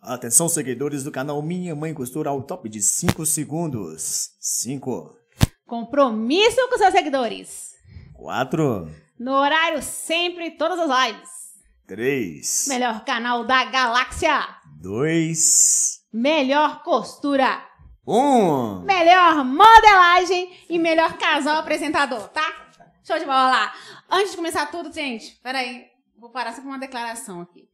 Atenção, seguidores do canal Minha Mãe Costura ao top de 5 segundos. 5. Compromisso com seus seguidores. 4. No horário sempre, todas as lives. 3. Melhor canal da galáxia. 2. Melhor costura. 1. Um. Melhor modelagem e melhor casal apresentador, tá? Show de bola lá. Antes de começar tudo, gente, peraí. Vou parar só com uma declaração aqui.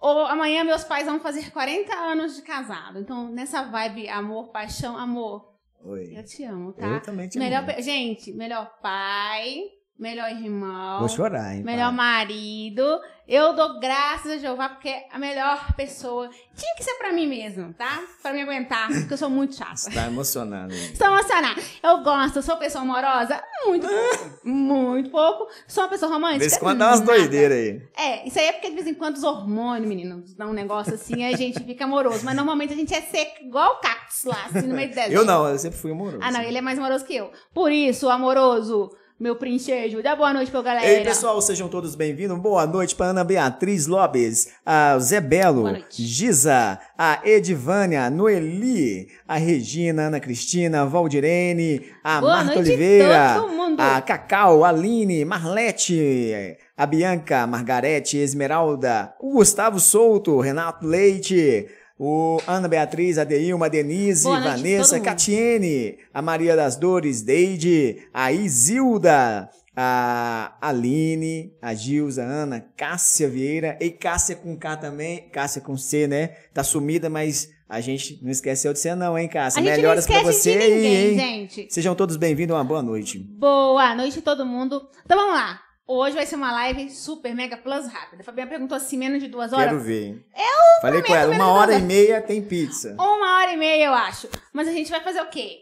Ou amanhã meus pais vão fazer 40 anos de casado. Então, nessa vibe amor, paixão, amor. Oi. Eu te amo, tá? Eu também te melhor, amo. Gente, melhor pai, melhor irmão. Vou chorar, hein? Melhor pai. marido. Eu dou graças a Jeová porque é a melhor pessoa tinha que ser para mim mesmo, tá? Para me aguentar, porque eu sou muito chata. Tá emocionada. Estou emocionada. Eu gosto, sou pessoa amorosa, muito ah. pouco, muito pouco. Sou uma pessoa romântica. De vez em quando dá umas doideiras aí. É, isso aí é porque de vez em quando os hormônios, meninos, dá um negócio assim, a gente fica amoroso. Mas normalmente a gente é seco, igual o cactus lá, assim, no meio do deserto. Eu não, eu sempre fui amoroso. Ah, não, ele é mais amoroso que eu. Por isso, amoroso meu princejo. Dá boa noite pro galera. Ei, pessoal, sejam todos bem-vindos. Boa noite pra Ana Beatriz Lopes, a Zé Belo, Giza, a Edivânia, Noeli, a Regina, Ana Cristina, Valdirene, a boa Marta Oliveira, a Cacau, Aline, Marlete, a Bianca, Margarete, Esmeralda, o Gustavo Souto, Renato Leite, o Ana Beatriz, a Deilma, a Denise, Boa Vanessa, Catiene, a Maria das Dores, Deide, a Isilda, a Aline, a Gilza, a Ana, Cássia Vieira e Cássia com K também, Cássia com C, né? Tá sumida, mas a gente não esqueceu de ser não, hein, Cássia? A gente Melhoras pra você de ninguém, hein? gente. Sejam todos bem-vindos, uma boa noite. Boa noite todo mundo. Então vamos lá. Hoje vai ser uma live super, mega plus rápida. A Fabiana perguntou assim, menos de duas horas. Quero ver, Eu Falei com ela, uma hora e meia tem pizza. Uma hora e meia, eu acho. Mas a gente vai fazer o quê?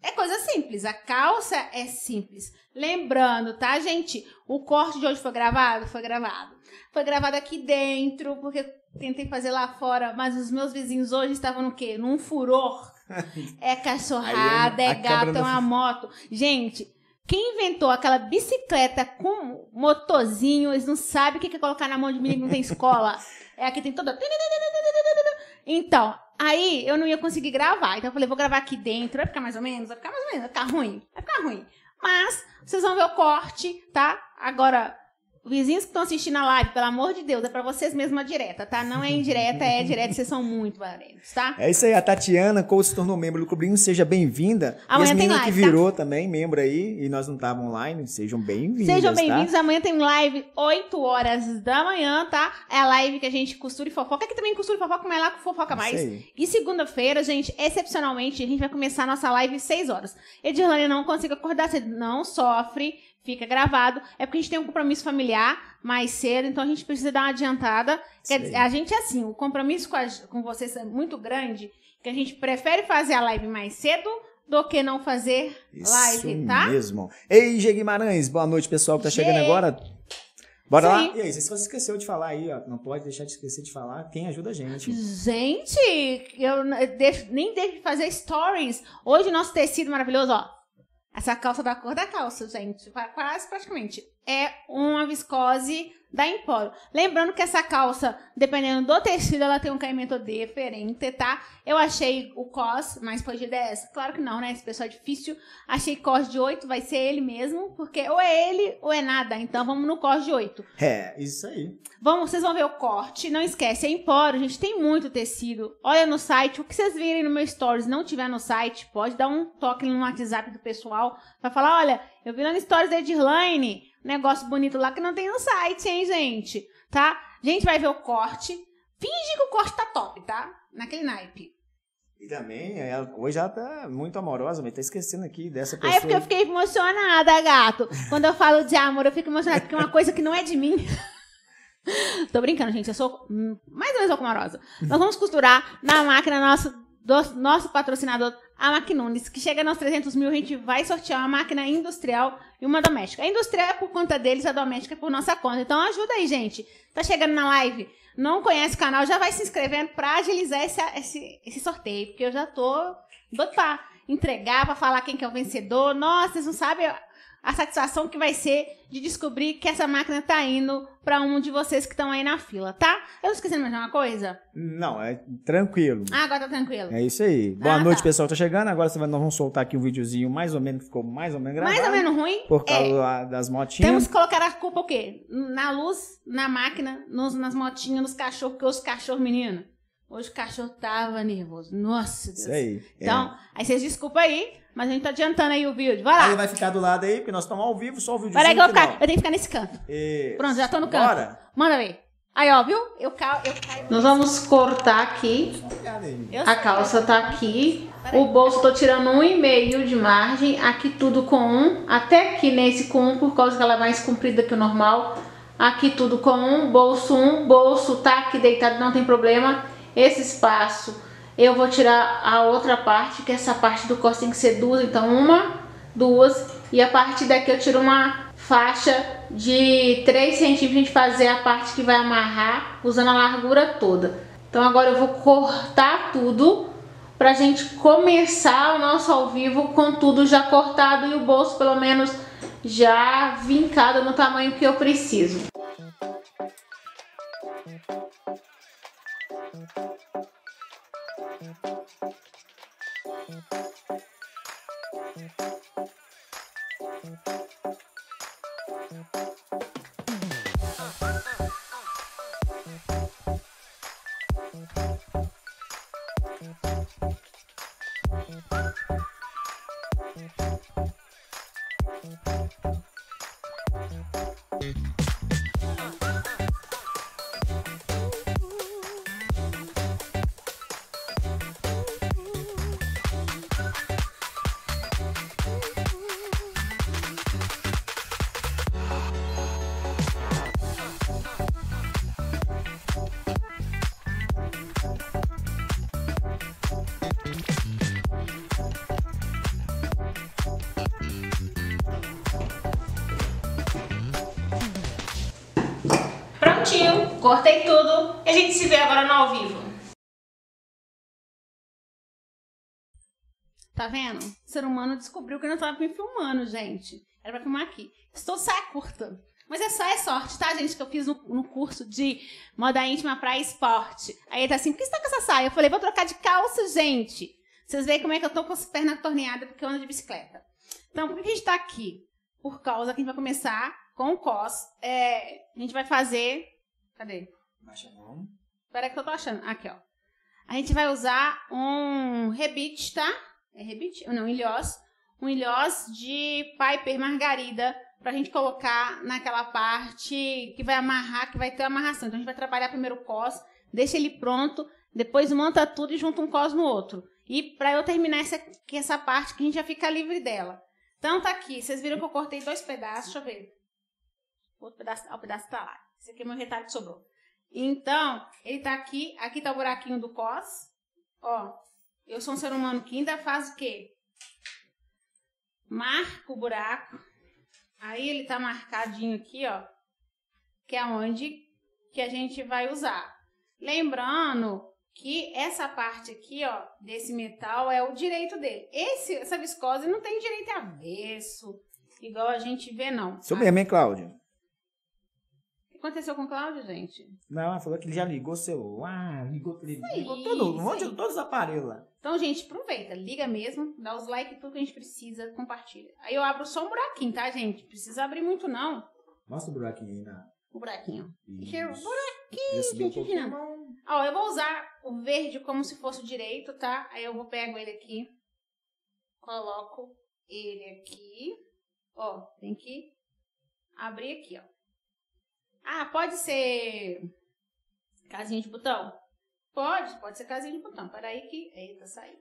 É coisa simples. A calça é simples. Lembrando, tá, gente? O corte de hoje foi gravado? Foi gravado. Foi gravado aqui dentro, porque tentei fazer lá fora, mas os meus vizinhos hoje estavam no quê? Num furor. É cachorrada, é gato, é uma moto. Gente, quem inventou aquela bicicleta com motorzinho, eles não sabem o que é colocar na mão de menino que não tem escola. É aqui tem toda. Então, aí eu não ia conseguir gravar. Então eu falei, vou gravar aqui dentro, vai ficar mais ou menos, vai ficar mais ou menos, vai ficar ruim, vai ficar ruim. Mas vocês vão ver o corte, tá? Agora, Vizinhos que estão assistindo a live, pelo amor de Deus, é para vocês mesmo a direta, tá? Não é indireta, é direta, vocês são muito valentes tá? É isso aí, a Tatiana Couto se tornou membro do Clubinho, seja bem-vinda. Amanhã e as tem live, que tá? virou tá? também, membro aí, e nós não estávamos online, sejam bem-vindos. Tá? Sejam bem-vindos, tá? amanhã tem live 8 horas da manhã, tá? É a live que a gente costura e fofoca, que também costura e fofoca, mas é lá com fofoca mais. E segunda-feira, gente, excepcionalmente, a gente vai começar a nossa live 6 horas. Edirlane não consigo acordar cedo, não sofre fica gravado. É porque a gente tem um compromisso familiar mais cedo, então a gente precisa dar uma adiantada. Dizer, a gente assim, o compromisso com, a, com vocês é muito grande, que a gente prefere fazer a live mais cedo do que não fazer Isso live, tá? mesmo. Ei, G Guimarães, boa noite, pessoal que tá chegando agora. Bora Sim. lá? E aí, se você esqueceu de falar aí, ó, não pode deixar de esquecer de falar quem ajuda a gente. Gente, eu deixo, nem deixo de fazer stories. Hoje o nosso tecido maravilhoso, ó, essa calça da cor da calça, gente. Quase praticamente. É uma viscose da Empório. Lembrando que essa calça, dependendo do tecido, ela tem um caimento diferente, tá? Eu achei o cos, mas foi de é 10. Claro que não, né? Esse pessoal é difícil. Achei cos de 8, vai ser ele mesmo, porque ou é ele ou é nada. Então vamos no cos de 8. É, isso aí. Vamos, vocês vão ver o corte. Não esquece, é Empório, gente, tem muito tecido. Olha no site, o que vocês virem no meu stories, não tiver no site, pode dar um toque no WhatsApp do pessoal para falar, olha, eu vi lá no stories da Edirlane, negócio bonito lá que não tem no site, hein, gente? Tá? A gente vai ver o corte. Finge que o corte tá top, tá? Naquele naipe. E também, ela, é, hoje ela tá muito amorosa, mas tá esquecendo aqui dessa pessoa. Ah, é porque eu fiquei emocionada, gato. Quando eu falo de amor, eu fico emocionada, porque é uma coisa que não é de mim. Tô brincando, gente. Eu sou hum, mais ou menos amorosa. Nós vamos costurar na máquina nosso, do, nosso patrocinador a Nunes, que chega nos 300 mil, a gente vai sortear uma máquina industrial e uma doméstica. A industrial é por conta deles, a doméstica é por nossa conta. Então ajuda aí, gente. Tá chegando na live, não conhece o canal, já vai se inscrevendo para agilizar esse, esse, esse, sorteio, porque eu já tô doido entregar, pra falar quem que é o vencedor. Nossa, vocês não sabem a satisfação que vai ser de descobrir que essa máquina tá indo para um de vocês que estão aí na fila, tá? Eu esqueci de mais uma coisa? Não, é tranquilo. Ah, agora tá tranquilo. É isso aí. Boa ah, noite, tá. pessoal. Tá chegando. Agora nós vamos soltar aqui um videozinho mais ou menos, que ficou mais ou menos gravado. Mais ou menos ruim. Por é. causa é. das motinhas. Temos que colocar a culpa o quê? Na luz, na máquina, nos, nas motinhas, nos cachorros, porque os cachorros, menino. Hoje o cachorro tava nervoso. Nossa Deus. Isso aí. É. Então, é. aí vocês desculpa aí. Mas a gente tá adiantando aí o vídeo. Vai lá. Aí vai ficar do lado aí, porque nós estamos ao vivo, só o vídeo. Peraí que eu vou ficar. Eu tenho que ficar nesse canto. Isso. Pronto, já tô no canto. Bora. Manda ver. Aí, ó, viu? Eu caio. Eu caio. Nós vamos cortar aqui. A calça tá aqui. O bolso tô tirando um e meio de margem. Aqui tudo com um. Até aqui nesse com um, por causa que ela é mais comprida que o normal. Aqui tudo com um. Bolso um. Bolso tá aqui deitado, não tem problema. Esse espaço eu vou tirar a outra parte, que essa parte do corte tem que ser duas, então uma, duas, e a partir daqui eu tiro uma faixa de 3 centímetros, a gente fazer a parte que vai amarrar, usando a largura toda. Então agora eu vou cortar tudo, pra gente começar o nosso ao vivo com tudo já cortado e o bolso pelo menos já vincado no tamanho que eu preciso. Thank you. vendo? O ser humano descobriu que não tava me filmando, gente. Era pra filmar aqui. Estou saia é curta. Mas é só é sorte, tá, gente? Que eu fiz no, no curso de moda íntima pra esporte. Aí ele tá assim, por que você tá com essa saia? Eu falei, vou trocar de calça, gente. Vocês veem como é que eu tô com as pernas torneadas porque eu ando de bicicleta. Então, por que a gente tá aqui? Por causa que a gente vai começar com o COS. É, a gente vai fazer... Cadê? Baixa a mão. Peraí que eu tô achando. Aqui, ó. A gente vai usar um rebite, tá? É rebite, não, ilhós. Um ilhós de Piper Margarida pra gente colocar naquela parte que vai amarrar, que vai ter amarração. Então a gente vai trabalhar primeiro o cos, deixa ele pronto, depois monta tudo e junta um cos no outro. E para eu terminar essa, essa parte que a gente já fica livre dela. Então tá aqui, vocês viram que eu cortei dois pedaços, deixa eu ver. O outro pedaço, ah, o pedaço tá lá. Esse aqui é meu retalho que sobrou. Então, ele tá aqui, aqui tá o buraquinho do cos, ó. Eu sou um ser humano que ainda faz o quê? Marca o buraco. Aí ele tá marcadinho aqui, ó. Que é onde que a gente vai usar. Lembrando que essa parte aqui, ó, desse metal é o direito dele. Esse, essa viscose não tem direito avesso, igual a gente vê, não. Isso mesmo, tá? hein, Cláudia? aconteceu com o Cláudio, gente? Não, ela falou que ele já ligou o celular, ligou o ligou todo, um monte, todos os aparelhos lá. Então, gente, aproveita, liga mesmo, dá os likes, tudo que a gente precisa, compartilha. Aí eu abro só um buraquinho, tá, gente? Precisa abrir muito, não. Mostra o buraquinho aí, na... O buraquinho. É Isso. O buraquinho, gente, um aqui não. Ó, eu vou usar o verde como se fosse o direito, tá? Aí eu vou pego ele aqui, coloco ele aqui, ó, tem que abrir aqui, ó. Ah, pode ser casinha de botão? Pode, pode ser casinha de botão. Peraí que. Eita, saiu.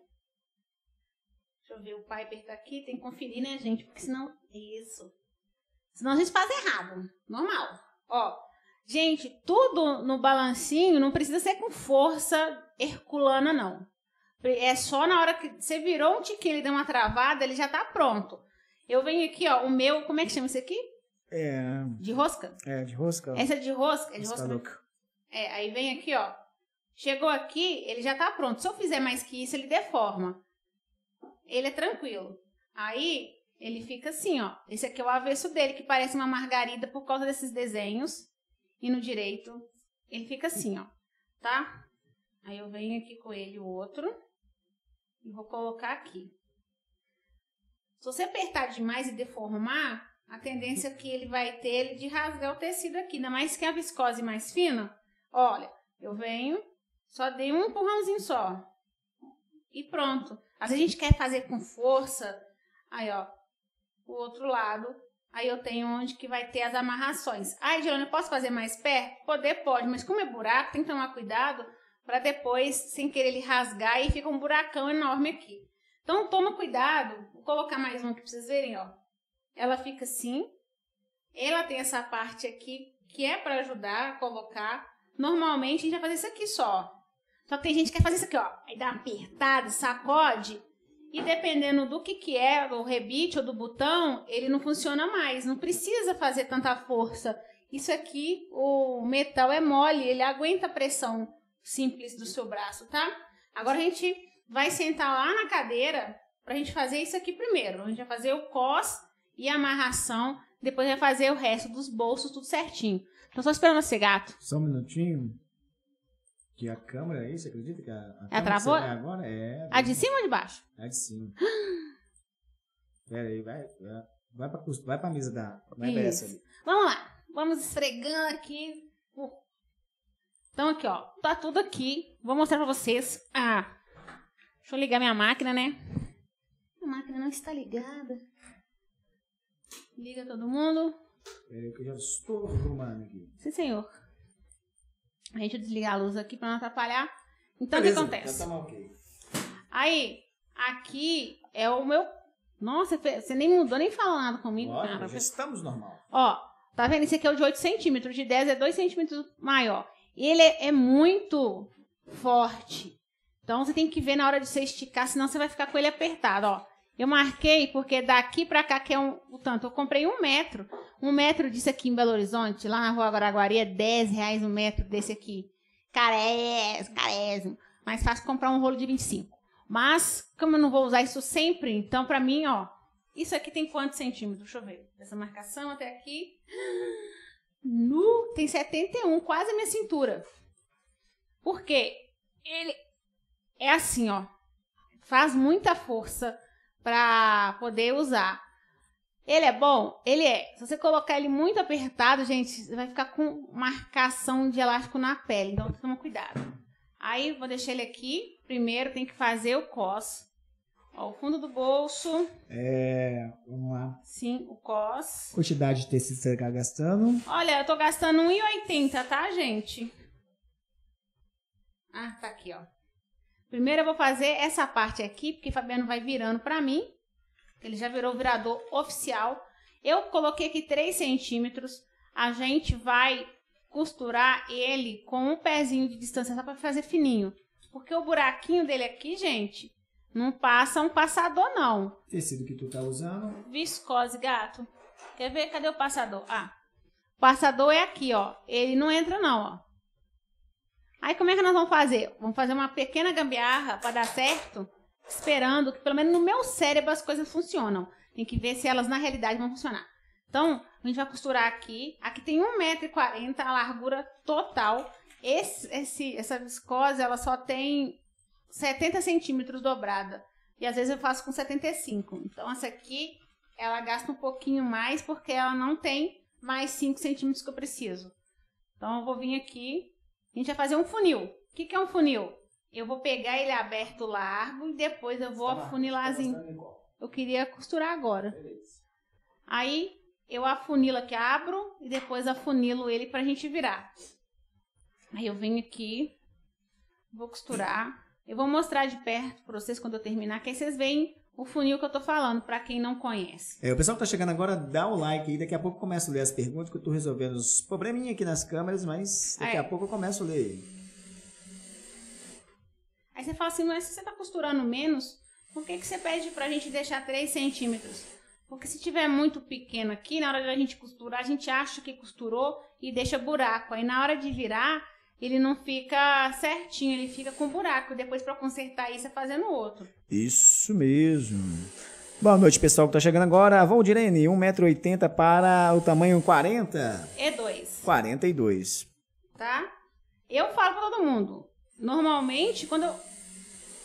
Deixa eu ver, o Piper tá aqui, tem que conferir, né, gente? Porque senão. Isso. Senão a gente faz errado. Normal. Ó. Gente, tudo no balancinho não precisa ser com força herculana, não. É só na hora que você virou um tiquinho, ele deu uma travada, ele já tá pronto. Eu venho aqui, ó, o meu, como é que chama isso aqui? É. De rosca? É, de rosca. Essa é de rosca? É de rosca. rosca é, aí vem aqui, ó. Chegou aqui, ele já tá pronto. Se eu fizer mais que isso, ele deforma. Ele é tranquilo. Aí, ele fica assim, ó. Esse aqui é o avesso dele, que parece uma margarida por causa desses desenhos. E no direito, ele fica assim, ó. Tá? Aí eu venho aqui com ele o outro. E vou colocar aqui. Se você apertar demais e deformar, a tendência que ele vai ter ele de rasgar o tecido aqui, ainda mais que a viscose mais fina. Olha, eu venho, só dei um empurrãozinho só e pronto. Às vezes a gente quer fazer com força, aí ó, o outro lado, aí eu tenho onde que vai ter as amarrações. Ai, Gerônimo, eu posso fazer mais pé? Poder, pode, mas como é buraco, tem que tomar cuidado para depois, sem querer, ele rasgar e fica um buracão enorme aqui. Então, toma cuidado. Vou colocar mais um aqui pra vocês verem, ó ela fica assim. Ela tem essa parte aqui que é para ajudar a colocar. Normalmente a gente vai fazer isso aqui só. Só que tem gente que quer fazer isso aqui, ó. Aí dá apertado sacode. E dependendo do que, que é, o rebite ou do botão, ele não funciona mais. Não precisa fazer tanta força. Isso aqui, o metal é mole, ele aguenta a pressão simples do seu braço, tá? Agora a gente vai sentar lá na cadeira pra gente fazer isso aqui primeiro. A gente vai fazer o cos e amarração. Depois vai fazer o resto dos bolsos, tudo certinho. então só esperando você, gato. Só um minutinho. Que a câmera aí, você acredita que a, a é Ela agora? É. A de cima ou de baixo? A de cima. Pera aí, vai, vai, vai, pra, vai pra mesa da. Vai pra essa ali. Vamos lá. Vamos esfregando aqui. Uh. Então, aqui, ó. Tá tudo aqui. Vou mostrar pra vocês. Ah. Deixa eu ligar minha máquina, né? A máquina não está ligada. Liga todo mundo. Peraí é, que eu já estou arrumando aqui. Sim, senhor. A gente desligar a luz aqui para não atrapalhar. Então, o que acontece? Já tá Aí, aqui é o meu... Nossa, você nem mudou, nem falou nada comigo, Olha, cara. Já estamos normal. Ó, tá vendo? Esse aqui é o de 8 centímetros. De 10 é 2 centímetros maior. E ele é, é muito forte. Então, você tem que ver na hora de você esticar, senão você vai ficar com ele apertado, ó. Eu marquei porque daqui para cá que é um, o tanto. Eu comprei um metro. Um metro disso aqui em Belo Horizonte, lá na Rua Guaraguari, é 10 reais um metro desse aqui. Carésimo, carésimo. Mais fácil comprar um rolo de 25. Mas, como eu não vou usar isso sempre, então para mim, ó, isso aqui tem quantos centímetros? Deixa eu ver. Dessa marcação até aqui. Nu, tem 71, quase a minha cintura. Porque ele é assim, ó. Faz muita força para poder usar. Ele é bom? Ele é. Se você colocar ele muito apertado, gente, vai ficar com marcação de elástico na pele. Então, toma cuidado. Aí, vou deixar ele aqui. Primeiro, tem que fazer o cos. Ó, o fundo do bolso. É, vamos lá. Sim, o cos. Quantidade de tecido que você tá gastando. Olha, eu tô gastando 1,80, tá, gente? Ah, tá aqui, ó. Primeiro eu vou fazer essa parte aqui, porque Fabiano vai virando para mim. Ele já virou o virador oficial. Eu coloquei aqui 3 centímetros. A gente vai costurar ele com um pezinho de distância só para fazer fininho. Porque o buraquinho dele aqui, gente, não passa um passador, não. Tecido que tu tá usando? Viscose, gato. Quer ver? Cadê o passador? Ah, o passador é aqui, ó. Ele não entra, não, ó. Aí como é que nós vamos fazer? Vamos fazer uma pequena gambiarra para dar certo, esperando que pelo menos no meu cérebro as coisas funcionam. Tem que ver se elas na realidade vão funcionar. Então, a gente vai costurar aqui. Aqui tem 1,40m a largura total. Esse, esse, essa viscose, ela só tem 70 centímetros dobrada. E às vezes eu faço com 75. Então, essa aqui, ela gasta um pouquinho mais, porque ela não tem mais 5 centímetros que eu preciso. Então, eu vou vir aqui a gente vai fazer um funil. O que, que é um funil? Eu vou pegar ele aberto largo e depois eu vou tá afunilarzinho. Tá eu queria costurar agora. Beleza. Aí eu afunilo aqui, abro e depois afunilo ele pra gente virar. Aí eu venho aqui, vou costurar. Eu vou mostrar de perto pra vocês quando eu terminar, que aí vocês veem o funil que eu tô falando, para quem não conhece. É, o pessoal que tá chegando agora, dá o like aí. Daqui a pouco eu começo a ler as perguntas, que eu tô resolvendo os probleminha aqui nas câmeras, mas daqui é. a pouco eu começo a ler. Aí você fala assim, mas se você tá costurando menos, por que, que você pede pra gente deixar 3 centímetros? Porque se tiver muito pequeno aqui, na hora da gente costurar, a gente acha que costurou e deixa buraco. Aí na hora de virar, ele não fica certinho, ele fica com um buraco. Depois, para consertar isso, é fazendo outro. Isso mesmo. Boa noite, pessoal que está chegando agora. Valdirene, 1,80m para o tamanho 40? E 2. 42. Tá? Eu falo para todo mundo. Normalmente, quando eu,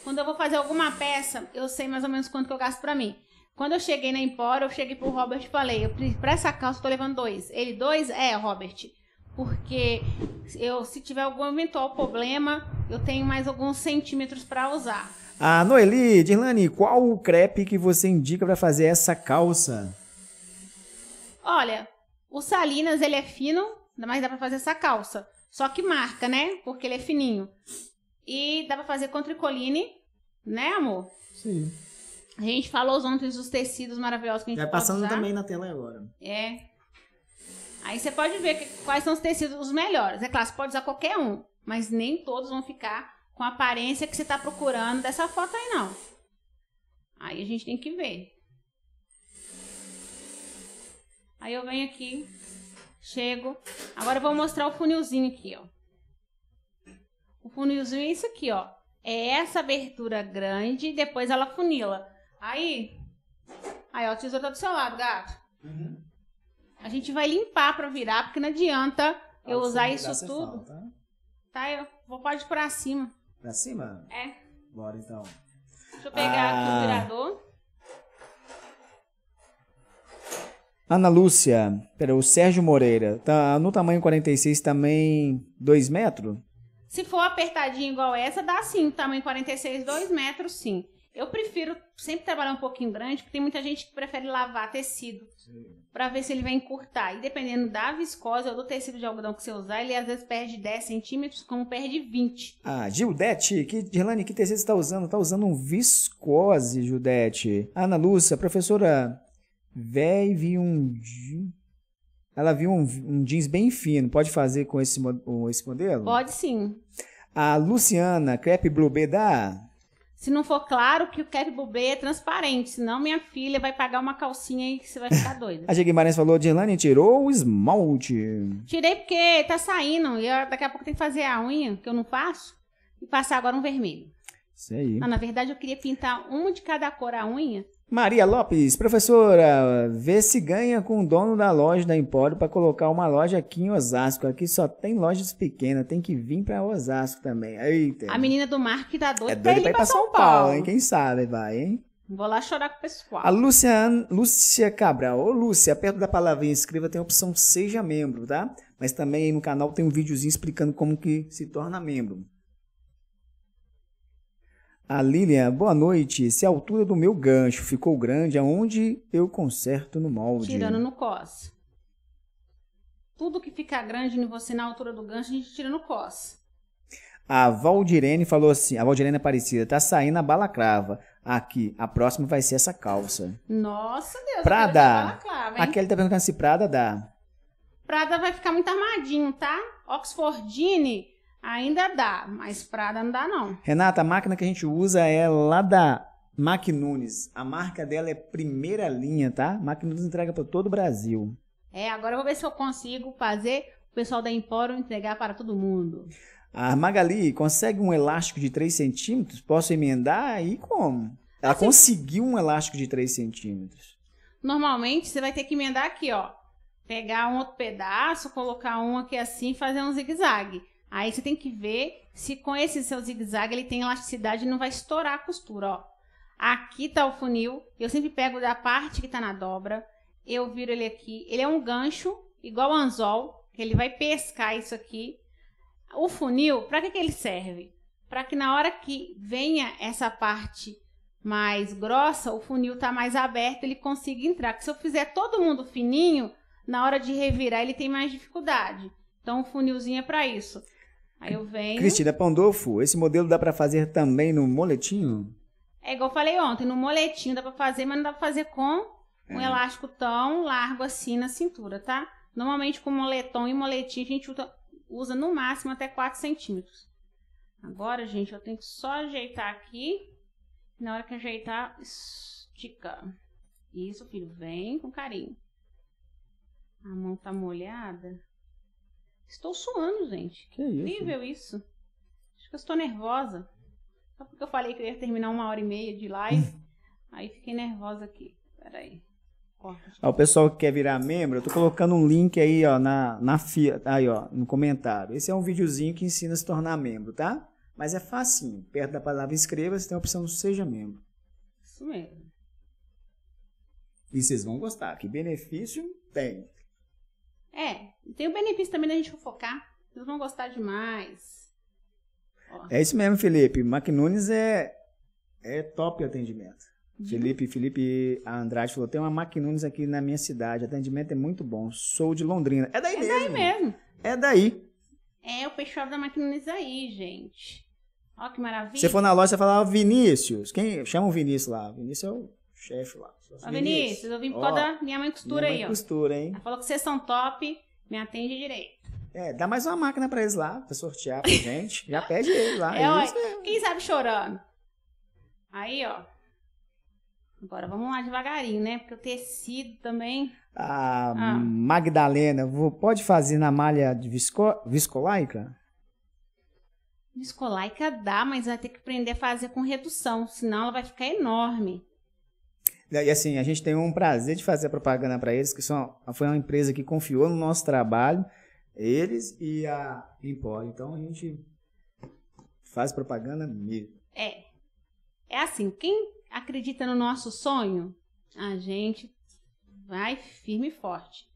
quando eu vou fazer alguma peça, eu sei mais ou menos quanto que eu gasto para mim. Quando eu cheguei na Empora, eu cheguei pro Robert e falei, para essa calça eu tô levando dois. Ele, dois? É, Robert porque eu, se tiver algum eventual problema, eu tenho mais alguns centímetros para usar. Ah, Noeli, Dirlane, qual o crepe que você indica para fazer essa calça? Olha, o Salinas ele é fino, mas dá para fazer essa calça. Só que marca, né? Porque ele é fininho. E dá para fazer com tricoline, né, amor? Sim. A gente falou ontem dos tecidos maravilhosos que a gente Já passando usar. também na tela agora. É. Aí você pode ver que, quais são os tecidos os melhores. É claro, você pode usar qualquer um, mas nem todos vão ficar com a aparência que você está procurando dessa foto aí, não. Aí a gente tem que ver. Aí eu venho aqui, chego. Agora eu vou mostrar o funilzinho aqui, ó. O funilzinho é isso aqui, ó. É essa abertura grande e depois ela funila. Aí, aí ó, o tesouro tá do seu lado, gato. Uhum. A gente vai limpar para virar, porque não adianta ah, eu usar virar, isso tudo. Falta. Tá? tá, eu vou pode para cima. Para cima? É. Bora então. Deixa eu pegar ah. aqui o ah. virador. Ana Lúcia, pera, o Sérgio Moreira, tá no tamanho 46 também 2 metros? Se for apertadinho igual essa, dá sim. Tamanho 46, 2 metros, sim. Eu prefiro sempre trabalhar um pouquinho grande, porque tem muita gente que prefere lavar tecido para ver se ele vai encurtar. E dependendo da viscose ou do tecido de algodão que você usar, ele às vezes perde 10 centímetros, como perde 20. Ah, Gildete, que, Gerlane, que tecido você está usando? Está usando um viscose, Gildete. Ana Lúcia, professora, véi, vi um... Ela viu um, um, jeans bem fino. Pode fazer com esse, esse modelo? Pode sim. A Luciana, crepe blue B dá? Se não for claro que o Kevin Bublé é transparente, senão minha filha vai pagar uma calcinha e você vai ficar doida. a G. Guimarães falou, Dirlane tirou o esmalte. Tirei porque tá saindo e eu, daqui a pouco tem que fazer a unha, que eu não faço, e passar agora um vermelho. Isso aí. Não, ah, na verdade eu queria pintar um de cada cor a unha Maria Lopes, professora, vê se ganha com o dono da loja da Empório para colocar uma loja aqui em Osasco. Aqui só tem lojas pequenas, tem que vir para Osasco também. Eita. A menina do mar que tá doida, é doida pra ir para São, São Paulo, Paulo, hein? Quem sabe vai, hein? Vou lá chorar com o pessoal. A Lúcia, Lúcia Cabral. Ô, Lúcia, perto da palavrinha inscreva tem a opção Seja Membro, tá? Mas também aí no canal tem um videozinho explicando como que se torna membro. A Lilian, boa noite. Se a altura do meu gancho ficou grande, aonde eu conserto no molde? Tirando no cos. Tudo que ficar grande em você na altura do gancho, a gente tira no cos. A Valdirene falou assim, a Valdirene Aparecida, tá saindo a balacrava. Aqui, a próxima vai ser essa calça. Nossa, Deus. Prada. Aquele tá perguntando se Prada dá. Prada vai ficar muito armadinho, tá? Oxfordine Ainda dá, mas Prada não dá, não. Renata, a máquina que a gente usa é lá da Mac Nunes. A marca dela é primeira linha, tá? Mac Nunes entrega para todo o Brasil. É, agora eu vou ver se eu consigo fazer o pessoal da Empório entregar para todo mundo. A Magali consegue um elástico de 3 centímetros? Posso emendar? E como? Ela assim, conseguiu um elástico de 3 centímetros. Normalmente você vai ter que emendar aqui, ó. Pegar um outro pedaço, colocar um aqui assim, fazer um zigue-zague. Aí você tem que ver se com esse seu zigue-zague ele tem elasticidade e não vai estourar a costura, ó. Aqui tá o funil, eu sempre pego da parte que tá na dobra, eu viro ele aqui. Ele é um gancho, igual anzol, que ele vai pescar isso aqui. O funil, para que, que ele serve? Para que na hora que venha essa parte mais grossa, o funil tá mais aberto, ele consiga entrar. Porque se eu fizer todo mundo fininho, na hora de revirar ele tem mais dificuldade. Então o funilzinho é para isso. Aí eu venho. Cristina Pandolfo, esse modelo dá para fazer também no moletinho? É igual eu falei ontem, no moletinho dá para fazer, mas não dá para fazer com é. um elástico tão largo assim na cintura, tá? Normalmente com moletom e moletim a gente usa no máximo até 4 centímetros. Agora, gente, eu tenho que só ajeitar aqui. Na hora que ajeitar, estica. Isso, filho, vem com carinho. A mão tá molhada. Estou suando, gente. Que isso? Incrível isso. Acho que eu estou nervosa. Só porque eu falei que eu ia terminar uma hora e meia de live. aí fiquei nervosa aqui. Peraí. Ó, o pessoal que quer virar membro, eu tô colocando um link aí, ó, na, na fia, aí, ó, no comentário. Esse é um videozinho que ensina a se tornar membro, tá? Mas é facinho. Perto da palavra inscreva-se tem a opção seja membro. Isso mesmo. E vocês vão gostar, que benefício tem. É, tem o benefício também da gente fofocar. Eles vão gostar demais. É isso mesmo, Felipe. McNunes é, é top atendimento. Uhum. Felipe, Felipe Andrade falou: tem uma McNunes aqui na minha cidade. Atendimento é muito bom. Sou de Londrina. É daí é mesmo. É daí mesmo. É daí. É o pessoal da McNunes aí, gente. Ó que maravilha. Você for na loja e falar, Vinícius. Quem chama o Vinícius lá? Vinícius é o chefe lá. Ô, Vinícius, eu vim por causa da minha mãe costura minha mãe aí, costura, ó. hein? Ela falou que vocês são top, me atende direito. É, dá mais uma máquina pra eles lá, pra sortear pra gente. Já pede ele lá. É, é ó, é. quem sabe chorando. Aí, ó. Agora vamos lá devagarinho, né? Porque o tecido também. A ah. Magdalena, pode fazer na malha de visco, viscolaica? Viscolaica dá, mas vai ter que aprender a fazer com redução, senão ela vai ficar enorme. E assim, a gente tem um prazer de fazer propaganda para eles, que são, foi uma empresa que confiou no nosso trabalho, eles e a Empório. Então a gente faz propaganda mesmo. É. É assim, quem acredita no nosso sonho, a gente vai firme e forte.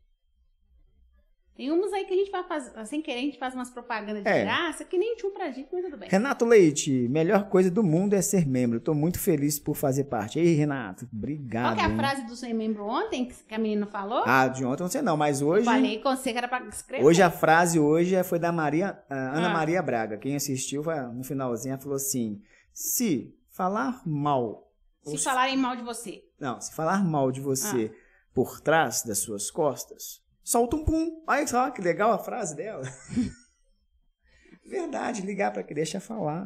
Tem uns aí que a gente vai fazer, sem querer, a gente faz umas propagandas de é. graça, que nem tinha pra gente, mas tudo bem. Renato Leite, melhor coisa do mundo é ser membro. Tô muito feliz por fazer parte. Ei, Renato, obrigado. Qual é a hein? frase do ser membro ontem que a menina falou? Ah, de ontem não sei não, mas hoje. Eu falei com você que era pra escrever. Hoje a frase hoje é, foi da Maria, ah, Ana ah. Maria Braga. Quem assistiu no finalzinho falou assim: se falar mal. Se falarem mal de você. Não, se falar mal de você ah. por trás das suas costas solta um pum. Olha só que legal a frase dela. Verdade, ligar para que deixa falar.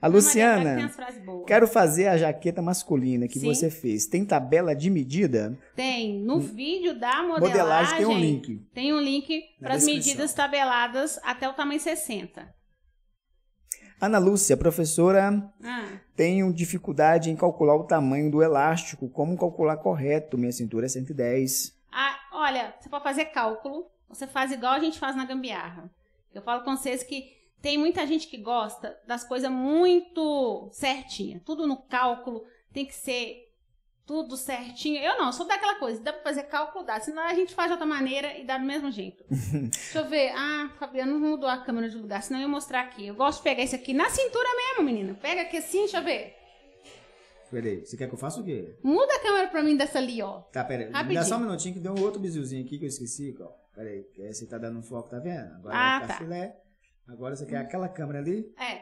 A ah, é Luciana, quero fazer a jaqueta masculina que Sim. você fez. Tem tabela de medida? Tem. No hum. vídeo da modelagem, modelagem tem um link. Tem um link é para as medidas tabeladas até o tamanho 60. Ana Lúcia, professora, ah. tenho dificuldade em calcular o tamanho do elástico. Como calcular correto? Minha cintura é 110. Ah, Olha, você pode fazer cálculo, você faz igual a gente faz na gambiarra. Eu falo com vocês que tem muita gente que gosta das coisas muito certinha, tudo no cálculo, tem que ser tudo certinho. Eu não, sou daquela coisa, dá pra fazer cálculo, dá. Senão a gente faz de outra maneira e dá do mesmo jeito. Deixa eu ver. Ah, Fabiano, não mudou a câmera de lugar, senão eu ia mostrar aqui. Eu gosto de pegar isso aqui na cintura mesmo, menina. Pega aqui assim, deixa eu ver. Peraí, você quer que eu faça o quê? Muda a câmera pra mim dessa ali, ó. Tá, peraí. Rapidinho. Dá só um minutinho que deu um outro bizilzinho aqui que eu esqueci, ó. Peraí, você tá dando um foco, tá vendo? Agora ah, é tá. filé. Né? Agora você quer aquela câmera ali? É.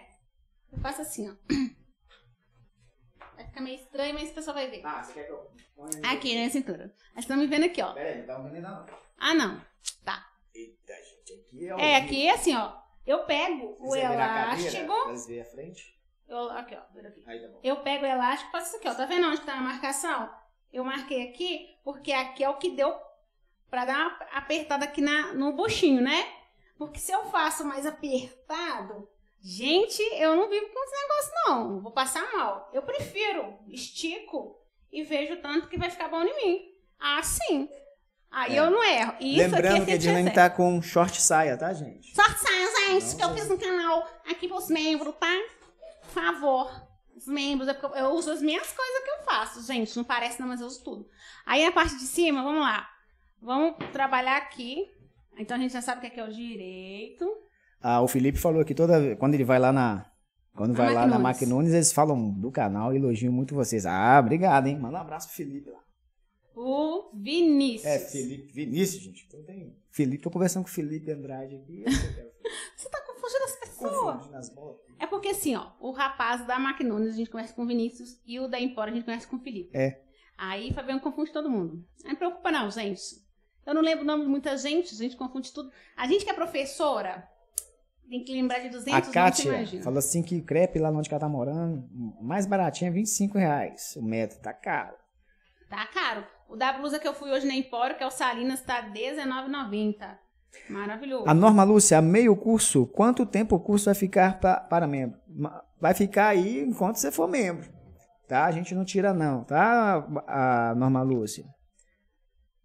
Eu faço assim, ó. Vai ficar meio estranho, mas o pessoal vai ver. Ah, você quer que eu ponha Aqui, na minha cintura. você estão me vendo aqui, ó. Peraí, não tá vendo não. Ah, não. Tá. Eita, gente, aqui é É, aqui é assim, ó. Eu pego você o elástico. Cadeira, ver a frente? Eu, aqui, ó, aqui. Aí tá bom. Eu pego o elástico, passo isso aqui, ó. Tá vendo onde tá a marcação? Eu marquei aqui, porque aqui é o que deu pra dar uma apertada aqui na, no buchinho, né? Porque se eu faço mais apertado, gente, eu não vivo com esse negócio, não. Vou passar mal. Eu prefiro, estico e vejo tanto que vai ficar bom em mim. Ah, sim. Aí é. eu não erro. Isso é Lembrando é que a Dilane tá com short saia, tá, gente? Short saia, gente, isso que eu fiz no canal aqui pros membros, tá? favor. Os membros, é eu, eu uso as minhas coisas que eu faço, gente. Não parece, não, mas eu uso tudo. Aí a parte de cima, vamos lá. Vamos trabalhar aqui. Então a gente já sabe o que é, que é o direito. Ah, o Felipe falou aqui toda. Quando ele vai lá na, quando vai lá na Mac Nunes, eles falam do canal, elogiam muito vocês. Ah, obrigado, hein? Manda um abraço pro Felipe lá. O Vinícius. É, Felipe. Vinícius, gente. Então tem. Felipe, tô conversando com o Felipe Andrade aqui. É Você tá confundindo as pessoas pessoa. É porque assim, ó, o rapaz da Macnunes a gente conversa com o Vinícius e o da Empora a gente conversa com o Felipe. É. Aí Fabiano confunde todo mundo. Não preocupa não, gente. Eu não lembro o nome de muita gente, a gente confunde tudo. A gente que é professora, tem que lembrar de 200, a Kátia falou assim que crepe lá onde ela tá morando, mais baratinho é 25 reais o metro, tá caro. Tá caro. O da blusa que eu fui hoje na Empório, que é o Salinas, tá R$19,90. Maravilhoso. A Norma Lúcia, meio curso. Quanto tempo o curso vai ficar pra, para membro? Vai ficar aí enquanto você for membro. Tá? A gente não tira, não, tá, a Norma Lúcia?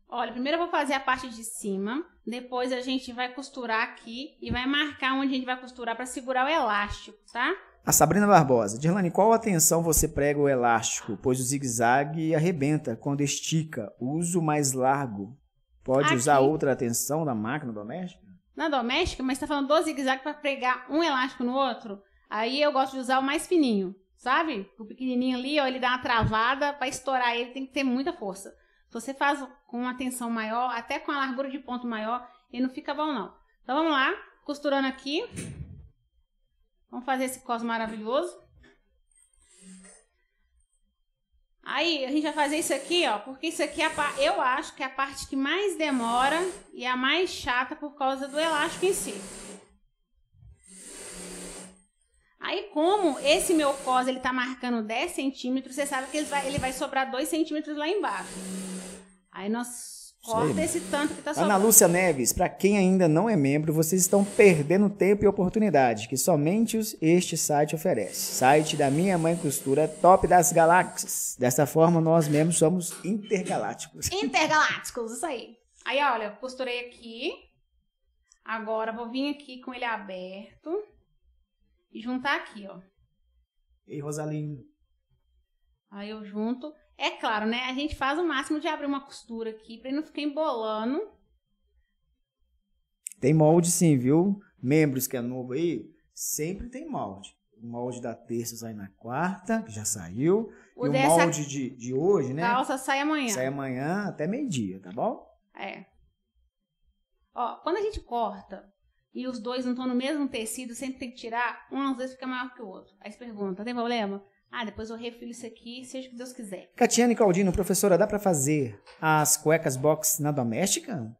Olha, primeiro eu vou fazer a parte de cima, depois a gente vai costurar aqui e vai marcar onde a gente vai costurar para segurar o elástico, tá? A Sabrina Barbosa. Dirlane, qual atenção você prega o elástico? Pois o zigue-zague arrebenta quando estica. Uso mais largo. Pode Aqui. usar outra tensão da máquina doméstica? Na doméstica, mas tá falando do zigue-zague para pregar um elástico no outro. Aí eu gosto de usar o mais fininho, sabe? O pequenininho ali, ó, ele dá uma travada, para estourar ele tem que ter muita força. Se você faz com uma tensão maior, até com a largura de ponto maior, ele não fica bom não. Então vamos lá, costurando aqui. Vamos fazer esse cos maravilhoso. Aí a gente vai fazer isso aqui, ó, porque isso aqui é a, eu acho que é a parte que mais demora e é a mais chata por causa do elástico em si. Aí como esse meu cos ele tá marcando 10 centímetros, você sabe que ele vai, ele vai sobrar 2 centímetros lá embaixo. Aí nós Corta esse tanto que tá sobrando. Ana Lúcia Neves, para quem ainda não é membro, vocês estão perdendo tempo e oportunidade que somente este site oferece. Site da Minha Mãe Costura, top das galáxias. Dessa forma, nós mesmos somos intergalácticos. Intergalácticos, isso aí. Aí, olha, costurei aqui. Agora, vou vir aqui com ele aberto e juntar aqui, ó. Ei, Rosalinda. Aí eu junto. É claro, né? A gente faz o máximo de abrir uma costura aqui para não ficar embolando. Tem molde sim, viu? Membros que é novo aí, sempre tem molde. O molde da terça sai na quarta, que já saiu. O e o molde de, de hoje, né? Calça sai amanhã. Sai amanhã até meio-dia, tá bom? É. Ó, quando a gente corta e os dois não estão no mesmo tecido, sempre tem que tirar, um às vezes fica maior que o outro. Aí você pergunta, tem problema? Ah, depois eu refilo isso aqui, seja o que Deus quiser. Catiane Caldino, professora, dá para fazer as cuecas box na doméstica?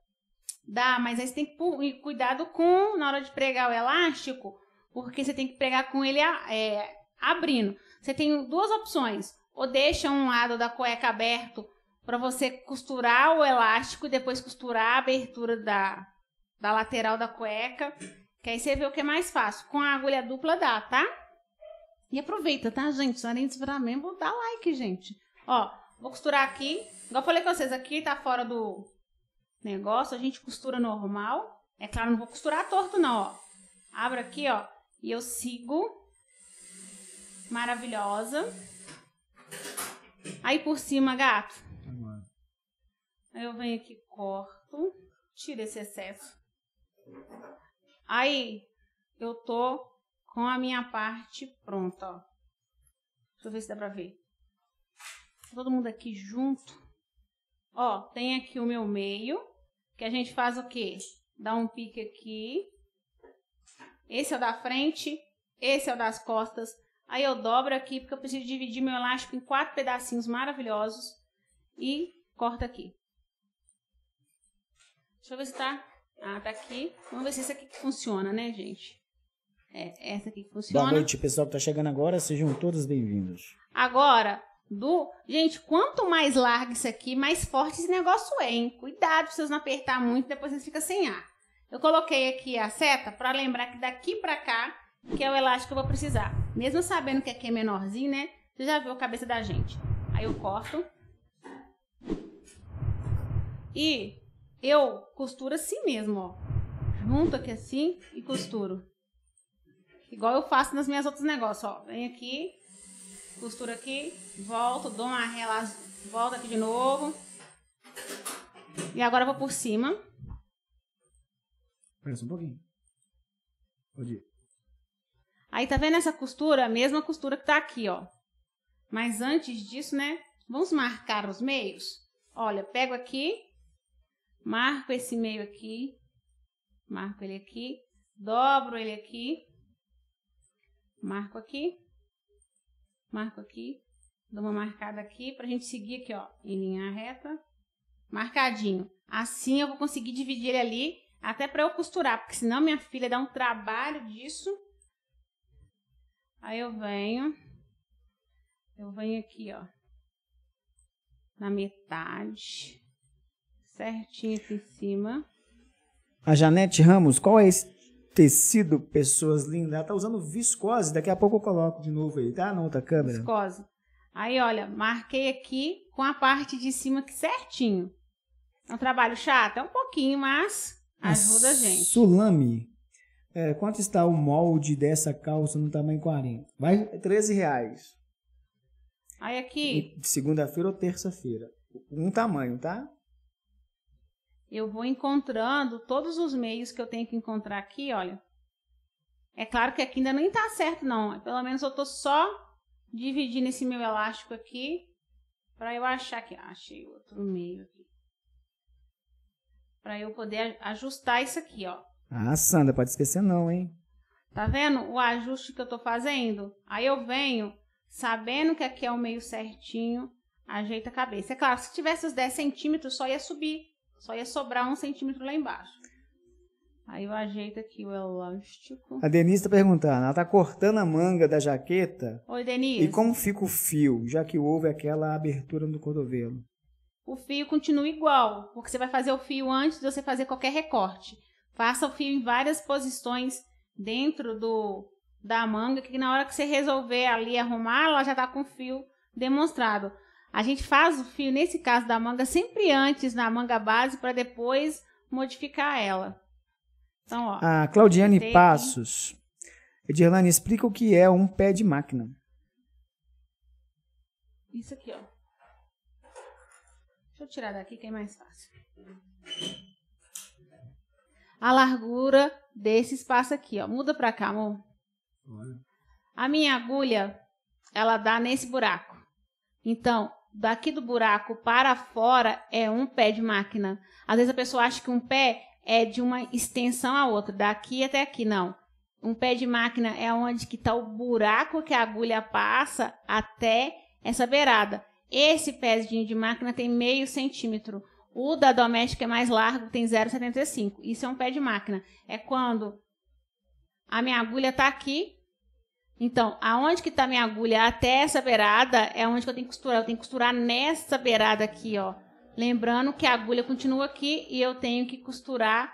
Dá, mas aí você tem que ir cuidado com, na hora de pregar o elástico, porque você tem que pregar com ele é, abrindo. Você tem duas opções. Ou deixa um lado da cueca aberto para você costurar o elástico e depois costurar a abertura da, da lateral da cueca. Que aí você vê o que é mais fácil. Com a agulha dupla dá, tá? E aproveita, tá, gente? Além de esperar membro, dá like, gente. Ó, vou costurar aqui. Igual eu falei com vocês, aqui tá fora do negócio. A gente costura normal. É claro, não vou costurar torto, não, ó. Abro aqui, ó. E eu sigo. Maravilhosa. Aí por cima, gato. Eu venho aqui, corto. Tira esse excesso. Aí, eu tô com a minha parte pronta, ó. Deixa eu ver se dá pra ver. Tá todo mundo aqui junto. Ó, tem aqui o meu meio, que a gente faz o quê? Dá um pique aqui. Esse é o da frente, esse é o das costas. Aí eu dobro aqui, porque eu preciso dividir meu elástico em quatro pedacinhos maravilhosos. E corta aqui. Deixa eu ver se tá... Ah, tá aqui. Vamos ver se isso aqui funciona, né, gente? É, essa aqui funciona. Boa noite, pessoal que está chegando agora. Sejam todos bem-vindos. Agora, do. Gente, quanto mais largo isso aqui, mais forte esse negócio é, hein? Cuidado pra vocês não apertar muito, depois vocês ficam sem ar. Eu coloquei aqui a seta para lembrar que daqui para cá, que é o elástico que eu vou precisar. Mesmo sabendo que aqui é menorzinho, né? Você já viu a cabeça da gente. Aí eu corto. E eu costuro assim mesmo, ó. Junto aqui assim e costuro. Igual eu faço nas minhas outros negócios, ó. Venho aqui, costura aqui, volto, dou uma relação, volta aqui de novo. E agora eu vou por cima. Pensa um pouquinho. Pode ir. Aí tá vendo essa costura? A mesma costura que tá aqui, ó. Mas antes disso, né? Vamos marcar os meios? Olha, pego aqui, marco esse meio aqui, marco ele aqui, dobro ele aqui Marco aqui, marco aqui, dou uma marcada aqui para a gente seguir aqui, ó, em linha reta, marcadinho. Assim eu vou conseguir dividir ele ali até para eu costurar, porque senão minha filha dá um trabalho disso. Aí eu venho, eu venho aqui, ó, na metade, certinho aqui em cima. A Janete Ramos, qual é esse, tecido, pessoas lindas. Ela tá usando viscose, daqui a pouco eu coloco de novo aí, tá? Na outra câmera. Viscose. Aí, olha, marquei aqui com a parte de cima aqui certinho. É um trabalho chato, é um pouquinho, mas ajuda a, a gente. Sulame. É, quanto está o molde dessa calça no tamanho 40? Vai 13 reais. Aí aqui. Segunda-feira ou terça-feira. Um tamanho, tá? eu vou encontrando todos os meios que eu tenho que encontrar aqui, olha. É claro que aqui ainda nem tá certo, não. É, pelo menos eu tô só dividindo esse meu elástico aqui para eu achar que ah, achei outro meio aqui. Para eu poder ajustar isso aqui, ó. Ah, Sandra, pode esquecer não, hein? Tá vendo o ajuste que eu tô fazendo? Aí eu venho sabendo que aqui é o meio certinho, ajeita a cabeça. É claro, se tivesse os 10 centímetros, só ia subir só ia sobrar um centímetro lá embaixo. Aí eu ajeito aqui o elástico. A Denise tá perguntando, ela tá cortando a manga da jaqueta. Oi, Denise. E como fica o fio, já que houve aquela abertura no cotovelo? O fio continua igual, porque você vai fazer o fio antes de você fazer qualquer recorte. Faça o fio em várias posições dentro do da manga, que na hora que você resolver ali arrumar, ela já tá com o fio demonstrado. A gente faz o fio, nesse caso da manga, sempre antes na manga base para depois modificar ela. Então, ó. A Claudiane tem... Passos. Edirlane, explica o que é um pé de máquina. Isso aqui, ó. Deixa eu tirar daqui que é mais fácil. A largura desse espaço aqui, ó. Muda para cá, amor. A minha agulha, ela dá nesse buraco. Então, daqui do buraco para fora é um pé de máquina. Às vezes a pessoa acha que um pé é de uma extensão a outra, daqui até aqui, não. Um pé de máquina é onde que está o buraco que a agulha passa até essa beirada. Esse pezinho de máquina tem meio centímetro. O da doméstica é mais largo, tem 0,75. Isso é um pé de máquina. É quando a minha agulha está aqui, então, aonde que tá minha agulha até essa beirada é onde que eu tenho que costurar. Eu tenho que costurar nessa beirada aqui, ó. Lembrando que a agulha continua aqui e eu tenho que costurar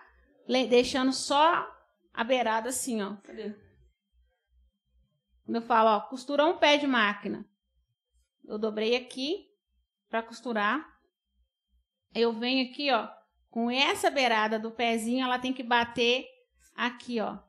deixando só a beirada assim, ó. Cadê? Quando eu falo, ó, costura um pé de máquina. Eu dobrei aqui para costurar. Eu venho aqui, ó, com essa beirada do pezinho, ela tem que bater aqui, ó.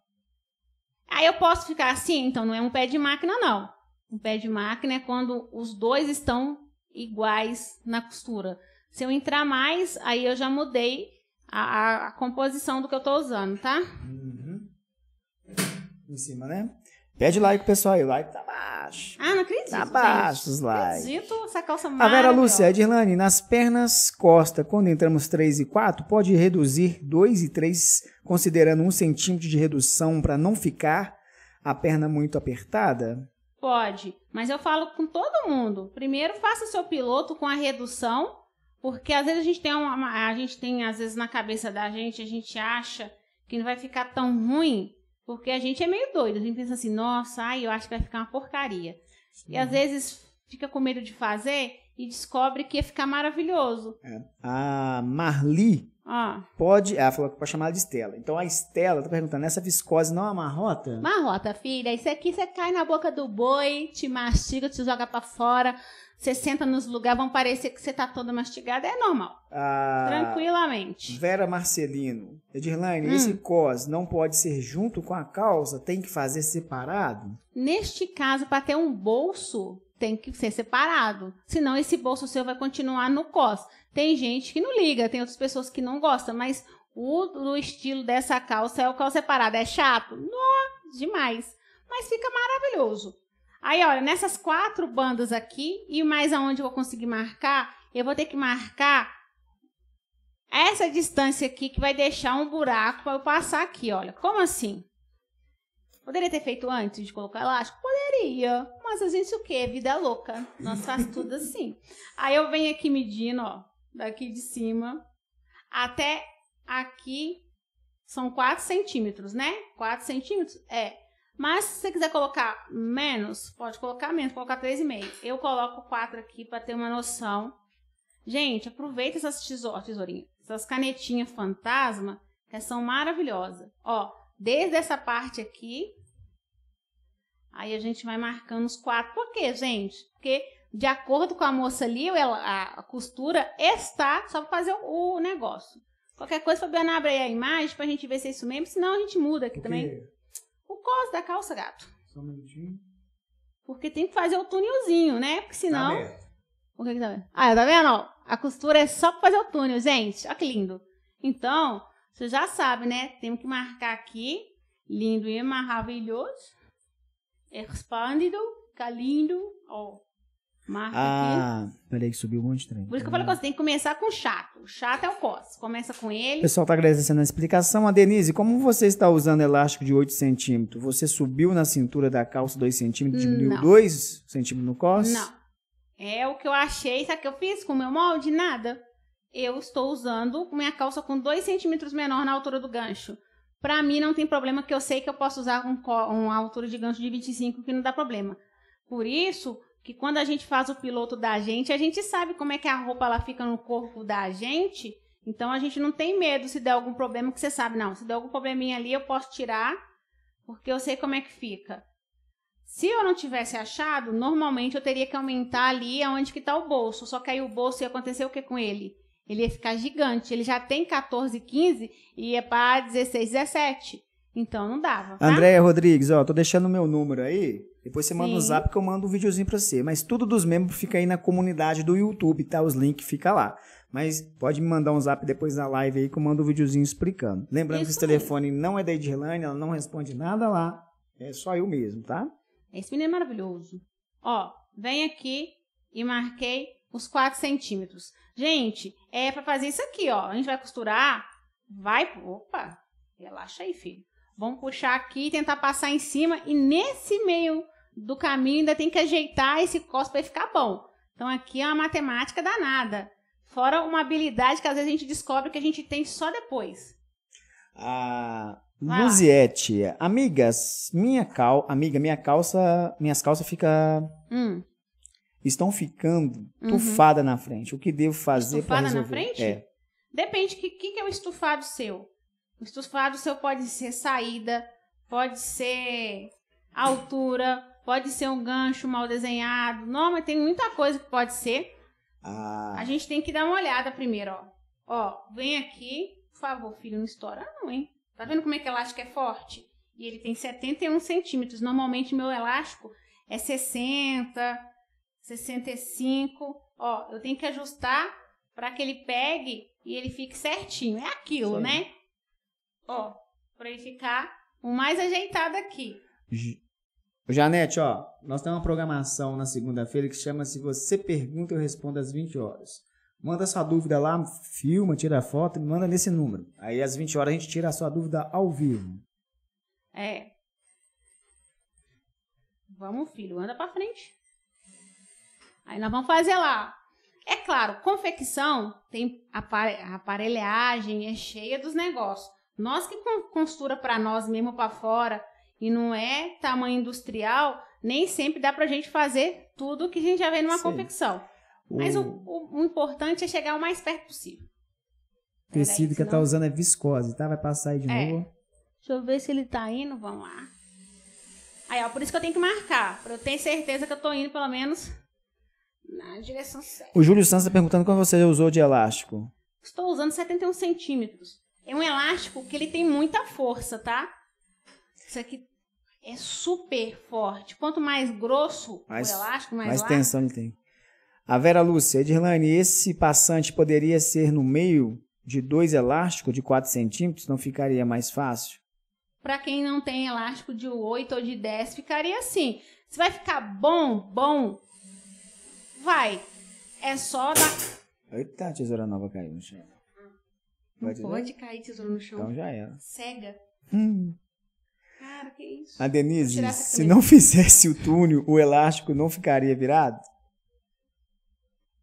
Aí eu posso ficar assim, então não é um pé de máquina, não. Um pé de máquina é quando os dois estão iguais na costura. Se eu entrar mais, aí eu já mudei a, a, a composição do que eu estou usando, tá? Uhum. Em cima, né? Pede like, pessoal. aí. o like tá baixo. Ah, não acredito. Tá baixo os likes. Acredito, essa calça A Vera Lúcia, Edirlane, nas pernas, costa, quando entramos 3 e 4, pode reduzir 2 e 3, considerando 1 um centímetro de redução para não ficar a perna muito apertada? Pode, mas eu falo com todo mundo. Primeiro, faça seu piloto com a redução, porque às vezes a gente tem uma, a gente tem às vezes na cabeça da gente, a gente acha que não vai ficar tão ruim porque a gente é meio doido, a gente pensa assim, nossa, ai, eu acho que vai ficar uma porcaria. Sim. E às uhum. vezes fica com medo de fazer e descobre que ia ficar maravilhoso. É. A Marli ah. pode. Ela falou que pode chamar de Estela. Então a Estela tá perguntando: essa viscose não é marrota? Marrota, filha. Isso aqui você cai na boca do boi, te mastiga, te joga para fora. Você senta nos lugares, vão parecer que você está toda mastigada, é normal. Ah, Tranquilamente. Vera Marcelino. Edirlaine, hum. esse COS não pode ser junto com a causa? Tem que fazer separado? Neste caso, para ter um bolso, tem que ser separado. Senão, esse bolso seu vai continuar no COS. Tem gente que não liga, tem outras pessoas que não gostam, mas o, o estilo dessa calça é o calça separado. É chato? não demais. Mas fica maravilhoso. Aí, olha, nessas quatro bandas aqui, e mais aonde eu vou conseguir marcar, eu vou ter que marcar essa distância aqui que vai deixar um buraco para eu passar aqui, olha. Como assim? Poderia ter feito antes de colocar elástico? Poderia. Mas a gente o quê? Vida é louca. Nós faz tudo assim. Aí eu venho aqui medindo, ó, daqui de cima até aqui são 4 centímetros, né? 4 centímetros? É. Mas se você quiser colocar menos, pode colocar menos, colocar 3,5. Eu coloco 4 aqui para ter uma noção. Gente, aproveita essas tesouras, tesourinhas, essas canetinhas fantasma, que são maravilhosas. Ó, desde essa parte aqui, aí a gente vai marcando os quatro. Por quê, gente? Porque de acordo com a moça ali, ela, a costura está só para fazer o, o negócio. Qualquer coisa, Fabiana, abre aí a imagem para a gente ver se é isso mesmo, senão a gente muda aqui Porque também causa da calça gato. Só um minutinho. Porque tem que fazer o túnelzinho, né? Porque tá senão. o que, que tá vendo? Ah, tá vendo? a costura é só pra fazer o túnel, gente. Olha que lindo. Então, você já sabe, né? Temos que marcar aqui. Lindo e maravilhoso. Expandido. Fica lindo. Ó. Marca ah, aqui. Peraí, que subiu um monte de trem. Por isso que eu falei que você tem que começar com o chato. O chato é o cos. Começa com ele. O pessoal está agradecendo a explicação. A Denise, como você está usando elástico de 8 centímetros, você subiu na cintura da calça 2 centímetros, diminuiu 2 centímetros no cos? Não. É o que eu achei. Sabe o que eu fiz com o meu molde? Nada. Eu estou usando minha calça com 2 centímetros menor na altura do gancho. Para mim não tem problema, que eu sei que eu posso usar um, uma altura de gancho de 25 que não dá problema. Por isso, que quando a gente faz o piloto da gente, a gente sabe como é que a roupa ela fica no corpo da gente. Então a gente não tem medo se der algum problema que você sabe, não. Se der algum probleminha ali, eu posso tirar, porque eu sei como é que fica. Se eu não tivesse achado, normalmente eu teria que aumentar ali aonde que tá o bolso. Só que aí o bolso ia acontecer o que com ele? Ele ia ficar gigante. Ele já tem 14, 15 e ia é para 16, 17. Então não dava. Tá? Andréia Rodrigues, ó, tô deixando o meu número aí. Depois você manda o um zap que eu mando um videozinho pra você. Mas tudo dos membros fica aí na comunidade do YouTube, tá? Os links fica lá. Mas pode me mandar um zap depois da live aí que eu mando um videozinho explicando. Lembrando Isso que esse telefone não é da Edirlane, ela não responde nada lá. É só eu mesmo, tá? Esse menino é maravilhoso. Ó, vem aqui e marquei os 4 centímetros. Gente, é pra fazer isso aqui, ó. A gente vai costurar. Vai, opa, relaxa aí, filho. Vamos puxar aqui, tentar passar em cima. E nesse meio do caminho ainda tem que ajeitar esse cospe para ficar bom. Então aqui é uma matemática danada. Fora uma habilidade que às vezes a gente descobre que a gente tem só depois. A Luziette, amigas, minha cal, amiga, minha calça, minhas calças fica hum. estão ficando uhum. na frente. O que devo fazer para resolver? Estufada na frente? É. Depende que que é o estufado seu. O estufado seu pode ser saída, pode ser altura, pode ser um gancho mal desenhado. Não, mas tem muita coisa que pode ser. Ah. A gente tem que dar uma olhada primeiro, ó. Ó, vem aqui. Por favor, filho, não estoura não, hein? Tá vendo como é que o elástico é forte? E ele tem 71 centímetros. Normalmente meu elástico é 60, 65. Ó, eu tenho que ajustar para que ele pegue e ele fique certinho. É aquilo, né? Ó, pra ele ficar o mais ajeitado aqui. Janete, ó, nós temos uma programação na segunda-feira que chama Se Você Pergunta, eu respondo às 20 horas. Manda sua dúvida lá, filma, tira foto e manda nesse número. Aí às 20 horas a gente tira a sua dúvida ao vivo. É. Vamos, filho, anda pra frente. Aí nós vamos fazer lá. É claro, confecção tem aparelhagem, é cheia dos negócios. Nós que costura para nós mesmo para fora e não é tamanho industrial, nem sempre dá para a gente fazer tudo que a gente já vê numa Sim. confecção. O... Mas o, o, o, importante é chegar o mais perto possível. O tecido aí, que senão... tá usando é viscose, tá? Vai passar aí de é. novo. Deixa eu ver se ele tá indo, vamos lá. Aí, ó, por isso que eu tenho que marcar, para eu ter certeza que eu tô indo pelo menos na direção certa. O Júlio Santos tá perguntando quando você usou de elástico. Estou usando 71 centímetros. É um elástico que ele tem muita força, tá? Isso aqui é super forte. Quanto mais grosso mais, o elástico, mais, mais tensão ele tem. A Vera Lúcia, Edirlane, esse passante poderia ser no meio de dois elásticos de 4 centímetros? Não ficaria mais fácil? Para quem não tem elástico de 8 ou de 10, ficaria assim. Se vai ficar bom, bom, vai. É só dar... Eita, a tesoura nova caiu no chão. Não pode cair tesouro no chão. Então já era. Cega. Hum. Cara, que isso. A ah, Denise, se não fizesse o túnel, o elástico não ficaria virado?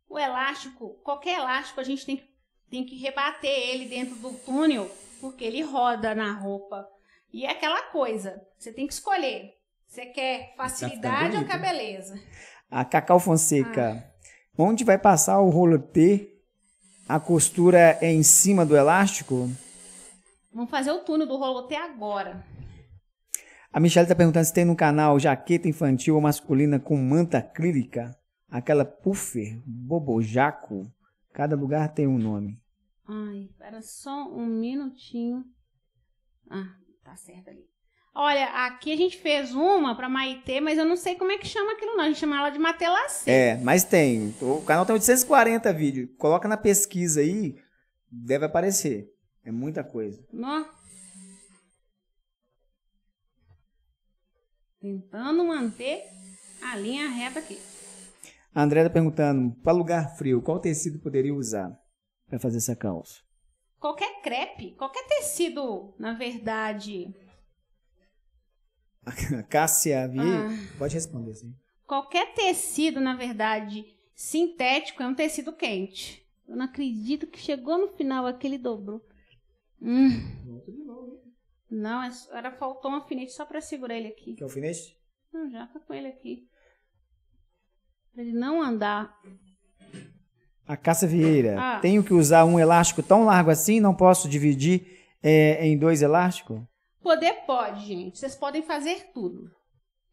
O elástico, qualquer elástico, a gente tem, tem que rebater ele dentro do túnel, porque ele roda na roupa. E é aquela coisa, você tem que escolher. Você quer tá facilidade tá ou quer né? beleza? A Cacau Fonseca, ah. onde vai passar o rolo T a costura é em cima do elástico? Vamos fazer o túnel do rolo até agora. A Michelle está perguntando se tem no canal jaqueta infantil ou masculina com manta acrílica. Aquela puffer, bobojaco. Cada lugar tem um nome. Ai, espera só um minutinho. Ah, tá certo ali. Olha, aqui a gente fez uma pra Maitê, mas eu não sei como é que chama aquilo não. A gente chama ela de Matelacê. É, mas tem. O canal tem 840 vídeos. Coloca na pesquisa aí, deve aparecer. É muita coisa. Nó. Tentando manter a linha reta aqui. A André tá perguntando, para lugar frio, qual tecido poderia usar para fazer essa calça? Qualquer crepe, qualquer tecido, na verdade, a Cássia Vi, ah. pode responder. Sim. Qualquer tecido, na verdade, sintético é um tecido quente. Eu não acredito que chegou no final aquele dobro. Hum. Volta de novo, Não, é era faltou um alfinete só para segurar ele aqui. Que alfinete? Não, já tá com ele aqui. Pra ele não andar. A Cássia Vieira. Ah. Tenho que usar um elástico tão largo assim, não posso dividir é, em dois elásticos? Poder pode, gente. Vocês podem fazer tudo.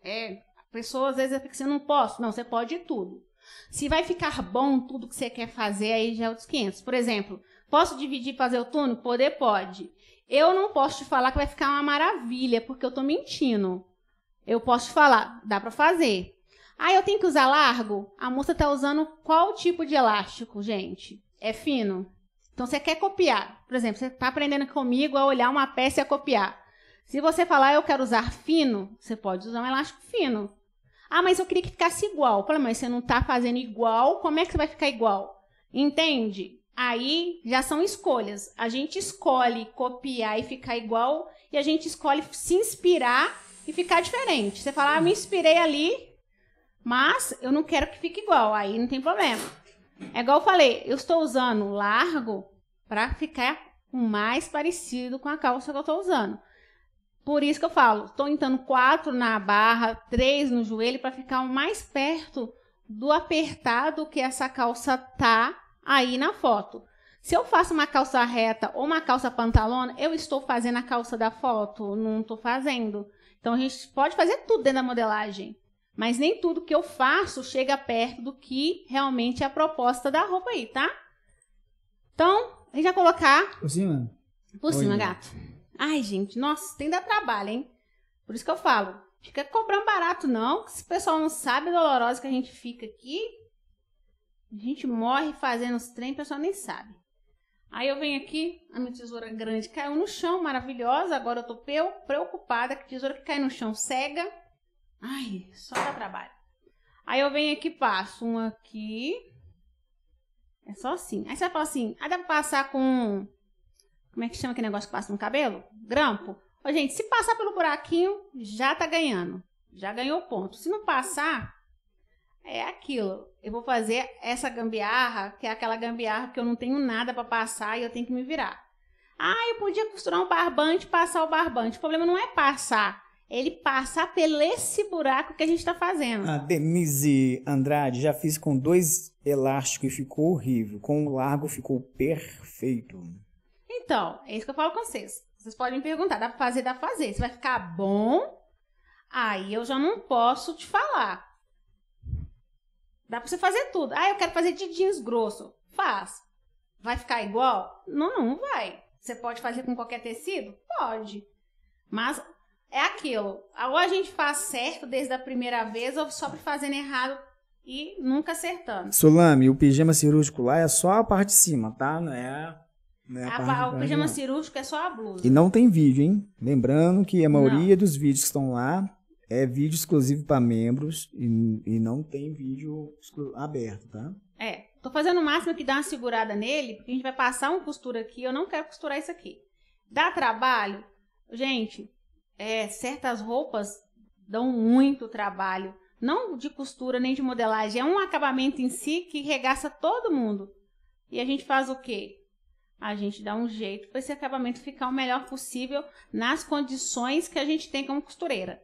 É, a pessoa às vezes que assim, você não posso. Não, você pode tudo. Se vai ficar bom tudo que você quer fazer, aí já é outros 500. Por exemplo, posso dividir fazer o túnel? Poder pode. Eu não posso te falar que vai ficar uma maravilha, porque eu tô mentindo. Eu posso te falar, dá para fazer. Ah, eu tenho que usar largo? A moça tá usando qual tipo de elástico, gente? É fino? Então você quer copiar. Por exemplo, você tá aprendendo comigo a olhar uma peça e a copiar. Se você falar, eu quero usar fino, você pode usar um elástico fino. Ah, mas eu queria que ficasse igual. Fala, mas você não está fazendo igual, como é que você vai ficar igual? Entende? Aí já são escolhas. A gente escolhe copiar e ficar igual, e a gente escolhe se inspirar e ficar diferente. Você fala, ah, me inspirei ali, mas eu não quero que fique igual. Aí não tem problema. É igual eu falei, eu estou usando largo para ficar o mais parecido com a calça que eu estou usando. Por isso que eu falo, estou entrando quatro na barra, três no joelho, para ficar o mais perto do apertado que essa calça tá aí na foto. Se eu faço uma calça reta ou uma calça pantalona, eu estou fazendo a calça da foto, não estou fazendo. Então a gente pode fazer tudo dentro da modelagem, mas nem tudo que eu faço chega perto do que realmente é a proposta da roupa aí, tá? Então, a gente vai colocar. Por cima? Por cima, Oi. gato. Ai, gente, nossa, tem dar trabalho, hein? Por isso que eu falo, fica cobrando barato não, se o pessoal não sabe dolorosa que a gente fica aqui. A gente morre fazendo os trem, o pessoal nem sabe. Aí eu venho aqui, a minha tesoura grande caiu no chão, maravilhosa, agora eu tô preocupada que tesoura que cai no chão cega. Ai, só dá trabalho. Aí eu venho aqui, passo um aqui. É só assim. Aí você fala assim, ah, dá pra passar com como é que chama aquele negócio que passa no cabelo? Grampo. Ô, gente, se passar pelo buraquinho, já tá ganhando. Já ganhou ponto. Se não passar, é aquilo. Eu vou fazer essa gambiarra, que é aquela gambiarra que eu não tenho nada para passar e eu tenho que me virar. Ah, eu podia costurar um barbante, passar o barbante. O problema não é passar, é ele passar pelo esse buraco que a gente está fazendo. A ah, Denise Andrade já fiz com dois elásticos e ficou horrível. Com o largo ficou perfeito. Então, é isso que eu falo com vocês. Vocês podem me perguntar, dá pra fazer, dá pra fazer. Se vai ficar bom, aí eu já não posso te falar. Dá pra você fazer tudo. Ah, eu quero fazer de jeans grosso. Faz. Vai ficar igual? Não, não vai. Você pode fazer com qualquer tecido? Pode. Mas é aquilo. Ou a gente faz certo desde a primeira vez, ou só fazendo errado e nunca acertando. Solame, o pijama cirúrgico lá é só a parte de cima, tá? Não é né, a a, a, o pijama cirúrgico é só a blusa. E não tem vídeo, hein? Lembrando que a maioria não. dos vídeos que estão lá é vídeo exclusivo para membros e, e não tem vídeo aberto, tá? É. Tô fazendo o máximo que dá uma segurada nele, porque a gente vai passar uma costura aqui. Eu não quero costurar isso aqui. Dá trabalho? Gente, é, certas roupas dão muito trabalho. Não de costura nem de modelagem. É um acabamento em si que regaça todo mundo. E a gente faz o quê? a gente dá um jeito para esse acabamento ficar o melhor possível nas condições que a gente tem como costureira.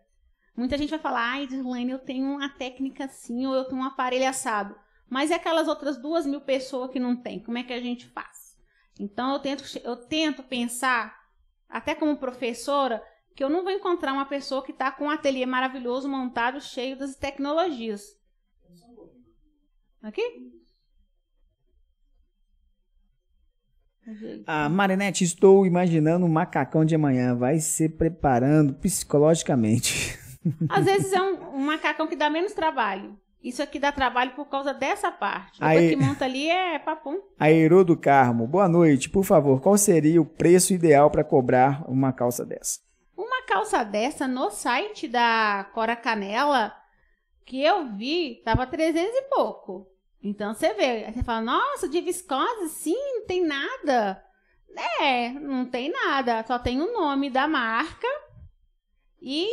Muita gente vai falar, ai, Dirlane, eu tenho uma técnica assim, ou eu tenho um aparelho assado. Mas e é aquelas outras duas mil pessoas que não tem? Como é que a gente faz? Então, eu tento, eu tento pensar, até como professora, que eu não vou encontrar uma pessoa que está com um ateliê maravilhoso montado, cheio das tecnologias. Aqui? Uhum. A ah, Marinete, estou imaginando um macacão de amanhã. Vai se preparando psicologicamente. Às vezes é um, um macacão que dá menos trabalho. Isso aqui dá trabalho por causa dessa parte. O Aê... que monta ali é papum. Aerô do Carmo, boa noite. Por favor, qual seria o preço ideal para cobrar uma calça dessa? Uma calça dessa no site da Cora Canela, que eu vi, tava 300 e pouco. Então você vê, você fala, nossa, de viscose, sim, não tem nada. É, não tem nada, só tem o nome da marca e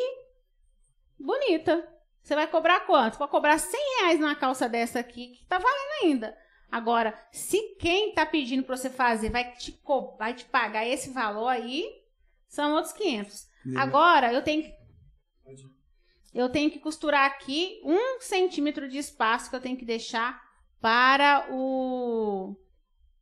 bonita. Você vai cobrar quanto? Vai cobrar 100 reais numa calça dessa aqui, que tá valendo ainda. Agora, se quem tá pedindo para você fazer vai te, vai te pagar esse valor aí, são outros 500. Agora, eu tenho que... Eu tenho que costurar aqui um centímetro de espaço que eu tenho que deixar para o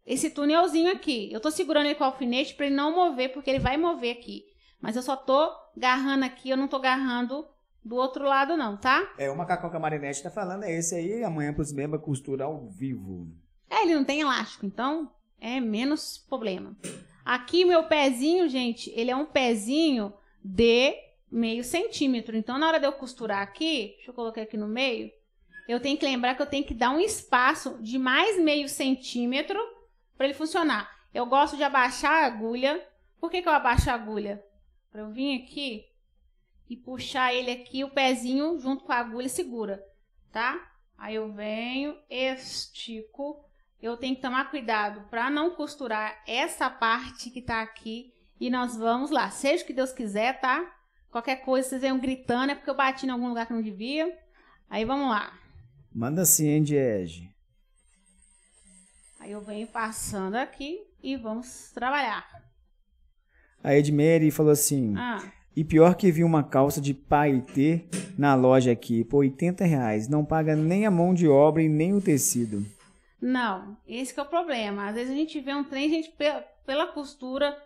esse túnelzinho aqui. Eu tô segurando ele com o alfinete para ele não mover, porque ele vai mover aqui. Mas eu só tô agarrando aqui, eu não tô agarrando do outro lado não, tá? É, o macacão que a marinete tá falando é esse aí, amanhã pros membros costura ao vivo. É, ele não tem elástico, então é menos problema. Aqui meu pezinho, gente, ele é um pezinho de meio centímetro. Então na hora de eu costurar aqui, deixa eu colocar aqui no meio, eu tenho que lembrar que eu tenho que dar um espaço de mais meio centímetro para ele funcionar. Eu gosto de abaixar a agulha. Por que, que eu abaixo a agulha? Para eu vir aqui e puxar ele aqui, o pezinho junto com a agulha segura, tá? Aí eu venho, estico. Eu tenho que tomar cuidado para não costurar essa parte que tá aqui. E nós vamos lá, seja o que Deus quiser, tá? Qualquer coisa, vocês venham gritando, é porque eu bati em algum lugar que não devia. Aí vamos lá. Manda sim, hein, Diege. Aí eu venho passando aqui e vamos trabalhar. A Edmery falou assim: ah. E pior que vi uma calça de paetê na loja aqui por 80 reais. Não paga nem a mão de obra e nem o tecido. Não, esse é o problema. Às vezes a gente vê um trem, a gente, pela costura,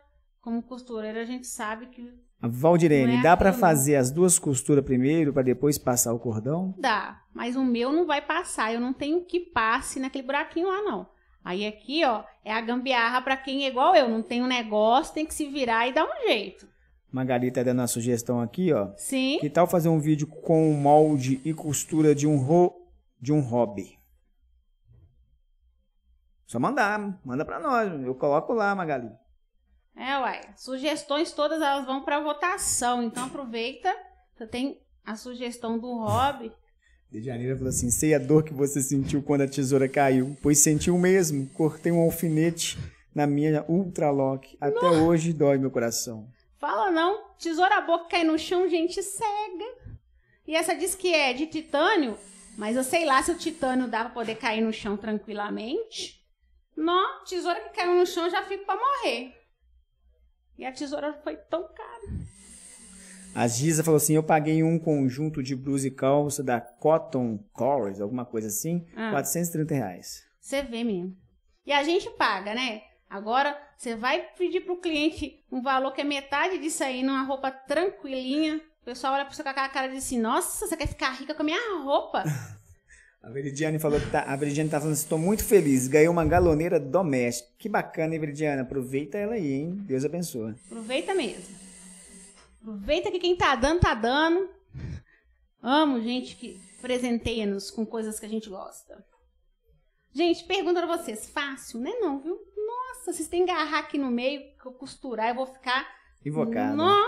como costureira, a gente sabe que Valdirene, é dá para assim, né? fazer as duas costuras primeiro para depois passar o cordão? Dá, mas o meu não vai passar. Eu não tenho que passe naquele buraquinho lá não. Aí aqui, ó, é a gambiarra para quem é igual eu, não tem um negócio, tem que se virar e dar um jeito. Magali tá dando a sugestão aqui, ó. Sim. Que tal fazer um vídeo com o molde e costura de um ro... de um hobby? Só mandar, manda para nós, eu coloco lá, Magali. É, uai. Sugestões todas elas vão para votação, então aproveita. Você tem a sugestão do Rob. De Janeiro falou assim: sei a dor que você sentiu quando a tesoura caiu, pois sentiu mesmo. Cortei um alfinete na minha Ultralock. Até Nossa. hoje dói meu coração. Fala não, tesoura boa boca cai no chão, gente cega. E essa diz que é de titânio, mas eu sei lá se o titânio dá pra poder cair no chão tranquilamente. Não, tesoura que caiu no chão já fico pra morrer. E a tesoura foi tão cara. A Giza falou assim: eu paguei um conjunto de blusa e calça da Cotton Colors, alguma coisa assim, ah. 430 reais. Você vê, menino. E a gente paga, né? Agora, você vai pedir pro cliente um valor que é metade disso aí, numa roupa tranquilinha. O pessoal olha pra você com aquela cara e diz assim: Nossa, você quer ficar rica com a minha roupa? A Veridiane falou que tá, a Veridiane tá falando estou muito feliz, ganhei uma galoneira doméstica. Que bacana, hein, Veridiana? Aproveita ela aí, hein? Deus abençoe. Aproveita mesmo. Aproveita que quem tá dando, tá dando. Amo gente que presenteia-nos com coisas que a gente gosta. Gente, pergunta pra vocês, fácil, né não, viu? Nossa, vocês têm que agarrar aqui no meio, que eu costurar, eu vou ficar... Invocado. Nó,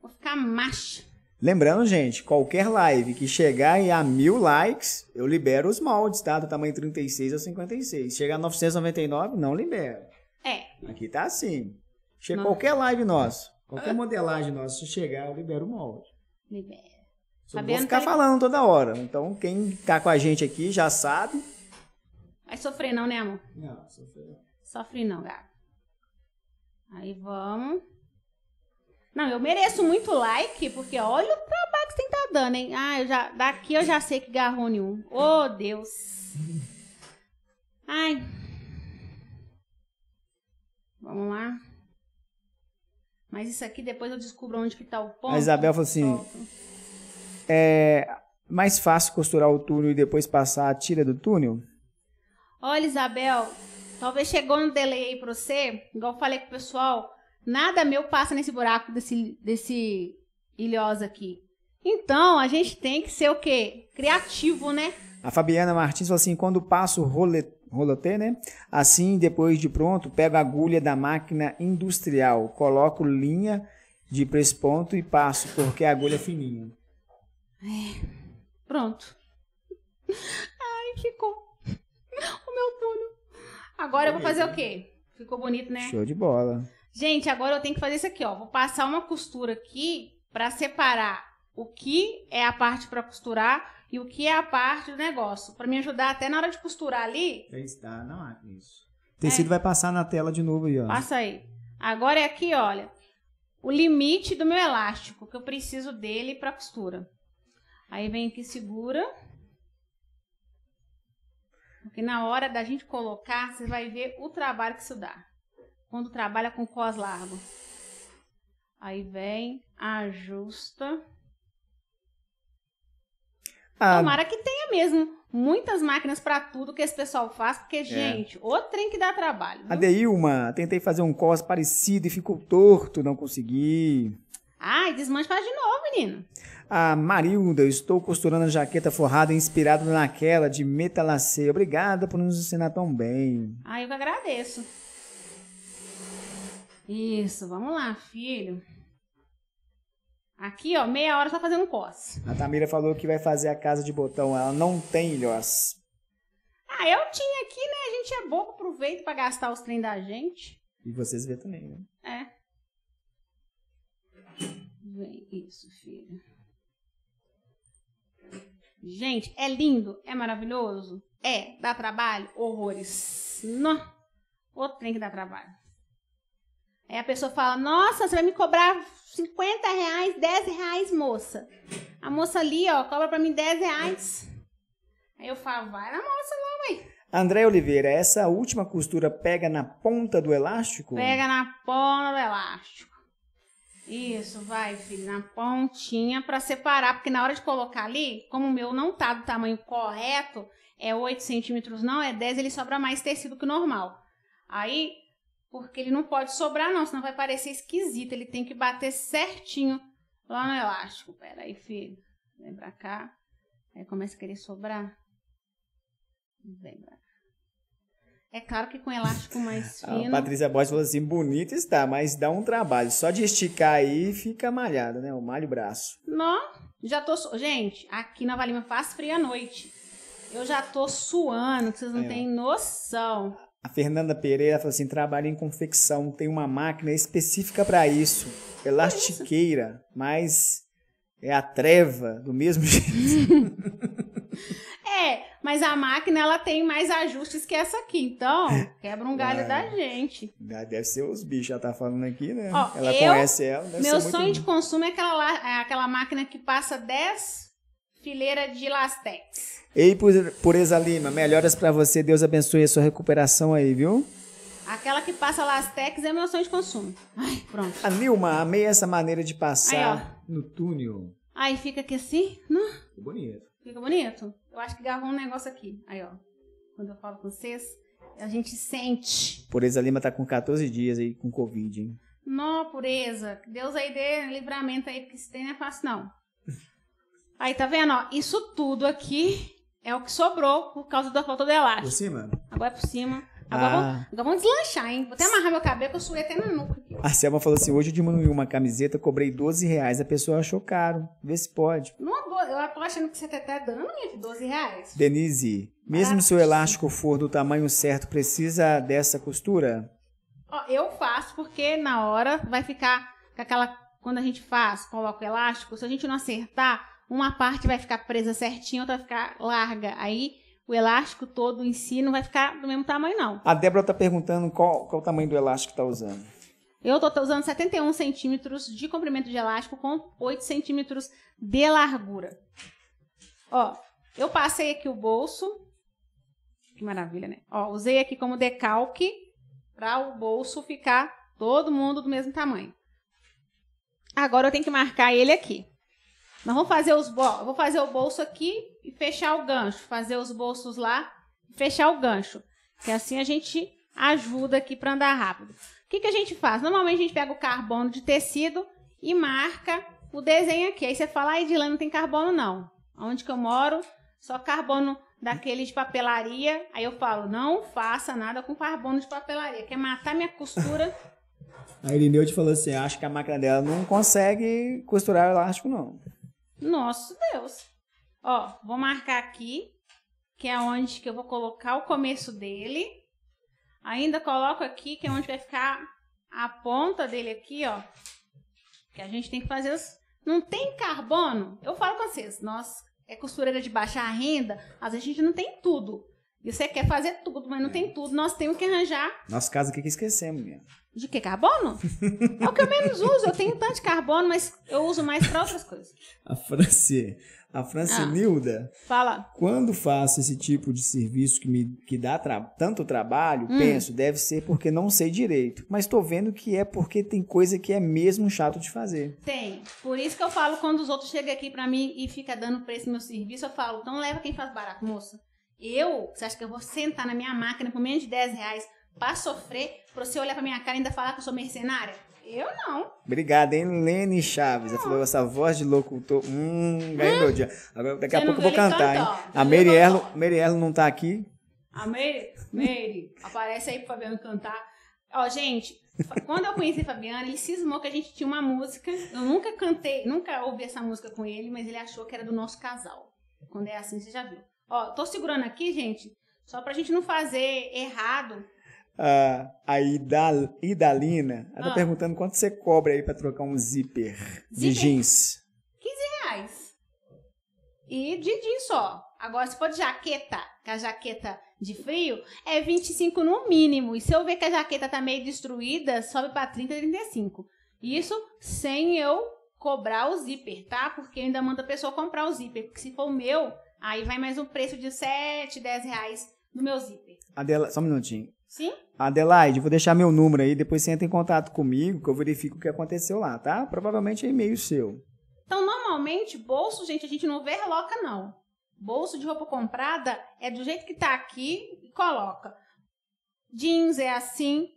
vou ficar macho. Lembrando, gente, qualquer live que chegar a mil likes, eu libero os moldes, tá? Do tamanho 36 a 56. Chegar a 999, não libero. É. Aqui tá assim. Chega qualquer live nossa, qualquer modelagem nossa, se chegar, eu libero o molde. Libera. Só vou ficar falando toda hora. Então, quem tá com a gente aqui já sabe. Vai sofrer não, né, amor? Não, sofrer não. Sofre não, Gabi. Aí vamos. Não, eu mereço muito like, porque olha o trabalho que você tá dando, hein? Ah, eu já, daqui eu já sei que garrou nenhum. Oh, Deus. Ai. Vamos lá. Mas isso aqui depois eu descubro onde que tá o ponto. A Isabel falou assim: é mais fácil costurar o túnel e depois passar a tira do túnel? Olha, Isabel, talvez chegou um delay aí pra você, igual eu falei com o pessoal. Nada meu passa nesse buraco desse, desse ilhosa aqui. Então, a gente tem que ser o quê? Criativo, né? A Fabiana Martins falou assim: quando passo rolê. rolet, né? Assim, depois de pronto, pego a agulha da máquina industrial, coloco linha de preço ponto e passo, porque a agulha é fininha. É. Pronto. Ai, ficou. O meu túnel. Agora Bonito. eu vou fazer o quê? Ficou bonito, né? Show de bola. Gente, agora eu tenho que fazer isso aqui, ó. Vou passar uma costura aqui para separar o que é a parte para costurar e o que é a parte do negócio, para me ajudar até na hora de costurar ali. Está, não isso. O tecido é. vai passar na tela de novo aí, ó. Passa aí. Agora é aqui, olha, o limite do meu elástico, que eu preciso dele para costura. Aí vem aqui, segura. Porque na hora da gente colocar, você vai ver o trabalho que isso dá quando trabalha com cos largo. Aí vem, ajusta. Ah. Tomara que tenha mesmo muitas máquinas para tudo que esse pessoal faz, porque, é. gente, o trem que dá trabalho. Viu? Adeilma, tentei fazer um cos parecido e ficou torto, não consegui. Ai, desmancha de novo, menino. Ah, Marilda, estou costurando a jaqueta forrada inspirada naquela de metalacê. Obrigada por nos ensinar tão bem. Ah, eu que agradeço. Isso, vamos lá, filho. Aqui, ó, meia hora só tá fazendo cos. A Tamira falou que vai fazer a casa de botão. Ela não tem ilhós. Ah, eu tinha aqui, né? A gente é bobo, aproveita para gastar os trem da gente. E vocês vê também, né? É. Vem, isso, filho. Gente, é lindo, é maravilhoso. É, dá trabalho, horrores. Não, outro trem que dá trabalho. Aí a pessoa fala: Nossa, você vai me cobrar 50 reais, 10 reais, moça. A moça ali, ó, cobra pra mim 10 reais. Aí eu falo: Vai na moça lá, mãe. André Oliveira, essa última costura pega na ponta do elástico? Pega na ponta do elástico. Isso, vai, filho, na pontinha para separar, porque na hora de colocar ali, como o meu não tá do tamanho correto, é 8 centímetros não, é 10, ele sobra mais tecido que o normal. Aí porque ele não pode sobrar, não, senão vai parecer esquisito. Ele tem que bater certinho lá no elástico. Pera aí, filho. Vem pra cá. Aí começa a querer sobrar. Vem pra cá. É claro que com elástico mais fino. A Patrícia Bosch falou assim: bonito está, mas dá um trabalho. Só de esticar aí fica malhado, né? O malho o braço. Não, já tô. Su... Gente, aqui na Valima faz fria à noite. Eu já tô suando, que vocês não é. têm noção. A Fernanda Pereira falou assim: trabalha em confecção, tem uma máquina específica para isso, elastiqueira, mas é a treva do mesmo jeito. é, mas a máquina ela tem mais ajustes que essa aqui, então quebra um galho é. da gente. Deve ser os bichos, ela tá falando aqui, né? Ó, ela eu, conhece ela. meu sonho bom. de consumo é aquela, é aquela máquina que passa 10 Fileira de Lastex. Ei, Pureza Lima, melhoras para você. Deus abençoe a sua recuperação aí, viu? Aquela que passa Lastex é meu sonho de consumo. Ai, pronto. A Nilma, amei essa maneira de passar aí, no túnel. Aí fica aqui assim, não? Né? Fica bonito. Fica bonito? Eu acho que gravou um negócio aqui. Aí, ó. Quando eu falo com vocês, a gente sente. Pureza Lima tá com 14 dias aí com Covid, hein? Nó, pureza. Deus aí dê livramento aí, porque se tem não é fácil, não. Aí, tá vendo? Ó, isso tudo aqui é o que sobrou por causa da falta do elástico. Por cima? Agora é por cima. Agora, ah. vamos, deslanchar, hein? Vou até amarrar meu cabelo que eu suei até na nuca. A Selma falou assim: hoje eu diminui uma camiseta, cobrei 12 reais. A pessoa achou caro. Vê se pode. Não, eu tô achando que você tá, tá dando, minha de 12 reais. Denise, mesmo se o elástico for do tamanho certo, precisa dessa costura? Ó, eu faço porque na hora vai ficar com aquela. Quando a gente faz, coloca o elástico, se a gente não acertar, uma parte vai ficar presa certinho outra vai ficar larga. Aí o elástico todo em si não vai ficar do mesmo tamanho, não. A Débora está perguntando qual, qual o tamanho do elástico que está usando. Eu estou usando 71 centímetros de comprimento de elástico com 8 centímetros de largura. Ó, eu passei aqui o bolso. Que maravilha, né? Ó, usei aqui como decalque para o bolso ficar todo mundo do mesmo tamanho. Agora eu tenho que marcar ele aqui. Nós vamos fazer os bolsos. Vou fazer o bolso aqui e fechar o gancho. Fazer os bolsos lá e fechar o gancho. Que assim a gente ajuda aqui para andar rápido. O que, que a gente faz? Normalmente a gente pega o carbono de tecido e marca o desenho aqui. Aí você fala, ai, ah, Dilane, não tem carbono não. Onde que eu moro, só carbono daquele de papelaria. Aí eu falo, não faça nada com carbono de papelaria. Quer matar minha costura? A Irineu te falou assim, acho que a máquina dela não consegue costurar elástico, não. Nosso Deus. Ó, vou marcar aqui, que é onde que eu vou colocar o começo dele. Ainda coloco aqui, que é onde vai ficar a ponta dele aqui, ó. Que a gente tem que fazer os... Não tem carbono? Eu falo com vocês, nós é costureira de baixa renda, às vezes a gente não tem tudo você quer fazer tudo, mas não é. tem tudo. Nós temos que arranjar. Nossa casa, aqui que, esquecemos, minha? De que? Carbono? é o que eu menos uso. Eu tenho tanto de carbono, mas eu uso mais para outras coisas. A Franci, a Franci Ah, fala. Quando faço esse tipo de serviço que me que dá tra tanto trabalho, hum. penso, deve ser porque não sei direito. Mas estou vendo que é porque tem coisa que é mesmo chato de fazer. Tem. Por isso que eu falo quando os outros chegam aqui para mim e fica dando preço no meu serviço, eu falo, então leva quem faz barato, moça. Eu, você acha que eu vou sentar na minha máquina por menos de 10 reais pra sofrer, pra você olhar pra minha cara e ainda falar que eu sou mercenária? Eu não. Obrigada, hein, Lene Chaves. Ela falou essa voz de locutor. Hum, ganhou hum? meu dia. Agora, daqui você a pouco eu vou cantar, cantou. hein? A Mary Erlo, Mary Erlo não tá aqui. A Mary, Mary, aparece aí pro Fabiano cantar. Ó, gente, quando eu conheci o Fabiano, ele cismou que a gente tinha uma música. Eu nunca cantei, nunca ouvi essa música com ele, mas ele achou que era do nosso casal. Quando é assim, você já viu. Ó, tô segurando aqui, gente, só pra gente não fazer errado. Ah, a Idal, Idalina, ela tá ah. tá perguntando quanto você cobra aí pra trocar um zíper, zíper de jeans. 15 reais. E de jeans só. Agora, se for de jaqueta, que a jaqueta de frio é 25 no mínimo. E se eu ver que a jaqueta tá meio destruída, sobe para 30, 35. Isso sem eu cobrar o zíper, tá? Porque eu ainda manda a pessoa comprar o zíper. Porque se for o meu, Aí vai mais um preço de 7, 10 reais no meu zíper. Adela... Só um minutinho. Sim? Adelaide, vou deixar meu número aí, depois você entra em contato comigo que eu verifico o que aconteceu lá, tá? Provavelmente é e-mail seu. Então, normalmente, bolso, gente, a gente não verloca, não. Bolso de roupa comprada é do jeito que tá aqui e coloca. Jeans é assim,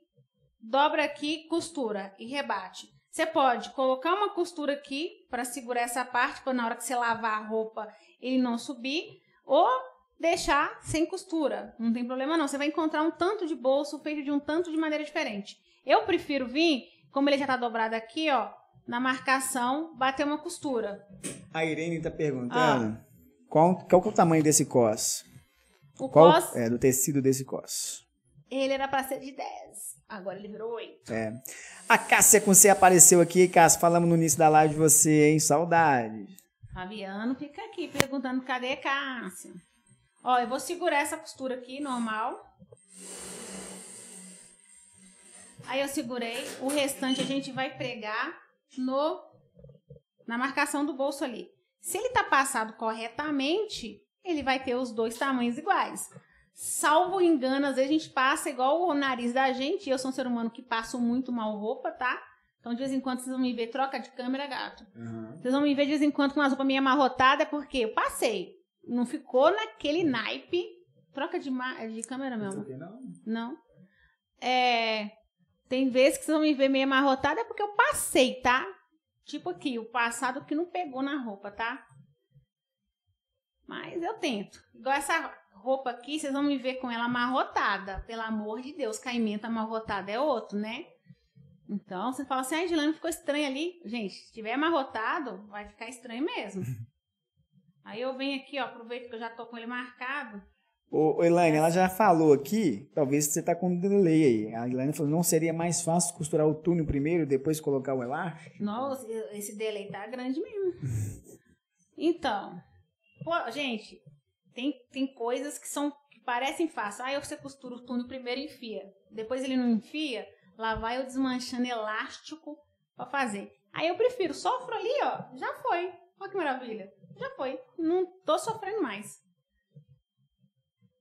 dobra aqui, costura e rebate. Você pode colocar uma costura aqui para segurar essa parte, para na hora que você lavar a roupa ele não subir, ou deixar sem costura. Não tem problema não. Você vai encontrar um tanto de bolso feito de um tanto de maneira diferente. Eu prefiro vir, como ele já está dobrado aqui, ó, na marcação, bater uma costura. A Irene está perguntando ah. qual, qual é o tamanho desse cos? O qual cos, é do tecido desse cos? Ele era para ser de 10. Agora ele virou oito. É. A Cássia com você apareceu aqui, Cássia. Falamos no início da live de você, hein? Saudades. Fabiano fica aqui perguntando cadê Cássia. Ó, eu vou segurar essa costura aqui, normal. Aí eu segurei. O restante a gente vai pregar no na marcação do bolso ali. Se ele tá passado corretamente, ele vai ter os dois tamanhos iguais. Salvo engano, às vezes a gente passa igual o nariz da gente. Eu sou um ser humano que passo muito mal roupa, tá? Então, de vez em quando, vocês vão me ver, troca de câmera, gato. Uhum. Vocês vão me ver de vez em quando com uma roupa meio amarrotada, porque eu passei. Não ficou naquele naipe. Troca de, de câmera, meu amor. Não. não. É, tem vezes que vocês vão me ver meio amarrotada, é porque eu passei, tá? Tipo aqui, o passado que não pegou na roupa, tá? Mas eu tento. Igual essa roupa aqui, vocês vão me ver com ela amarrotada. Pelo amor de Deus, caimento amarrotado é outro, né? Então, você fala assim, a ah, Edilane ficou estranha ali. Gente, se tiver amarrotado, vai ficar estranho mesmo. Aí eu venho aqui, ó, aproveito que eu já tô com ele marcado. Ô, Elaine, ela já falou aqui, talvez você tá com um delay aí. A Elaine falou, não seria mais fácil costurar o túnel primeiro, depois colocar o elástico? Nossa, esse delay tá grande mesmo. então, pô, gente, tem, tem coisas que são que parecem fáceis. Ah, você costura o túnel primeiro e enfia. Depois ele não enfia, lá vai eu desmanchando elástico para fazer. Aí eu prefiro, sofro ali, ó, já foi. Olha que maravilha. Já foi. Não tô sofrendo mais.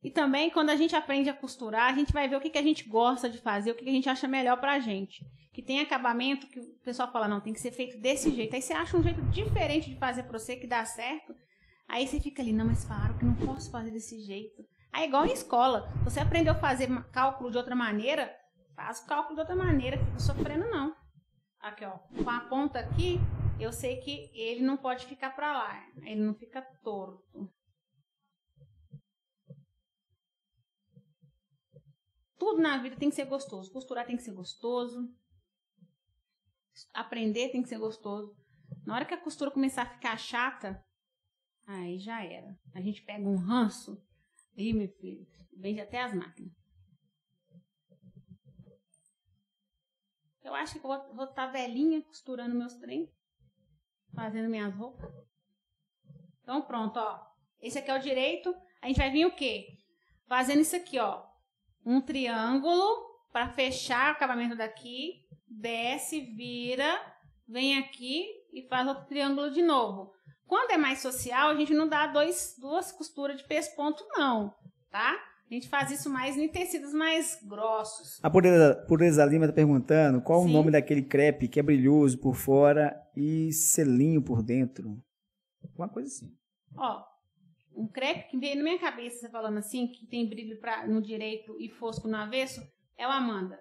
E também, quando a gente aprende a costurar, a gente vai ver o que, que a gente gosta de fazer, o que, que a gente acha melhor pra gente. Que tem acabamento que o pessoal fala, não, tem que ser feito desse jeito. Aí você acha um jeito diferente de fazer pra você que dá certo, Aí você fica ali, não, mas falaram que não posso fazer desse jeito. Aí, é igual em escola, você aprendeu a fazer cálculo de outra maneira, faz o cálculo de outra maneira, que fica sofrendo, não. Aqui, ó, com a ponta aqui, eu sei que ele não pode ficar para lá, ele não fica torto. Tudo na vida tem que ser gostoso. Costurar tem que ser gostoso. Aprender tem que ser gostoso. Na hora que a costura começar a ficar chata, Aí já era. A gente pega um ranço Ih, meu filho, vende até as máquinas. Eu acho que eu vou estar tá velhinha costurando meus trem, fazendo minhas roupas. Então pronto, ó. Esse aqui é o direito. A gente vai vir o quê? Fazendo isso aqui, ó. Um triângulo para fechar o acabamento daqui. Desce, vira, vem aqui e faz outro triângulo de novo. Quando é mais social, a gente não dá dois, duas costuras de pesponto, não, tá? A gente faz isso mais em tecidos mais grossos. A Pureza, Pureza Lima está perguntando qual Sim. o nome daquele crepe que é brilhoso por fora e selinho por dentro. Uma coisa assim. Ó, um crepe que veio na minha cabeça falando assim, que tem brilho pra, no direito e fosco no avesso, é o Amanda.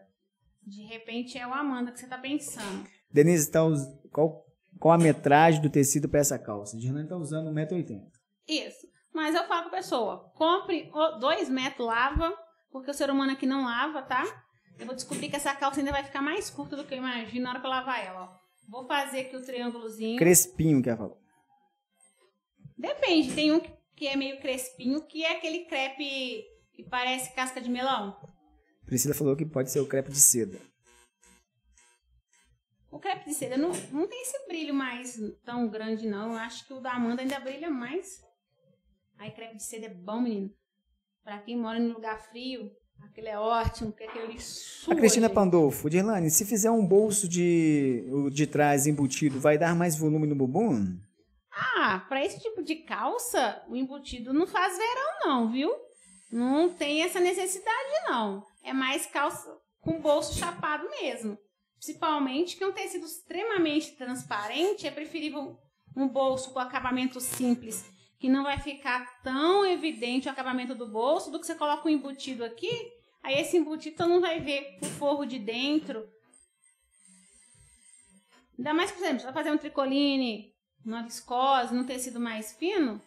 De repente é o Amanda que você está pensando. Denise, então, qual qual a metragem do tecido para essa calça? A Hernani está usando 1,80m. Isso. Mas eu falo para a pessoa, compre 2 metros, lava, porque o ser humano aqui não lava, tá? Eu vou descobrir que essa calça ainda vai ficar mais curta do que eu imagino na hora que eu lavar ela, ó. Vou fazer aqui o triângulozinho. Crespinho, que ela falou. Depende, tem um que é meio crespinho, que é aquele crepe que parece casca de melão. Priscila falou que pode ser o crepe de seda. O crepe de seda não, não tem esse brilho mais tão grande, não. Eu acho que o da Amanda ainda brilha mais. Aí crepe de seda é bom, menino. Pra quem mora em lugar frio, aquele é ótimo, porque aquele super. A Cristina Pandolfo, Dirlane, se fizer um bolso de, de trás embutido, vai dar mais volume no bumbum? Ah, pra esse tipo de calça, o embutido não faz verão, não, viu? Não tem essa necessidade, não. É mais calça com bolso chapado mesmo principalmente que um tecido extremamente transparente, é preferível um bolso com acabamento simples, que não vai ficar tão evidente o acabamento do bolso, do que você coloca um embutido aqui, aí esse embutido não vai ver o forro de dentro. Ainda mais, por exemplo, você vai fazer um tricoline numa viscose, num tecido mais fino,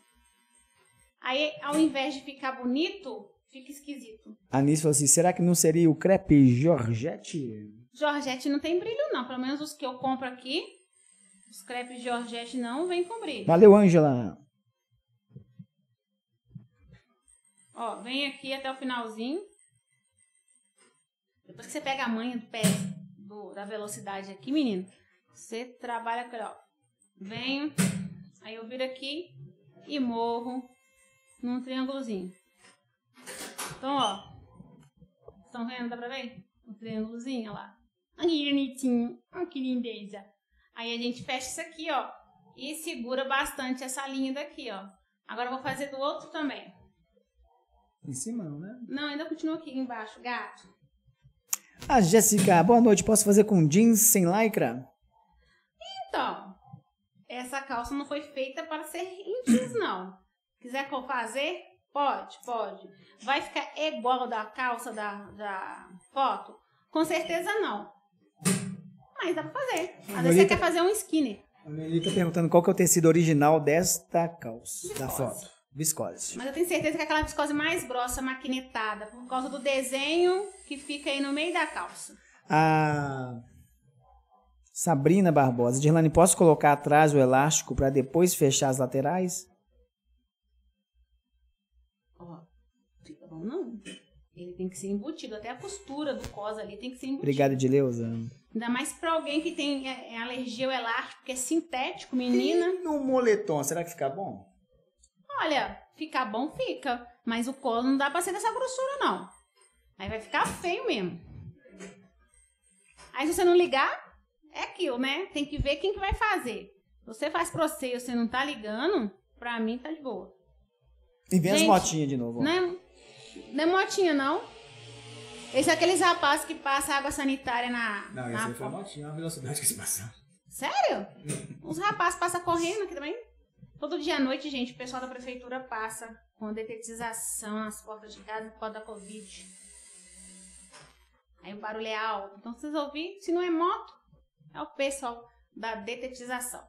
aí ao invés de ficar bonito, fica esquisito. A Anis falou assim, será que não seria o crepe Georgette? Georgette não tem brilho, não. Pelo menos os que eu compro aqui, os crepes de Georgette não vêm com brilho. Valeu, Ângela. Ó, vem aqui até o finalzinho. Depois que você pega a manha do pé, do, da velocidade aqui, menino, você trabalha aqui, ó. Venho, aí eu viro aqui e morro num triângulozinho. Então, ó, estão vendo? Dá pra ver? O triângulozinho, ó lá. Olha que bonitinho. Olha que lindeza. Aí a gente fecha isso aqui, ó. E segura bastante essa linha daqui, ó. Agora eu vou fazer do outro também. Em cima, né? Não, ainda continua aqui embaixo, gato. A ah, Jéssica, boa noite. Posso fazer com jeans sem lycra? Então, essa calça não foi feita para ser em jeans, não. Quiser fazer, pode, pode. Vai ficar igual da calça da, da foto? Com certeza não mas dá pra fazer. Às vezes você quer fazer um skinny. A Melita tá perguntando qual que é o tecido original desta calça, viscose. da foto. Viscose. Mas eu tenho certeza que é aquela viscose mais grossa, maquinetada, por causa do desenho que fica aí no meio da calça. A Sabrina Barbosa. Dirlane, posso colocar atrás o elástico para depois fechar as laterais? Ó, fica bom não. Ele tem que ser embutido, até a costura do cos ali tem que ser embutida. Obrigado, Dileuza. Ainda mais para alguém que tem é, é alergia ao elástico, que é sintético, menina. E no moletom, será que fica bom? Olha, ficar bom fica, mas o colo não dá para ser dessa grossura não. Aí vai ficar feio mesmo. Aí se você não ligar, é aquilo, né? Tem que ver quem que vai fazer. Você faz pra você e você não tá ligando, pra mim tá de boa. E vem Gente, as motinhas de novo. Não é, não é motinha, não. Esse é aqueles rapazes que passa água sanitária na. Não, esse na... aí foi a velocidade que se passa. Sério? Os rapazes passam correndo aqui também. Todo dia à noite, gente, o pessoal da prefeitura passa com a detetização nas portas de casa por causa da Covid. Aí o barulho é alto. Então vocês ouviram, se não é moto, é o pessoal da detetização.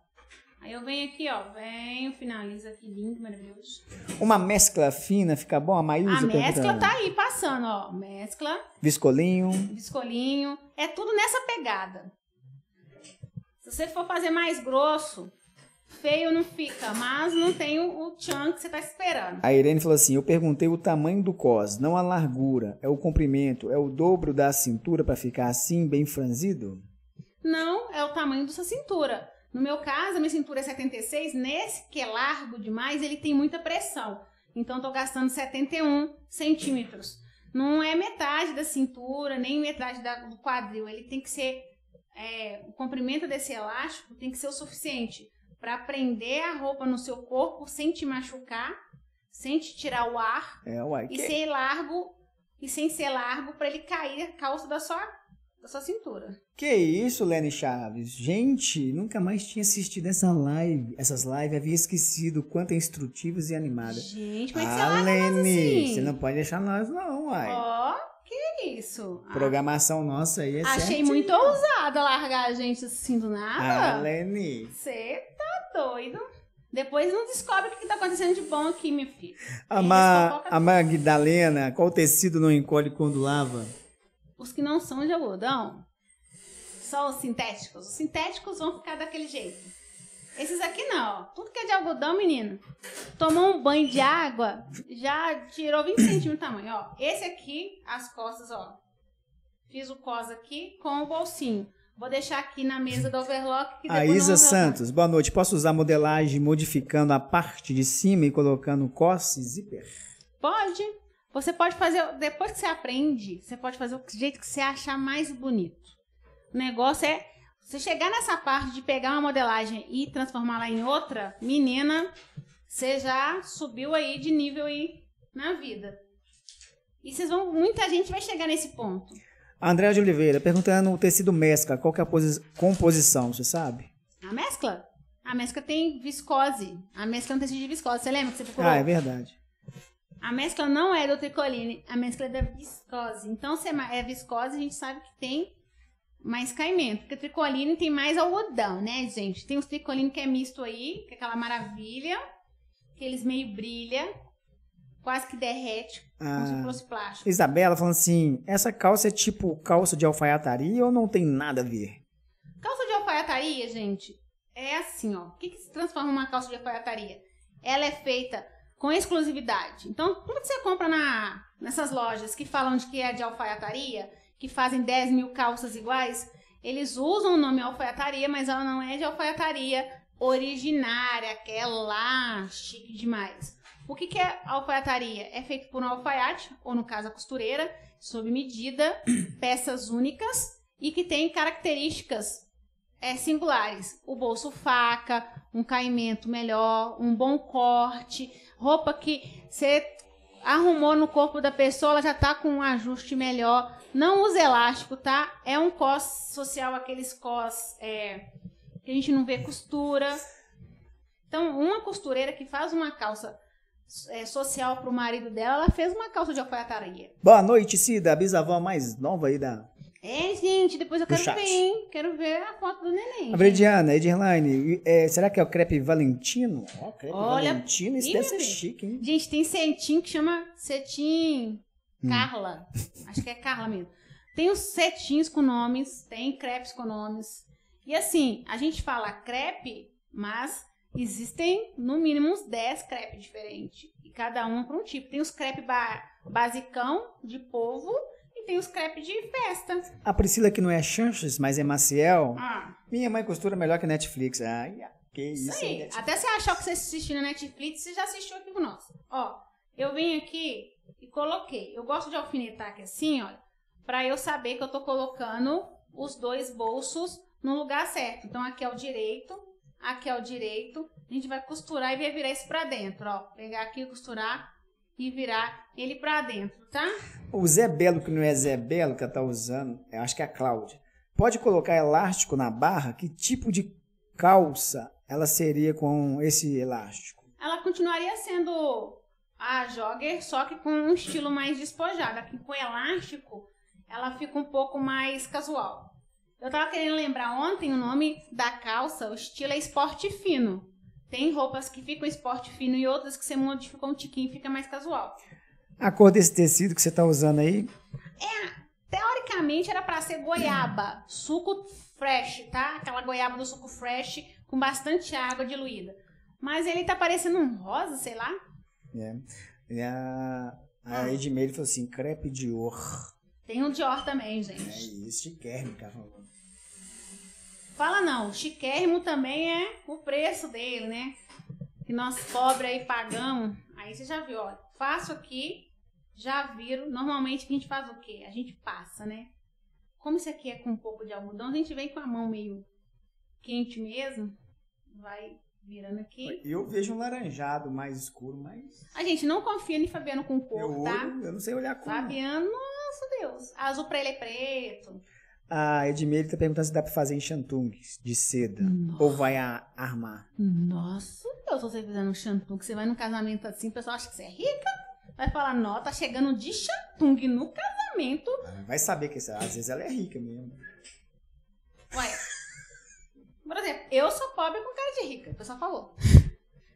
Aí eu venho aqui, ó, venho, finalizo aqui, lindo, maravilhoso. Uma mescla fina fica bom? A Maísa A mescla tá aí passando, ó, mescla. Viscolinho. Viscolinho. É tudo nessa pegada. Se você for fazer mais grosso, feio não fica, mas não tem o, tchan que você tá esperando. A Irene falou assim, eu perguntei o tamanho do cos, não a largura, é o comprimento, é o dobro da cintura para ficar assim, bem franzido? Não, é o tamanho da sua cintura. No meu caso, a minha cintura é 76, nesse que é largo demais, ele tem muita pressão. Então, estou gastando 71 centímetros. Não é metade da cintura, nem metade do quadril. Ele tem que ser. É, o comprimento desse elástico tem que ser o suficiente para prender a roupa no seu corpo sem te machucar, sem te tirar o ar. É, uai, e que... ser largo, e sem ser largo para ele cair a calça da sua, da sua cintura. Que isso, Lenny Chaves? Gente, nunca mais tinha assistido essa live. Essas lives havia esquecido quanto é instrutivas e animada. Gente, mas ah, você é Lene, assim? você não pode deixar nós não, uai. Ó, oh, que isso? Ah. Programação ah, nossa aí é Achei certinho. muito ousada largar a gente assim do nada. Ah, Lene. Você tá doido? Depois não descobre o que tá acontecendo de bom aqui, meu filho. A, Ma, a Magdalena, qual tecido não encolhe quando lava? Os que não são de algodão só os sintéticos. Os sintéticos vão ficar daquele jeito. Esses aqui não. Tudo que é de algodão, menino. Tomou um banho de água, já tirou 20 centímetros de tamanho. Ó, esse aqui, as costas, ó. Fiz o cos aqui com o bolsinho. Vou deixar aqui na mesa do overlock. a Isa Santos, boa noite. Posso usar modelagem modificando a parte de cima e colocando cos e zíper? Pode. Você pode fazer, depois que você aprende, você pode fazer o jeito que você achar mais bonito. O negócio é você chegar nessa parte de pegar uma modelagem e transformá-la em outra, menina, você já subiu aí de nível aí na vida. E vocês vão, muita gente vai chegar nesse ponto. André de Oliveira perguntando o tecido mescla, qual que é a composição, você sabe? A mescla? A mescla tem viscose. A mescla é um tecido de viscose. Você lembra que você procurou? Ah, é verdade. A mescla não é do tricoline, a mescla é da viscose. Então, se é, é viscose, a gente sabe que tem mais caimento. Porque tricoline tem mais algodão, né, gente? Tem os tricoline que é misto aí, que é aquela maravilha, que eles meio brilha, quase que derrete, ah, como se ah, fosse plástico. Isabela falando assim, essa calça é tipo calça de alfaiataria ou não tem nada a ver? Calça de alfaiataria, gente, é assim, ó. O que, que se transforma uma calça de alfaiataria? Ela é feita com exclusividade. Então, tudo que você compra na, nessas lojas que falam de que é de alfaiataria que fazem 10 mil calças iguais, eles usam o nome alfaiataria, mas ela não é de alfaiataria originária, que é lá, chique demais. O que, que é alfaiataria? É feito por um alfaiate, ou no caso a costureira, sob medida, peças únicas e que tem características é, singulares. O bolso faca, um caimento melhor, um bom corte, roupa que você arrumou no corpo da pessoa, ela já está com um ajuste melhor. Não usa elástico, tá? É um cos social, aqueles cos é, que a gente não vê costura. Então, uma costureira que faz uma calça é, social para o marido dela, ela fez uma calça de alfaiataria. Boa noite, Cida, a bisavó mais nova aí da, é, gente, depois eu quero ver, hein? Quero ver a foto do neném. Abrediana, Edirline, é, será que é o crepe Valentino? Ó, oh, crepe Olha, Valentino, isso deve ser chique, hein? Gente, tem cetim que chama cetim Hum. Carla. Acho que é Carla mesmo. Tem os setins com nomes, tem crepes com nomes. E assim, a gente fala crepe, mas existem no mínimo uns 10 crepes diferentes. E cada um para um tipo. Tem os crepes ba basicão de povo e tem os crepes de festa. A Priscila, que não é Chanches, mas é Maciel. Ah. Minha mãe costura melhor que Netflix. Ai, ah, que isso. isso aí. É Até você achar que você assistiu na Netflix, você já assistiu aqui com nós. Ó, eu vim aqui e coloquei. Eu gosto de alfinetar aqui assim, olha, para eu saber que eu tô colocando os dois bolsos no lugar certo. Então, aqui é o direito, aqui é o direito. A gente vai costurar e vai virar isso para dentro, ó. Pegar aqui, costurar e virar ele para dentro, tá? O Zé Belo, que não é Zé Belo, que ela tá usando, eu é, acho que é a Cláudia. Pode colocar elástico na barra? Que tipo de calça ela seria com esse elástico? Ela continuaria sendo a jogger, só que com um estilo mais despojado. Aqui com elástico, ela fica um pouco mais casual. Eu tava querendo lembrar ontem o nome da calça, o estilo é esporte fino. Tem roupas que ficam esporte fino e outras que você modifica um tiquinho e fica mais casual. A cor desse tecido que você tá usando aí? É, teoricamente era para ser goiaba, suco fresh, tá? Aquela goiaba do suco fresh com bastante água diluída. Mas ele tá parecendo um rosa, sei lá. É. E A, a ah. Edmeire falou assim: crepe de or. Tem um Dior também, gente. É isso, chiquérrimo, cara. Fala não, chiquérrimo também é o preço dele, né? Que nós pobres aí pagamos. Aí você já viu, ó. Faço aqui, já viro Normalmente a gente faz o quê? A gente passa, né? Como isso aqui é com um pouco de algodão, a gente vem com a mão meio quente mesmo, vai Virando aqui. Eu vejo um laranjado mais escuro, mas. A gente não confia em Fabiano com cor, eu tá? Olho, eu não sei olhar cor. Fabiano, nossa Deus. Azul pra ele é preto. A Edmeire tá perguntando se dá pra fazer enxantung de seda. Nossa. Ou vai a, armar. Nossa Deus, se você fizer um xantung, você vai num casamento assim, o pessoal acha que você é rica. Vai falar, não, tá chegando de xantung no casamento. Vai saber que às vezes ela é rica mesmo. Ué. Por exemplo, eu sou pobre com cara de rica, o pessoal falou.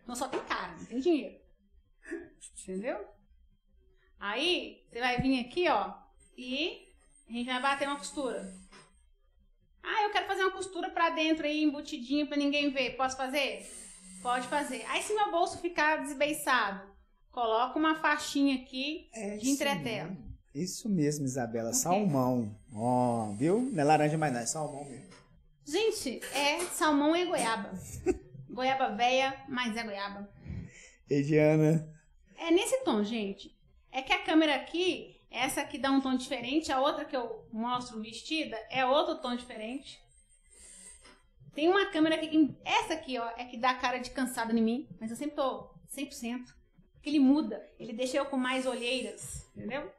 Não só tem cara, não tem dinheiro. Entendeu? Aí, você vai vir aqui, ó, e a gente vai bater uma costura. Ah, eu quero fazer uma costura pra dentro aí, embutidinho, pra ninguém ver. Posso fazer? Pode fazer. Aí, se meu bolso ficar desbeiçado, coloca uma faixinha aqui é de entretela. Isso mesmo, Isabela. Okay. Salmão. Ó, oh, viu? Não é laranja mais não, é salmão mesmo. Gente, é salmão e goiaba. goiaba véia, mas é goiaba. Ediana. É nesse tom, gente. É que a câmera aqui, essa aqui dá um tom diferente, a outra que eu mostro vestida é outro tom diferente. Tem uma câmera que essa aqui, ó, é que dá cara de cansada em mim, mas eu sempre tô 100%. Porque ele muda, ele deixa eu com mais olheiras, entendeu?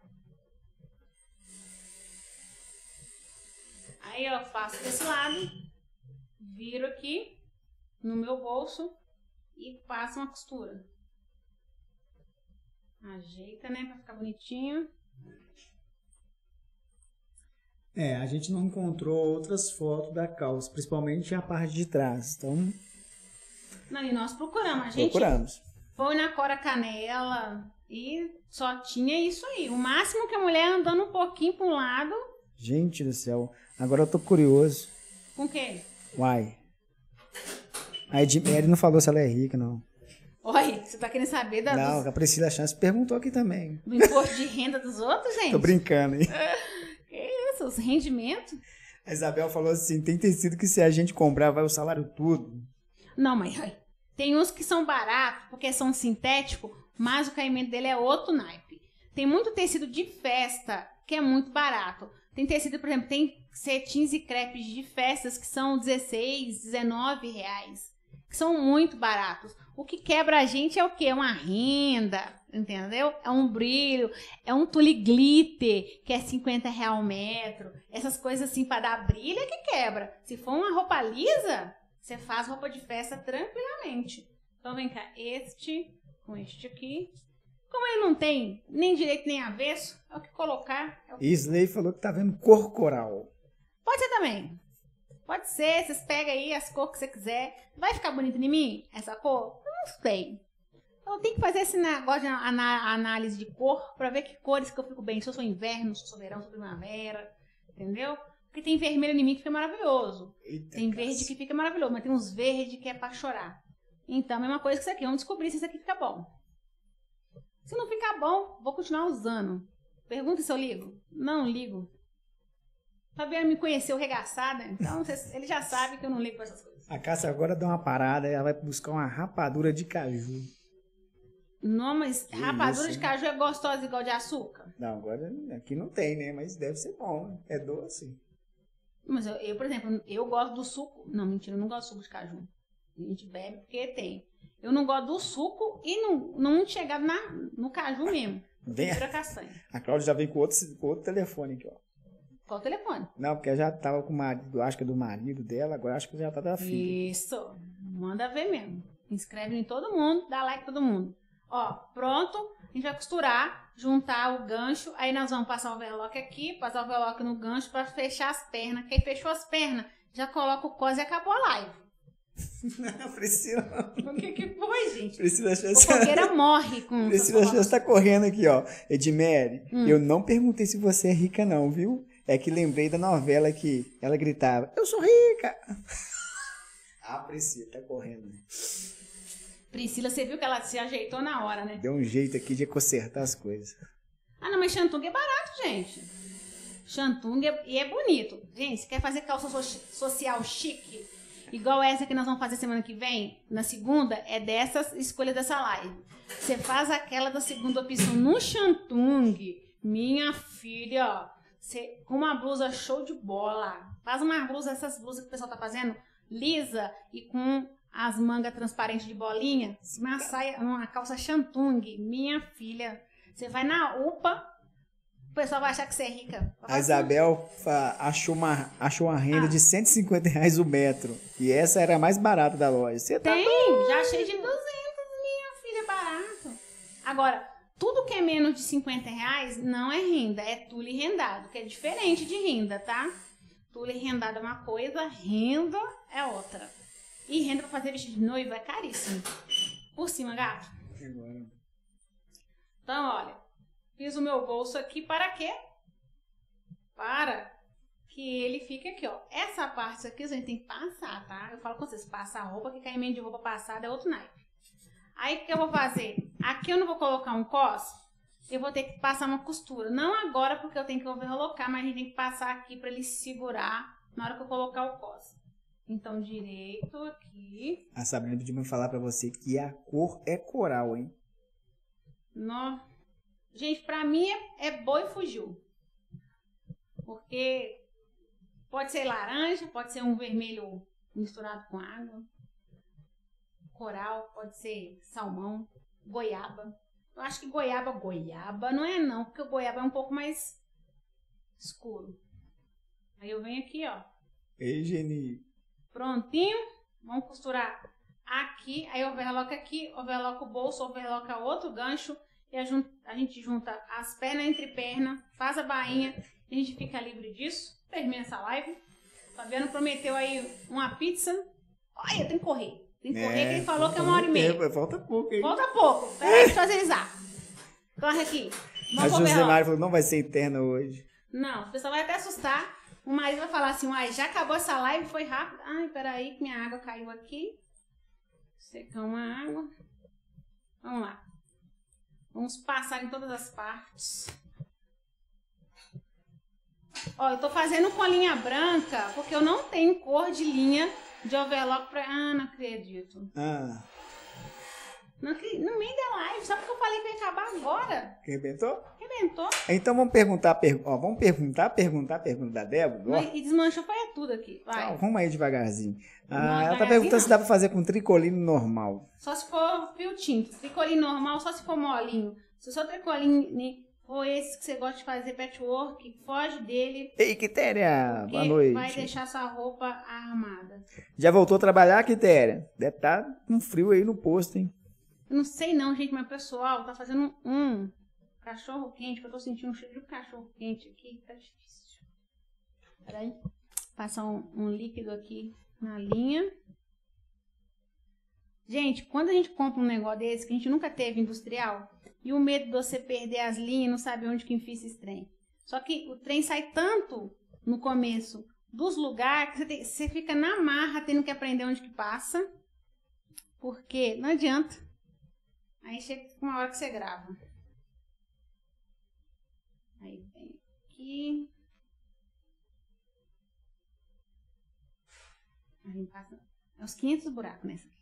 Aí, eu faço desse lado, viro aqui no meu bolso e passo uma costura. Ajeita, né, pra ficar bonitinho. É, a gente não encontrou outras fotos da calça, principalmente a parte de trás, então... Não, e nós procuramos, a gente... Procuramos. Foi na Cora Canela e só tinha isso aí. O máximo que a mulher andando um pouquinho para um lado Gente do céu. Agora eu tô curioso. Com quem? Uai. A Edmere não falou se ela é rica, não. Oi, você tá querendo saber da. Não, dos... a Priscila Chance perguntou aqui também. Do imposto de renda dos outros, gente? Tô brincando, hein? que isso, os rendimentos? A Isabel falou assim: tem tecido que se a gente comprar, vai o salário tudo. Não, mas tem uns que são baratos, porque são sintéticos, mas o caimento dele é outro naipe. Tem muito tecido de festa que é muito barato. Tem tecido, por exemplo, tem cetins e crepes de festas que são 16, 19 reais. Que são muito baratos. O que quebra a gente é o quê? É uma renda, entendeu? É um brilho, é um tule glitter, que é 50 reais o metro. Essas coisas assim para dar brilho é que quebra. Se for uma roupa lisa, você faz roupa de festa tranquilamente. Então vem cá, este com este aqui. Como ele não tem nem direito nem avesso, é o que colocar. É o falou que tá vendo cor coral. Pode ser também. Pode ser, vocês pegam aí as cores que você quiser. Vai ficar bonito em mim essa cor? Eu não sei. Eu tenho que fazer esse negócio de análise de cor para ver que cores que eu fico bem. Se eu sou inverno, se eu sou verão, se eu sou primavera, entendeu? Porque tem vermelho em mim que fica maravilhoso. Eita tem verde que fica maravilhoso, mas tem uns verdes que é para chorar. Então, é mesma coisa que isso aqui. Vamos descobrir se isso aqui fica bom. Se não ficar bom, vou continuar usando. Pergunta se eu ligo. Não ligo. Fabiano me conheceu regaçada, então ele já sabe que eu não ligo pra essas coisas. A Cássia agora dá uma parada, ela vai buscar uma rapadura de caju. Não, mas que rapadura isso, de caju é gostosa igual de açúcar? Não, agora aqui não tem, né? Mas deve ser bom, né? É doce. Mas eu, eu, por exemplo, eu gosto do suco. Não, mentira, eu não gosto do suco de caju. A gente bebe porque tem. Eu não gosto do suco e não, não chegado na, no caju mesmo. Vem. Vira castanha. A Cláudia já veio com outro, com outro telefone aqui, ó. Qual o telefone? Não, porque já tava com o marido, acho que é do marido dela, agora acho que já tá da filha. Isso. Manda ver mesmo. Inscreve em todo mundo, dá like todo mundo. Ó, pronto. A gente vai costurar, juntar o gancho, aí nós vamos passar o overlock aqui, passar o overlock no gancho para fechar as pernas. Quem fechou as pernas, já coloca o cos e acabou a live. Priscila. O que, que foi, gente? Priscila Chance. O Fogueira morre com Priscila Chance tá correndo aqui, ó. Edmere, hum. eu não perguntei se você é rica, não, viu? É que lembrei da novela que ela gritava: Eu sou rica! ah, Priscila, tá correndo. Priscila, você viu que ela se ajeitou na hora, né? Deu um jeito aqui de consertar as coisas. Ah, não, mas Xantung é barato, gente. Xantung é, e é bonito. Gente, se quer fazer calça so social chique, Igual essa que nós vamos fazer semana que vem, na segunda, é dessa escolha dessa live. Você faz aquela da segunda opção no Shantung, minha filha, você, com uma blusa show de bola. Faz uma blusa, essas blusas que o pessoal tá fazendo, lisa e com as mangas transparentes de bolinha, uma saia, uma calça Shantung, minha filha. Você vai na UPA, o pessoal vai achar que você é rica. A Isabel ah, achou uma, achou uma renda ah. de 150 reais o metro. E essa era a mais barata da loja. Você tá Tem, já achei de 200, minha filha, barato. Agora, tudo que é menos de 50 reais não é renda, é tule rendado, que é diferente de renda, tá? Tule rendado é uma coisa, renda é outra. E renda pra fazer vestido de noiva é caríssimo. Por cima, gato. Então, olha, Fiz o meu bolso aqui para quê? Para que ele fique aqui, ó. Essa parte aqui a gente tem que passar, tá? Eu falo com vocês, passa a roupa, que caimento de roupa passada é outro naipe. Aí, o que eu vou fazer? Aqui eu não vou colocar um cos, eu vou ter que passar uma costura. Não agora, porque eu tenho que overlocar, mas a gente tem que passar aqui para ele segurar na hora que eu colocar o cos. Então, direito aqui. A Sabrina pediu pra falar pra você que a cor é coral, hein? Nossa. Gente, para mim é, é boi fugiu. Porque pode ser laranja, pode ser um vermelho misturado com água, coral, pode ser salmão, goiaba. Eu acho que goiaba, goiaba, não é não, porque o goiaba é um pouco mais escuro. Aí eu venho aqui, ó. Ei, Geni. Prontinho. Vamos costurar aqui, aí overloca aqui, overloca o bolso, overloca outro gancho, e a, a gente junta as pernas entre pernas, faz a bainha, a gente fica livre disso, termina essa live. Fabiano prometeu aí uma pizza. Olha, eu tenho que correr. Tem que correr, é, que ele é, falou que é uma hora e meia. Tempo, é, falta pouco, hein? Falta pouco. Peraí, deixa é. eu agilizar. Corre aqui. Vamos Mas o Josemar falou, não vai ser interna hoje. Não, o pessoal vai até assustar. O marido vai falar assim, uai, já acabou essa live, foi rápido. Ai, peraí, que minha água caiu aqui. Secar uma água. Vamos lá. Vamos passar em todas as partes. Ó, eu tô fazendo com a linha branca, porque eu não tenho cor de linha de overlock pra... Ah, não acredito. Ah. Não, no meio da live, sabe que eu falei que ia acabar agora? Arrebentou? Então vamos perguntar, Ó, vamos perguntar, perguntar, pergunta da Débora. e desmanchou foi tudo aqui. Vai. Então, vamos aí devagarzinho. ah, ela tá perguntando não. se dá para fazer com tricolino normal. Só se for fio tinto. Tricolino normal, só se for molinho. Se o seu tricolino for esse que você gosta de fazer patchwork, foge dele. Ei, Quitéria, boa noite. vai deixar sua roupa armada. Já voltou a trabalhar, Quitéria? Deve estar tá um frio aí no posto, hein? Eu não sei não, gente, mas o pessoal tá fazendo um Cachorro quente, que eu tô sentindo um cheiro de cachorro quente aqui, tá difícil. Peraí. Passar um, um líquido aqui na linha. Gente, quando a gente compra um negócio desse que a gente nunca teve industrial, e o medo de você perder as linhas e não saber onde que enfia esse trem. Só que o trem sai tanto no começo dos lugares que você, tem, você fica na marra tendo que aprender onde que passa, porque não adianta. Aí chega uma hora que você grava. aqui. A gente passa é uns 500 buracos nessa aqui.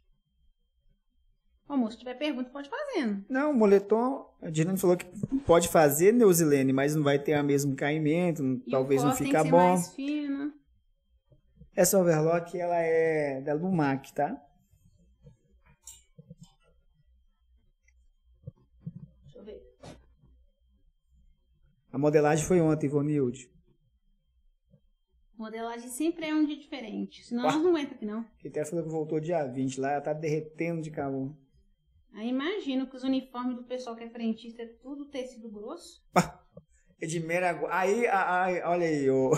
se tiver pergunta, pode fazer Não, o moletom, a Dirane falou que pode fazer, Neuzilene, mas não vai ter o mesmo caimento, e talvez não fique bom. mais fino. Essa overlock, ela é da Lumac, tá? A modelagem foi ontem, Ivonilde. Modelagem sempre é um dia diferente. Senão nós não aguenta aqui, não. até falou que voltou dia 20 lá, ela tá derretendo de calor. Aí imagino que os uniformes do pessoal que é frentista é tudo tecido grosso. Pá. É Edmera. Aí, aí, olha aí, ô. Oh.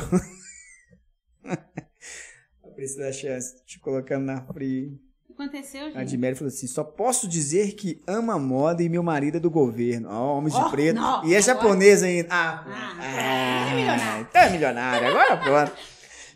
a Priscila Chance te colocando na fria. Aconteceu, gente. A Admério falou assim: só posso dizer que ama moda e meu marido é do governo. Ó, oh, homem de oh, preto. Não, e é japonesa ainda. Ah, ah, ah, é milionária. Então é Agora pronto.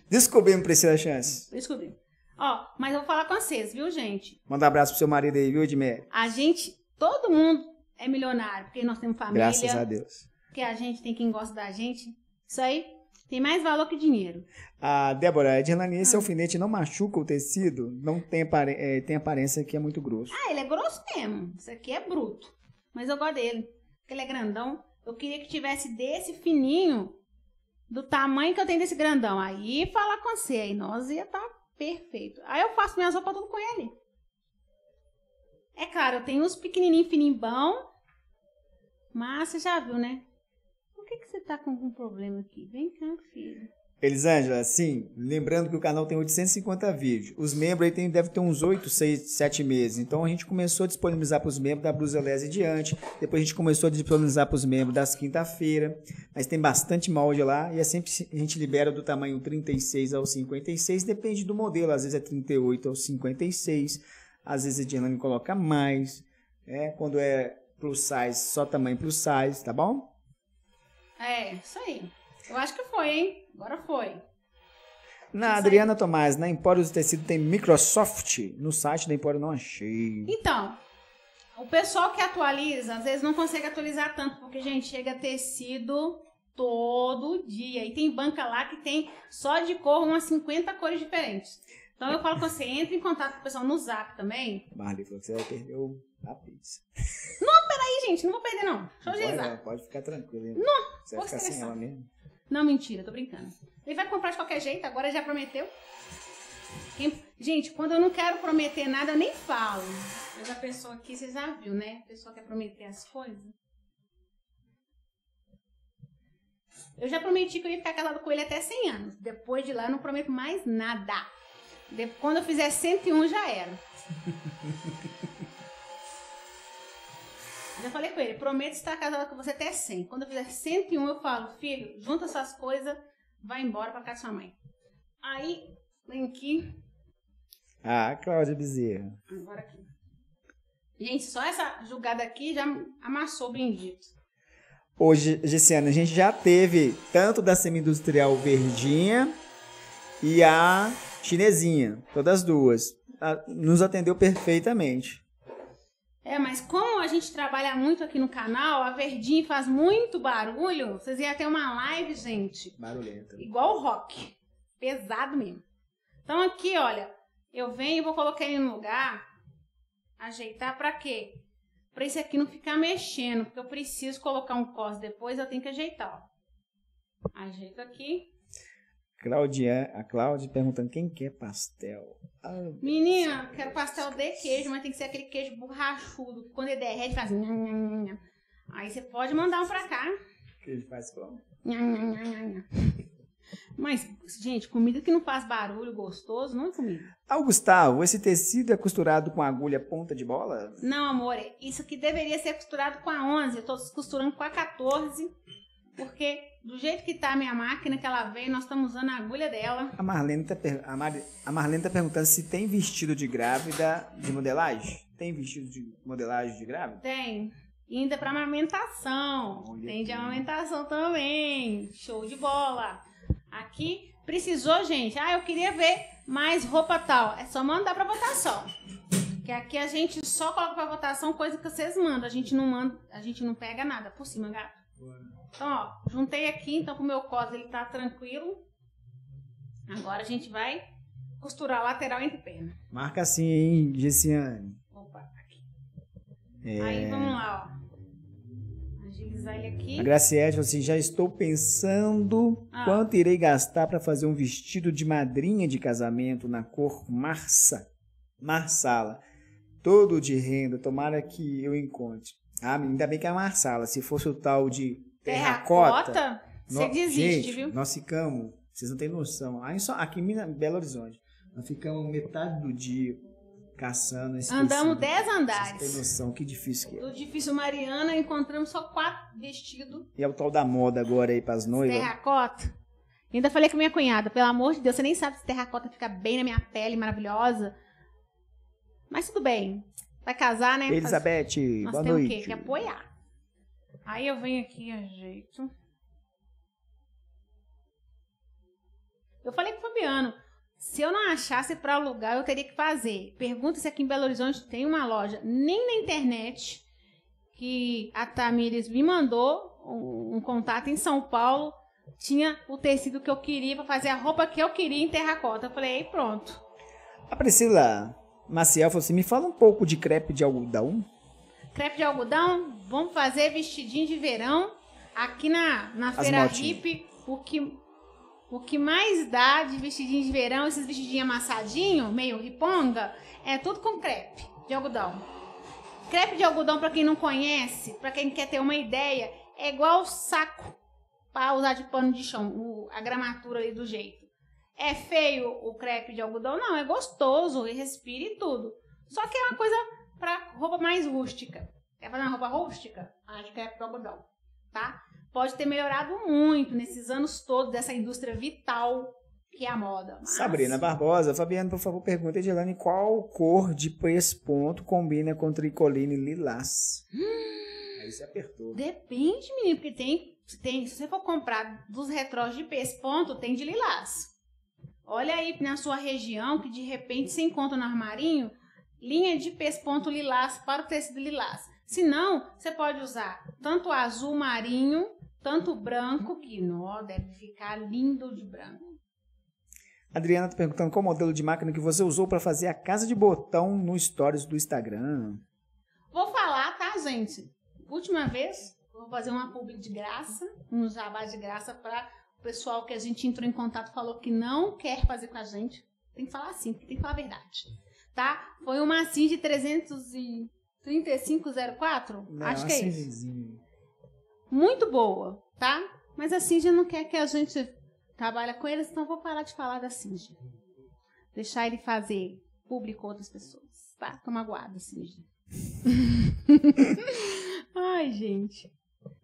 Descobrimos, Priscila Chance. Descobrimos. Ó, mas eu vou falar com vocês, viu, gente? Manda um abraço pro seu marido aí, viu, Admério? A gente, todo mundo é milionário, porque nós temos família. Graças a Deus. Porque a gente tem quem gosta da gente. Isso aí tem mais valor que dinheiro. A Débora, Edirlani, esse ah. alfinete não machuca o tecido? Não tem, é, tem aparência que é muito grosso. Ah, ele é grosso mesmo. Isso aqui é bruto. Mas eu gosto dele. Porque ele é grandão. Eu queria que tivesse desse fininho, do tamanho que eu tenho desse grandão. Aí falar com você, aí nós ia estar tá perfeito. Aí eu faço minhas roupas tudo com ele. É claro, eu tenho uns pequenininhos, fininhos bons. Mas você já viu, né? Por que, que você está com algum problema aqui? Vem cá, filho. Elisângela, sim. lembrando que o canal tem 850 vídeos. Os membros aí devem ter uns 8, 6, 7 meses. Então a gente começou a disponibilizar para os membros da Blusa Les e diante. Depois a gente começou a disponibilizar para os membros das quinta-feira. Mas tem bastante molde lá. E é sempre a gente libera do tamanho 36 ao 56. Depende do modelo. Às vezes é 38 ao 56. Às vezes a Dinane coloca mais. Né? quando é plus size, só tamanho plus size, tá bom? É, isso aí. Eu acho que foi, hein? Agora foi. Na Adriana Tomás, na Empório do Tecido tem Microsoft. No site da Empório não achei. Então, o pessoal que atualiza, às vezes não consegue atualizar tanto, porque, gente, chega tecido todo dia. E tem banca lá que tem só de cor umas 50 cores diferentes. Então eu falo com você, entre em contato com o pessoal no zap também. Marli você vai perder o lápis. Não, peraí, gente, não vou perder, não. Deixa eu agilizar. Pode, pode ficar tranquilo, hein? Não, você vai ficar sem ela mesmo. Não, mentira, tô brincando. Ele vai comprar de qualquer jeito, agora já prometeu. Quem... Gente, quando eu não quero prometer nada, eu nem falo. Mas a pessoa aqui, vocês já viram, né? A pessoa quer prometer as coisas. Eu já prometi que eu ia ficar casado com ele até 100 anos. Depois de lá, eu não prometo mais nada. Quando eu fizer 101 já era. Já falei com ele, prometo estar casada com você até 100. Quando eu fizer 101 eu falo, filho, junta essas coisas, vai embora pra casa da sua mãe. Aí, vem aqui. Ah, Cláudia Bezerra. Agora aqui. Gente, só essa julgada aqui já amassou o bendito. Hoje, Giciana, a gente já teve tanto da semi-industrial verdinha e a chinesinha, todas duas. Nos atendeu perfeitamente. É, mas como a gente trabalha muito aqui no canal, a Verdinho faz muito barulho. Vocês iam ter uma live, gente. Barulhenta. Igual o rock. Pesado mesmo. Então aqui, olha, eu venho e vou colocar ele no lugar. Ajeitar para quê? Para esse aqui não ficar mexendo, porque eu preciso colocar um cos depois, eu tenho que ajeitar, ó. Ajeito aqui. Claudia, a Cláudia perguntando quem quer pastel. Ah, Menina, Deus. quero pastel de queijo, mas tem que ser aquele queijo borrachudo, que quando ele derrete faz. Aí você pode mandar um pra cá. Queijo faz como? Mas, gente, comida que não faz barulho gostoso não é comida. Ah, Gustavo, esse tecido é costurado com agulha ponta de bola? Não, amor, isso aqui deveria ser costurado com a 11. Eu tô costurando com a 14, porque do jeito que tá a minha máquina, que ela veio, nós estamos usando a agulha dela. A Marlene tá, per... a Mar... a Marlene tá perguntando se tem vestido de grávida de modelagem? Tem vestido de modelagem de grávida? Tem. E ainda é para amamentação. Olha tem de amamentação também. Show de bola. Aqui precisou, gente. Ah, eu queria ver mais roupa tal. É só mandar para votação. Que aqui a gente só coloca para votação coisa que vocês mandam. A gente não manda, a gente não pega nada por cima, gato. Então, ó, juntei aqui, então com o meu cos ele tá tranquilo. Agora a gente vai costurar a lateral entre perna. Marca assim, hein, Gessiane. Opa, aqui. É... Aí vamos lá, ó. Agilizar ele aqui. A Graciete assim, já estou pensando ah. quanto irei gastar para fazer um vestido de madrinha de casamento na cor marça, marsala. Todo de renda, tomara que eu encontre. Ah, ainda bem que é a marsala, se fosse o tal de terracota. Você desiste, gente, viu? Nós ficamos, vocês não têm noção. Aí só, aqui em Minas, Belo Horizonte, nós ficamos metade do dia caçando esse Andamos 10 andares. Vocês têm noção que difícil que é. Do difícil Mariana, encontramos só quatro vestidos. E é o tal da moda agora aí pras noivas. Terracota. Ainda falei com minha cunhada, pelo amor de Deus, você nem sabe se terracota fica bem na minha pele, maravilhosa. Mas tudo bem. Vai casar, né? Elizabeth, boa noite. Nós temos o quê? Que apoiar. Aí eu venho aqui e ajeito. Eu falei com o Fabiano. Se eu não achasse para alugar, eu teria que fazer. Pergunta se aqui em Belo Horizonte tem uma loja. Nem na internet, que a Tamires me mandou um, um contato em São Paulo, tinha o tecido que eu queria para fazer a roupa que eu queria em terracota. Eu falei, aí pronto. A Priscila Maciel falou assim: me fala um pouco de crepe de algodão crepe de algodão, vamos fazer vestidinho de verão aqui na, na feira motinhas. hippie, porque o que mais dá de vestidinho de verão, esses vestidinhos amassadinhos, meio riponga, é tudo com crepe de algodão. Crepe de algodão, para quem não conhece, para quem quer ter uma ideia, é igual saco para usar de pano de chão, o, a gramatura ali do jeito. É feio o crepe de algodão? Não, é gostoso, e respira e tudo. Só que é uma coisa para roupa mais rústica. Quer fazer uma roupa rústica? Ah, acho que é pro algodão, tá? Pode ter melhorado muito nesses anos todos dessa indústria vital que é a moda. Mas... Sabrina Barbosa, Fabiano, por favor, pergunta a Edilane qual cor de pesponto combina com tricoline lilás? Hum. Aí você apertou. Depende, menino, porque tem, tem, se você for comprar dos retrós de pesponto, tem de lilás. Olha aí na sua região que de repente você encontra no armarinho linha de pesponto lilás para o tecido lilás. Se não, você pode usar tanto azul marinho, tanto branco, que nó, deve ficar lindo de branco. Adriana está perguntando qual modelo de máquina que você usou para fazer a casa de botão no stories do Instagram. Vou falar, tá, gente? Última vez, vou fazer uma publi de graça, um jabá de graça para o pessoal que a gente entrou em contato falou que não quer fazer com a gente. Tem que falar assim, tem que falar a verdade tá? Foi uma assim de 33504? Não, Acho que é assim, isso. Muito boa, tá? Mas assim, a Cindy não quer que a gente trabalhe com eles, então vou parar de falar da Cindy. Deixar ele fazer público outras pessoas, tá? Toma guarda, Cindy. Ai, gente.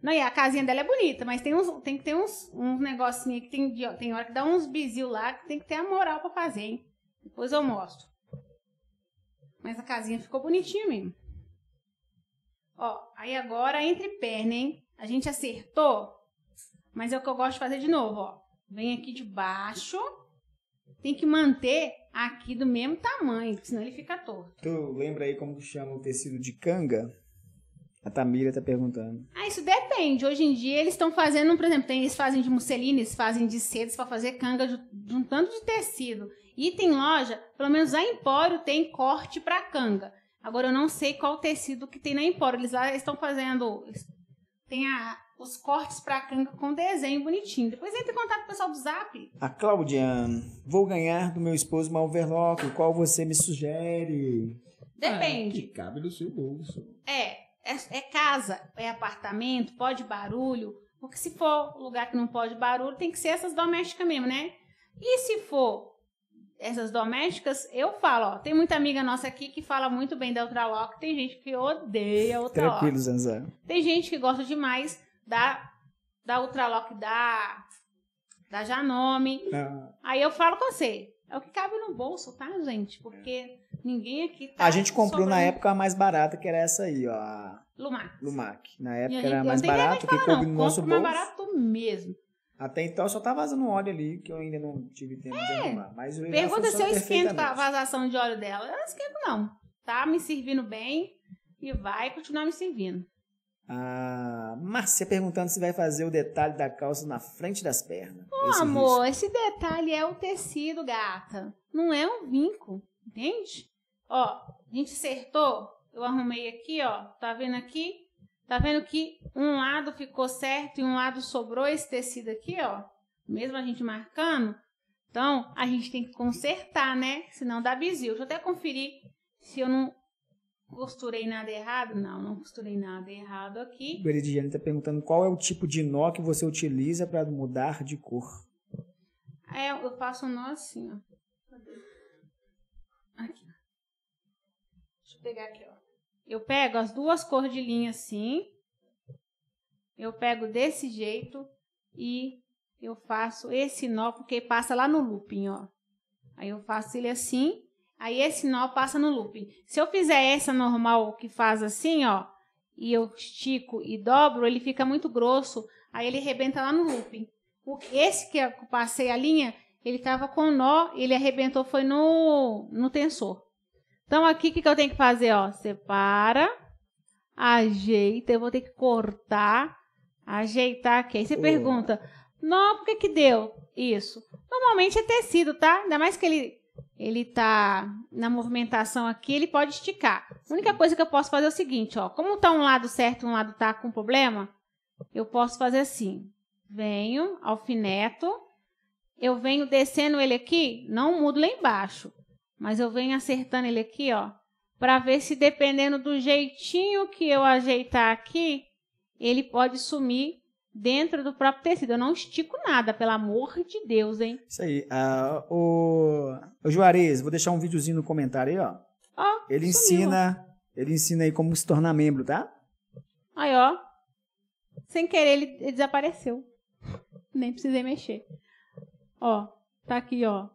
Não, e a casinha dela é bonita, mas tem, uns, tem que ter uns, uns negocinhos que tem, tem hora que dá uns bizil lá que tem que ter a moral pra fazer, hein? Depois eu mostro. Mas a casinha ficou bonitinha mesmo. Ó, aí agora entre perna, hein? A gente acertou, mas é o que eu gosto de fazer de novo, ó. Vem aqui de baixo, tem que manter aqui do mesmo tamanho, senão ele fica torto. Tu lembra aí como chama o tecido de canga? A Tamira tá perguntando. Ah, isso depende. Hoje em dia eles estão fazendo, por exemplo, eles fazem de musselina, eles fazem de sedas para fazer canga de, de um tanto de tecido. E tem loja, pelo menos a Empório tem corte para canga. Agora eu não sei qual tecido que tem na Empório. Eles lá estão fazendo tem a, os cortes para canga com desenho bonitinho. Depois entra em contato com o pessoal do Zap. A Cláudia, vou ganhar do meu esposo uma overlock, qual você me sugere? Depende. É, que cabe no seu bolso. É, é, é casa, é apartamento, pode barulho. Porque se for lugar que não pode barulho, tem que ser essas domésticas mesmo, né? E se for essas domésticas, eu falo, ó, tem muita amiga nossa aqui que fala muito bem da Ultralock, tem gente que odeia Ultralock. Tranquilo, Zanzan. Tem gente que gosta demais da, da Ultralock da, da Janome. Ah. Aí eu falo com você, é o que cabe no bolso, tá, gente? Porque ninguém aqui tá A gente comprou sobrando. na época a mais barata, que era essa aí, ó. Lumac. Lumac. Na época era mais barato, que coube no nosso bolso. mais barato mesmo. Até então só tá vazando óleo ali, que eu ainda não tive tempo é. de arrumar. Mas o é Pergunta se eu esquento a vazação de óleo dela. Eu não esquento, não. Tá me servindo bem e vai continuar me servindo. A ah, Márcia perguntando se vai fazer o detalhe da calça na frente das pernas. Ô, esse amor, risco. esse detalhe é o tecido, gata. Não é um vinco, entende? Ó, a gente acertou. Eu arrumei aqui, ó. Tá vendo aqui? Tá vendo que um lado ficou certo e um lado sobrou esse tecido aqui, ó? Mesmo a gente marcando. Então, a gente tem que consertar, né? Senão dá bizil. Deixa eu até conferir se eu não costurei nada errado. Não, não costurei nada errado aqui. Veridiane está perguntando qual é o tipo de nó que você utiliza para mudar de cor. É, eu faço um nó assim, ó. Aqui. Deixa eu pegar aqui, ó. Eu pego as duas cores de linha assim, eu pego desse jeito e eu faço esse nó, porque passa lá no looping, ó. Aí eu faço ele assim, aí esse nó passa no looping. Se eu fizer essa normal que faz assim, ó, e eu estico e dobro, ele fica muito grosso, aí ele arrebenta lá no looping. O, esse que eu passei a linha, ele tava com nó, ele arrebentou, foi no, no tensor. Então, aqui o que, que eu tenho que fazer? Ó, separa, ajeita. Eu vou ter que cortar, ajeitar aqui. Aí você oh. pergunta, não, por que que deu isso? Normalmente é tecido, tá? Ainda mais que ele ele tá na movimentação aqui, ele pode esticar. A única coisa que eu posso fazer é o seguinte, ó. Como tá um lado certo um lado tá com problema, eu posso fazer assim. Venho, alfineto. Eu venho descendo ele aqui, não mudo lá embaixo. Mas eu venho acertando ele aqui, ó, para ver se dependendo do jeitinho que eu ajeitar aqui, ele pode sumir dentro do próprio tecido. Eu não estico nada, pelo amor de Deus, hein? Isso aí. Uh, o... o Juarez, vou deixar um videozinho no comentário aí, ó. Ó, ele sumiu. ensina, ele ensina aí como se tornar membro, tá? Aí, ó. Sem querer ele, ele desapareceu. Nem precisei mexer. Ó, tá aqui, ó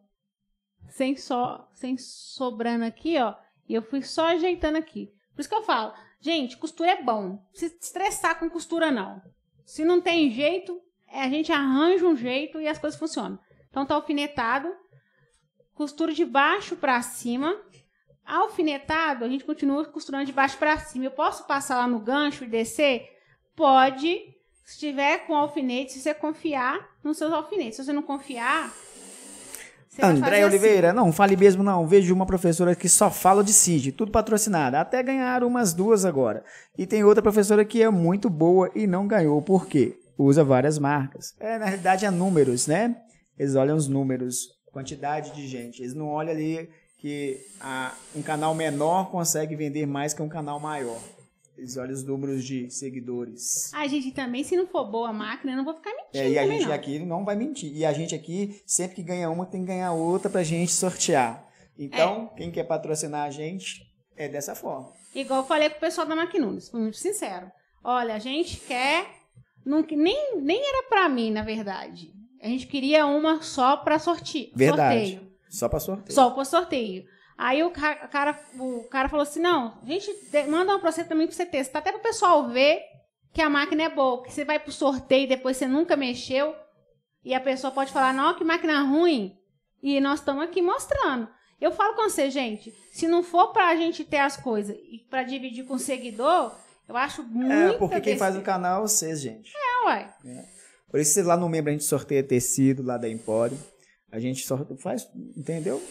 sem só, sem sobrando aqui, ó. E eu fui só ajeitando aqui. Por isso que eu falo, gente, costura é bom. Se estressar com costura não. Se não tem jeito, é, a gente arranja um jeito e as coisas funcionam. Então tá alfinetado, costura de baixo para cima. Alfinetado, a gente continua costurando de baixo para cima. Eu posso passar lá no gancho e descer? Pode. Se tiver com alfinete, se você confiar nos seus alfinetes. Se você não confiar, você André assim. Oliveira, assim. não, fale mesmo não. Vejo uma professora que só fala de CID, tudo patrocinada. Até ganharam umas duas agora. E tem outra professora que é muito boa e não ganhou. Por quê? Usa várias marcas. É, na realidade, é números, né? Eles olham os números, quantidade de gente. Eles não olham ali que a, um canal menor consegue vender mais que um canal maior olha os números de seguidores. A gente também, se não for boa a máquina, eu não vou ficar mentindo. É, e a gente não. aqui não vai mentir. E a gente aqui, sempre que ganha uma, tem que ganhar outra pra gente sortear. Então, é. quem quer patrocinar a gente é dessa forma. Igual eu falei com o pessoal da Maquinunes, fui muito sincero. Olha, a gente quer. nem, nem era pra mim, na verdade. A gente queria uma só pra sorti verdade. sorteio. Verdade. Só pra sorteio. Só pra sorteio. Aí o cara, o cara falou assim: não, a gente manda uma processo também pra você testar, até pro pessoal ver que a máquina é boa, que você vai pro sorteio depois você nunca mexeu. E a pessoa pode falar, não, que máquina ruim. E nós estamos aqui mostrando. Eu falo com você, gente, se não for para a gente ter as coisas e para dividir com o seguidor, eu acho muito. É, porque quem faz o canal é vocês, gente. É, uai. É. Por isso, lá no membro a gente sorteia tecido lá da Empório. A gente sorteia, faz, entendeu?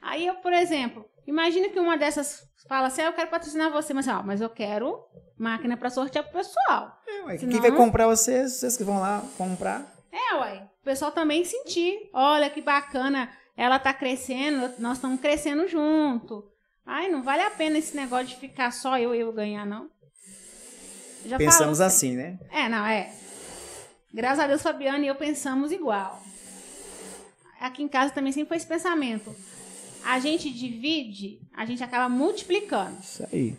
Aí eu, por exemplo, imagina que uma dessas fala assim: ah, eu quero patrocinar você, mas, ó, ah, mas eu quero máquina para sortear pro pessoal. É, ué, Senão... Quem vai comprar vocês, vocês que vão lá comprar. É, uai. O pessoal também sentir. Olha que bacana, ela tá crescendo, nós estamos crescendo junto. Ai, não vale a pena esse negócio de ficar só eu e eu ganhar, não. Já pensamos falou, assim, né? É, não, é. Graças a Deus, Fabiana e eu pensamos igual. Aqui em casa também sempre foi esse pensamento a gente divide, a gente acaba multiplicando. Isso aí.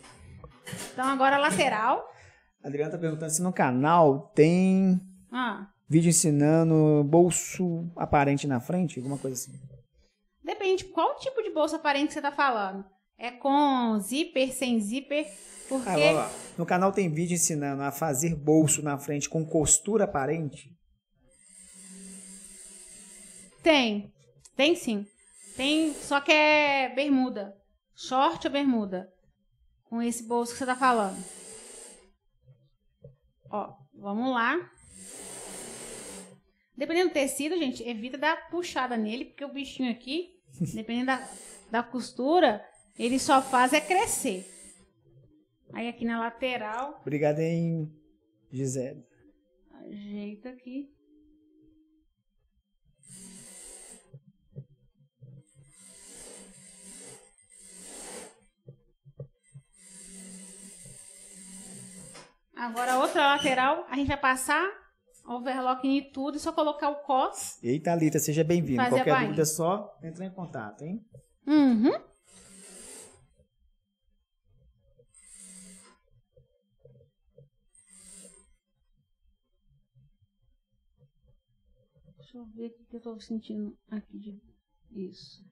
Então agora a lateral. A Adriana tá perguntando se no canal tem ah. vídeo ensinando bolso aparente na frente, alguma coisa assim. Depende qual tipo de bolso aparente você tá falando. É com zíper, sem zíper, porque... Ah, lá, lá. No canal tem vídeo ensinando a fazer bolso na frente com costura aparente? Tem, tem sim. Tem, só que é bermuda. Short ou bermuda? Com esse bolso que você tá falando. Ó, vamos lá. Dependendo do tecido, gente, evita dar puxada nele, porque o bichinho aqui, dependendo da, da costura, ele só faz é crescer. Aí aqui na lateral. Obrigada, hein, Gisele. Ajeita aqui. Agora outra lateral, a gente vai passar overlock em tudo e só colocar o cos. Eita, Lita, seja bem-vindo. Qualquer dúvida é só entrar em contato, hein? Uhum. Deixa eu ver o que eu estou sentindo aqui de isso.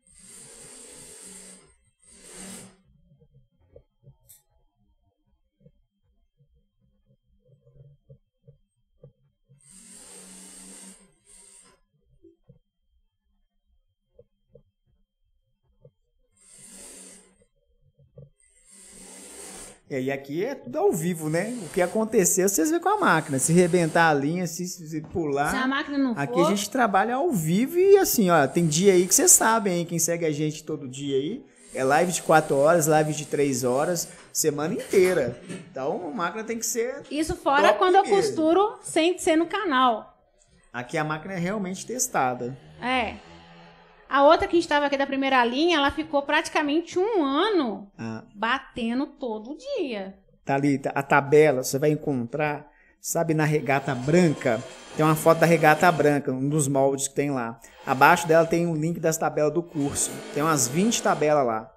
É, e aqui é tudo ao vivo, né? O que aconteceu, vocês vê com a máquina. Se rebentar a linha, se, se pular. Se a máquina não Aqui for... a gente trabalha ao vivo e assim, ó, tem dia aí que vocês sabem, hein? Quem segue a gente todo dia aí. É live de 4 horas, live de 3 horas, semana inteira. Então a máquina tem que ser. Isso fora quando mesmo. eu costuro sem ser no canal. Aqui a máquina é realmente testada. É. A outra que estava aqui da primeira linha, ela ficou praticamente um ano ah. batendo todo dia. Tá a tabela, você vai encontrar, sabe, na regata branca, tem uma foto da regata branca, um dos moldes que tem lá. Abaixo dela tem um link das tabelas do curso. Tem umas 20 tabelas lá.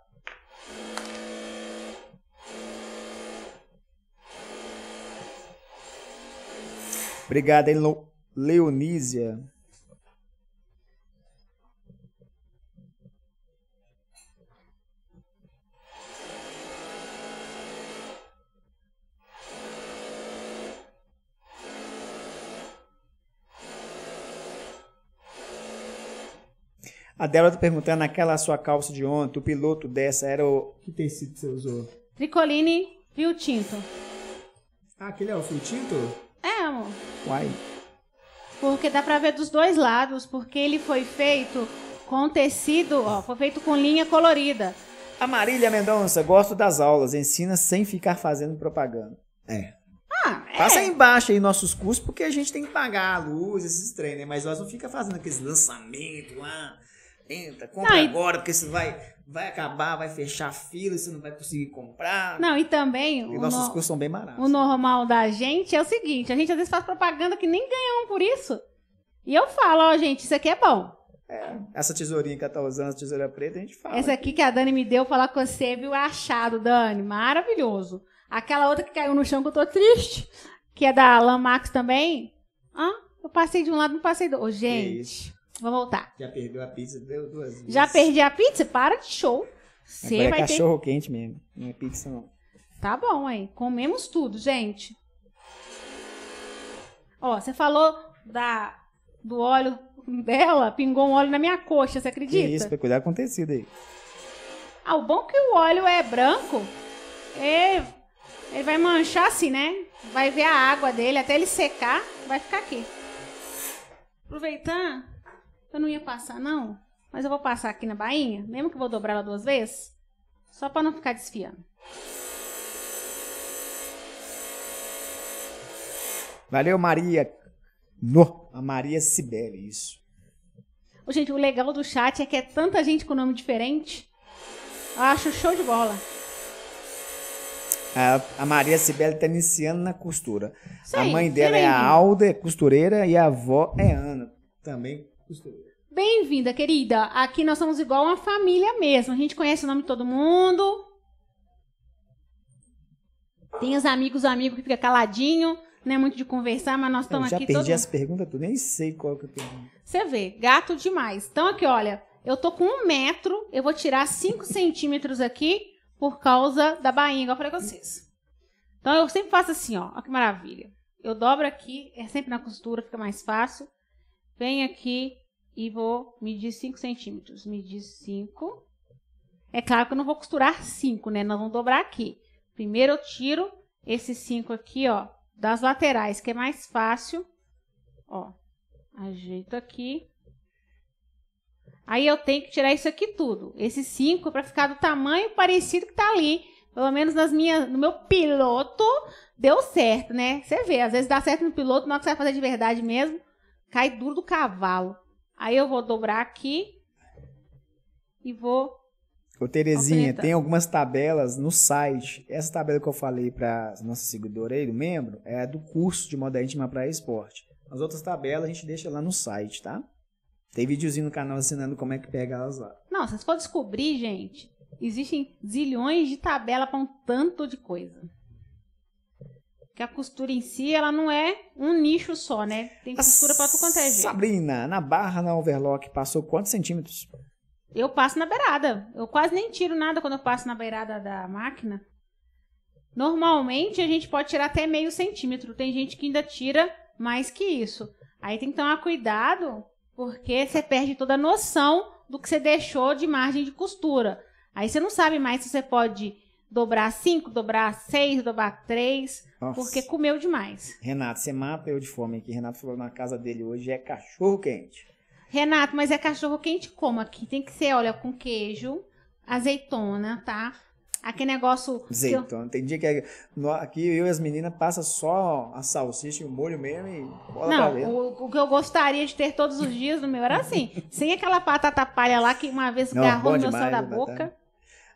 Obrigado, Leonísia. A Débora tá perguntando aquela sua calça de ontem, o piloto dessa era o. Que tecido você usou? Tricoline Fio Tinto. Ah, aquele é o Fio Tinto? É, amor. Uai. Porque dá pra ver dos dois lados, porque ele foi feito com tecido, ó, foi feito com linha colorida. A Marília Mendonça, gosto das aulas, ensina sem ficar fazendo propaganda. É. Ah, é. Passa aí embaixo aí nossos cursos, porque a gente tem que pagar a luz, esses treinos, né? mas nós não fica fazendo aqueles lançamentos lá. Ah 70, compra não, agora, e... porque você vai, vai acabar, vai fechar a fila, você não vai conseguir comprar. Não, e também. E nossos no... são bem baratos. O normal da gente é o seguinte: a gente às vezes faz propaganda que nem ganhamos por isso. E eu falo, ó, gente, isso aqui é bom. É, essa tesourinha que ela tá usando, a tesoura preta, a gente fala. Essa aqui que a Dani me deu, falar com você, viu? É achado, Dani. Maravilhoso. Aquela outra que caiu no chão que eu tô triste, que é da Max também. Ah, eu passei de um lado, não passei do outro. Oh, gente. Vou voltar. Já perdeu a pizza, deu duas vezes. Já perdi a pizza? Para de show. Você é vai é cachorro ter... quente mesmo, não é pizza não. Tá bom, aí. Comemos tudo, gente. Ó, você falou da, do óleo dela, pingou um óleo na minha coxa, você acredita? Que isso, pra cuidar com tecido aí. Ah, o bom é que o óleo é branco, ele, ele vai manchar assim, né? Vai ver a água dele, até ele secar, vai ficar aqui. Aproveitar, eu não ia passar, não. Mas eu vou passar aqui na bainha. mesmo que eu vou dobrar ela duas vezes? Só para não ficar desfiando. Valeu, Maria. No, a Maria Cibele, isso. Ô, gente, o legal do chat é que é tanta gente com nome diferente. Eu acho show de bola. A, a Maria Cibele está iniciando na costura. Sim, a mãe dela é a Alda, é costureira, e a avó é Ana, também Bem-vinda, querida. Aqui nós somos igual uma família mesmo. A gente conhece o nome de todo mundo. Tem os amigos, o amigo que fica caladinho, não é muito de conversar, mas nós estamos aqui. Já perdi todo... as perguntas, tu nem sei qual que eu tenho. Você vê, gato demais. Então aqui, olha, eu tô com um metro, eu vou tirar cinco centímetros aqui por causa da bainha, igual eu falei com vocês. Então eu sempre faço assim, ó, olha que maravilha. Eu dobro aqui, é sempre na costura, fica mais fácil. Vem aqui, e vou medir 5 centímetros. Medir 5. É claro que eu não vou costurar 5, né? Nós vamos dobrar aqui. Primeiro eu tiro esse 5 aqui, ó, das laterais, que é mais fácil. Ó, ajeito aqui. Aí eu tenho que tirar isso aqui tudo. Esse 5 é para ficar do tamanho parecido que tá ali. Pelo menos nas minhas, no meu piloto deu certo, né? Você vê, às vezes dá certo no piloto, mas hora que você vai fazer de verdade mesmo, cai duro do cavalo. Aí eu vou dobrar aqui e vou. Ô, Terezinha, tem algumas tabelas no site. Essa tabela que eu falei para nossa seguidora aí, do membro, é do curso de moda íntima para esporte. As outras tabelas a gente deixa lá no site, tá? Tem videozinho no canal ensinando como é que pega elas lá. Não, se for descobrir, gente, existem zilhões de tabela para um tanto de coisa. Que a costura em si, ela não é um nicho só, né? Tem costura para tu quanto é Sabrina, na barra na overlock passou quantos centímetros? Eu passo na beirada. Eu quase nem tiro nada quando eu passo na beirada da máquina. Normalmente a gente pode tirar até meio centímetro. Tem gente que ainda tira mais que isso. Aí tem que tomar cuidado, porque você perde toda a noção do que você deixou de margem de costura. Aí você não sabe mais se você pode dobrar cinco, dobrar seis, dobrar três, Nossa. porque comeu demais. Renato, você mata eu de fome aqui. Renato falou na casa dele hoje é cachorro quente. Renato, mas é cachorro quente como aqui? Tem que ser, olha, com queijo, azeitona, tá? Aquele negócio. Azeitona. Eu... Tem dia que é... aqui eu e as meninas passa só a salsicha e o molho mesmo e bola Não, pra o, o que eu gostaria de ter todos os dias no meu era assim. sem aquela patata palha lá que uma vez garrou no meu céu da né, boca.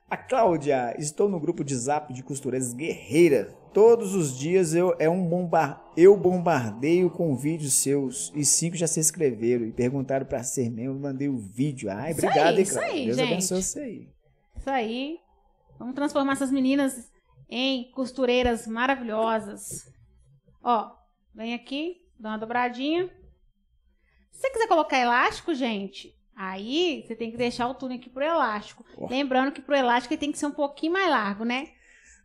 A Cláudia, estou no grupo de zap de costureiras guerreiras. Todos os dias eu, é um bombar, eu bombardeio com vídeos seus e cinco já se inscreveram e perguntaram para ser membro, mandei o vídeo. Ai, isso obrigado, aí, Cláudia. Isso aí, Deus gente. abençoe você aí. Isso aí. Vamos transformar essas meninas em costureiras maravilhosas. Ó, vem aqui, dá uma dobradinha. Se você quiser colocar elástico, gente, Aí você tem que deixar o túnel aqui pro elástico. Oh. Lembrando que pro elástico ele tem que ser um pouquinho mais largo, né?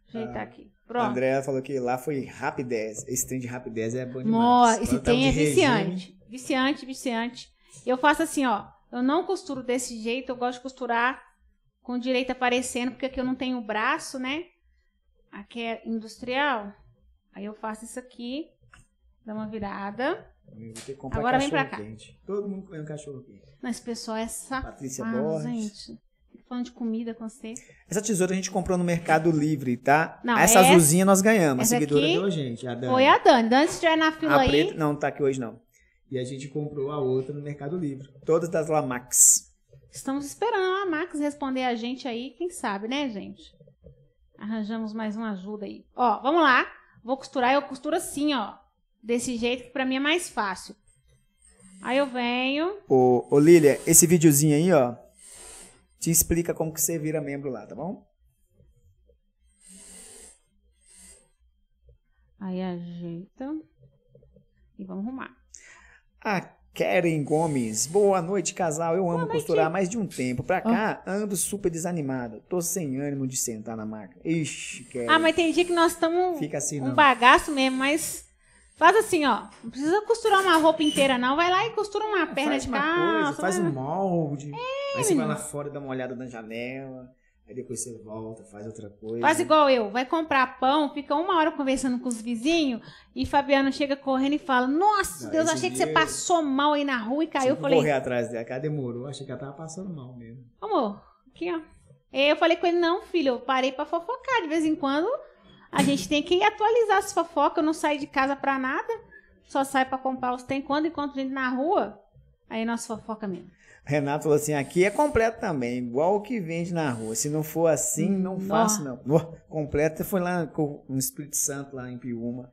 Ajeitar ah. aqui. Pronto. A Andrea falou que lá foi rapidez. Esse trem de rapidez é bom demais. esse trem é viciante. Regime. Viciante, viciante. Eu faço assim, ó. Eu não costuro desse jeito, eu gosto de costurar com direito aparecendo, porque aqui eu não tenho braço, né? Aqui é industrial. Aí eu faço isso aqui. Dá uma virada. vou ter é Agora vem pra cá. Quente. Todo mundo comendo cachorro quente. Mas esse pessoal é safado, Patrícia ah, Borges. gente. Tô falando de comida com você. Essa tesoura a gente comprou no Mercado Livre, tá? Não, essa, essa azulzinha nós ganhamos. Essa a seguidora aqui... deu gente, a Dani. Foi a Dani. Dani, se estiver na fila a aí... Preta... Não, tá aqui hoje não. E a gente comprou a outra no Mercado Livre. Todas das Lamax. Estamos esperando a Lamax responder a gente aí, quem sabe, né, gente? Arranjamos mais uma ajuda aí. Ó, vamos lá. Vou costurar, eu costuro assim, ó desse jeito, que pra mim é mais fácil. Aí eu venho. Ô, ô Lilia, esse videozinho aí, ó, te explica como que você vira membro lá, tá bom? Aí ajeita e vamos arrumar. A Karen Gomes, boa noite, casal. Eu amo costurar mais de um tempo. Pra cá, ando super desanimada. Tô sem ânimo de sentar na máquina. Ixi, Karen. Ah, mas tem dia que nós estamos Fica assim, um não. bagaço mesmo, mas Faz assim, ó. Não precisa costurar uma roupa inteira, não. Vai lá e costura uma perna faz de uma calça. Coisa, faz um molde. É, aí você menino. vai lá fora e dá uma olhada na janela. Aí depois você volta, faz outra coisa. Faz igual eu. Vai comprar pão, fica uma hora conversando com os vizinhos. E Fabiano chega correndo e fala: Nossa, não, Deus, achei dia... que você passou mal aí na rua e caiu. Eu falei: correr atrás dela, cara demorou. Achei que ela tava passando mal mesmo. Amor, aqui, ó. Eu falei com ele: Não, filho, eu parei pra fofocar. De vez em quando a gente tem que atualizar as fofocas. Eu não saio de casa pra nada. Só saio pra comprar os tem. Quando encontro gente na rua, aí nós fofoca mesmo. Renato falou assim: aqui é completo também, igual o que vende na rua. Se não for assim, não faço, não. Completa foi lá no Espírito Santo, lá em Piúma.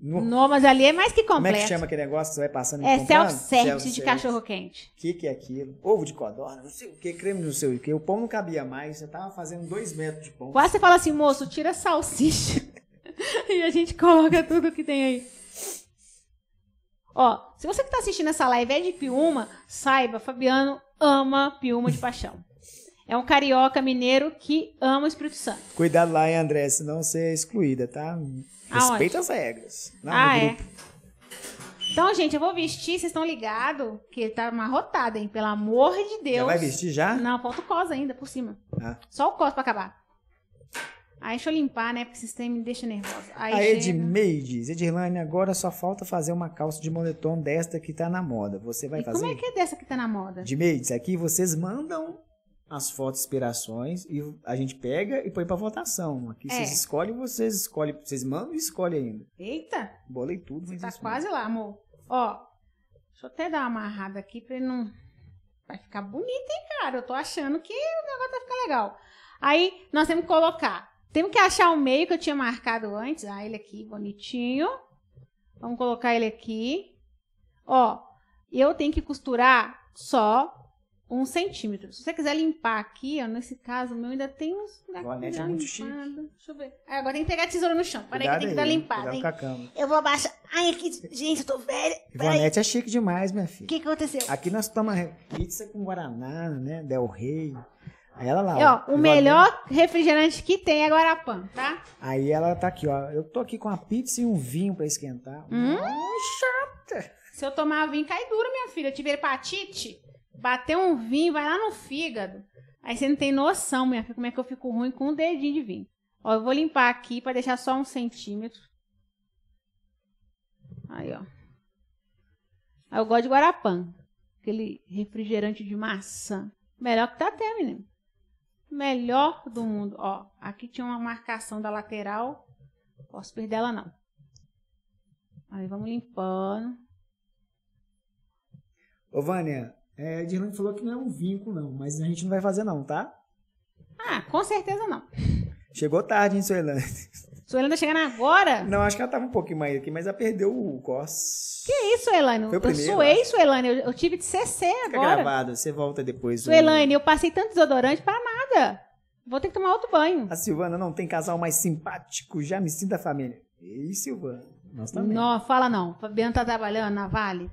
No... no... mas ali é mais que completo. Como é que chama aquele negócio que você vai passando É self-service de cachorro-quente. O que, que é aquilo? Ovo de codorna, não sei o que, creme não sei o que. O pão não cabia mais, você tava fazendo dois metros de pão. Quase você fala assim, moço, tira a salsicha e a gente coloca tudo que tem aí. Ó, se você que tá assistindo essa live é de Piuma, saiba, Fabiano ama Piuma de paixão. É um carioca mineiro que ama o Espírito Santo. Cuidado lá, hein, André, senão você é excluída, tá? Respeita Aonde? as regras. Lá ah, é. Então, gente, eu vou vestir, vocês estão ligados? Que tá amarrotado, hein? Pelo amor de Deus. Já vai vestir já? Não, falta o cos ainda por cima. Ah. Só o cos pra acabar. Aí deixa eu limpar, né? Porque o sistema me deixa nervosa. Aí a Edmeides. Edirlane, agora só falta fazer uma calça de moletom desta que tá na moda. Você vai e fazer? Como é que é dessa que tá na moda? Edmeides, aqui vocês mandam as fotos inspirações e a gente pega e põe para votação. Aqui é. vocês escolhem, vocês escolhem, vocês mandam e escolhem ainda. Eita! Bolei tudo. Você tá quase lá, amor. Ó, deixa eu até dar uma amarrada aqui pra não... Vai ficar bonito, hein, cara? Eu tô achando que o negócio vai tá ficar legal. Aí, nós temos que colocar. Temos que achar o meio que eu tinha marcado antes. Ah, ele aqui, bonitinho. Vamos colocar ele aqui. Ó, eu tenho que costurar só um centímetro. Se você quiser limpar aqui, ó, nesse caso, o meu ainda tem uns lugares é muito chique. Deixa eu ver. Ah, agora tem que pegar a tesoura no chão. Peraí, que tem que dar limpada. Hein? Eu vou abaixar. Ai, aqui, gente, eu tô velha. Ivonete é chique demais, minha filha. O que, que aconteceu? Aqui nós tomamos pizza com Guaraná, né? Del Rey. Aí ela lá. E, ó, ó, o melhor refrigerante que tem é Guarapã, tá? Aí ela tá aqui, ó. Eu tô aqui com a pizza e um vinho pra esquentar. Hum, chata. Se eu tomar vinho, cai duro, minha filha. Eu tive hepatite bater um vinho, vai lá no fígado. Aí você não tem noção, minha filha, como é que eu fico ruim com um dedinho de vinho. Ó, eu vou limpar aqui para deixar só um centímetro. Aí, ó. Aí eu gosto de Guarapã. Aquele refrigerante de maçã. Melhor que tá até, menino. Melhor do mundo. Ó, aqui tinha uma marcação da lateral. Posso perder ela, não. Aí vamos limpando. Ô, Vânia, é, Dirlane falou que não é um vínculo, não, mas a gente não vai fazer, não, tá? Ah, com certeza não. Chegou tarde, hein, Suelane? Suelane tá chegando agora? Não, acho que ela tava um pouquinho mais aqui, mas ela perdeu o cos. Que isso, Suelane? primeiro, eu suei, Suelane. Eu, eu, tive de CC Fica agora. gravado, você volta depois. Suelane, eu passei tanto desodorante pra nada. Vou ter que tomar outro banho. A Silvana não tem casal mais simpático, já me sinta da família. E Silvana, nós também. Não, fala não. Fabiano tá trabalhando na Vale.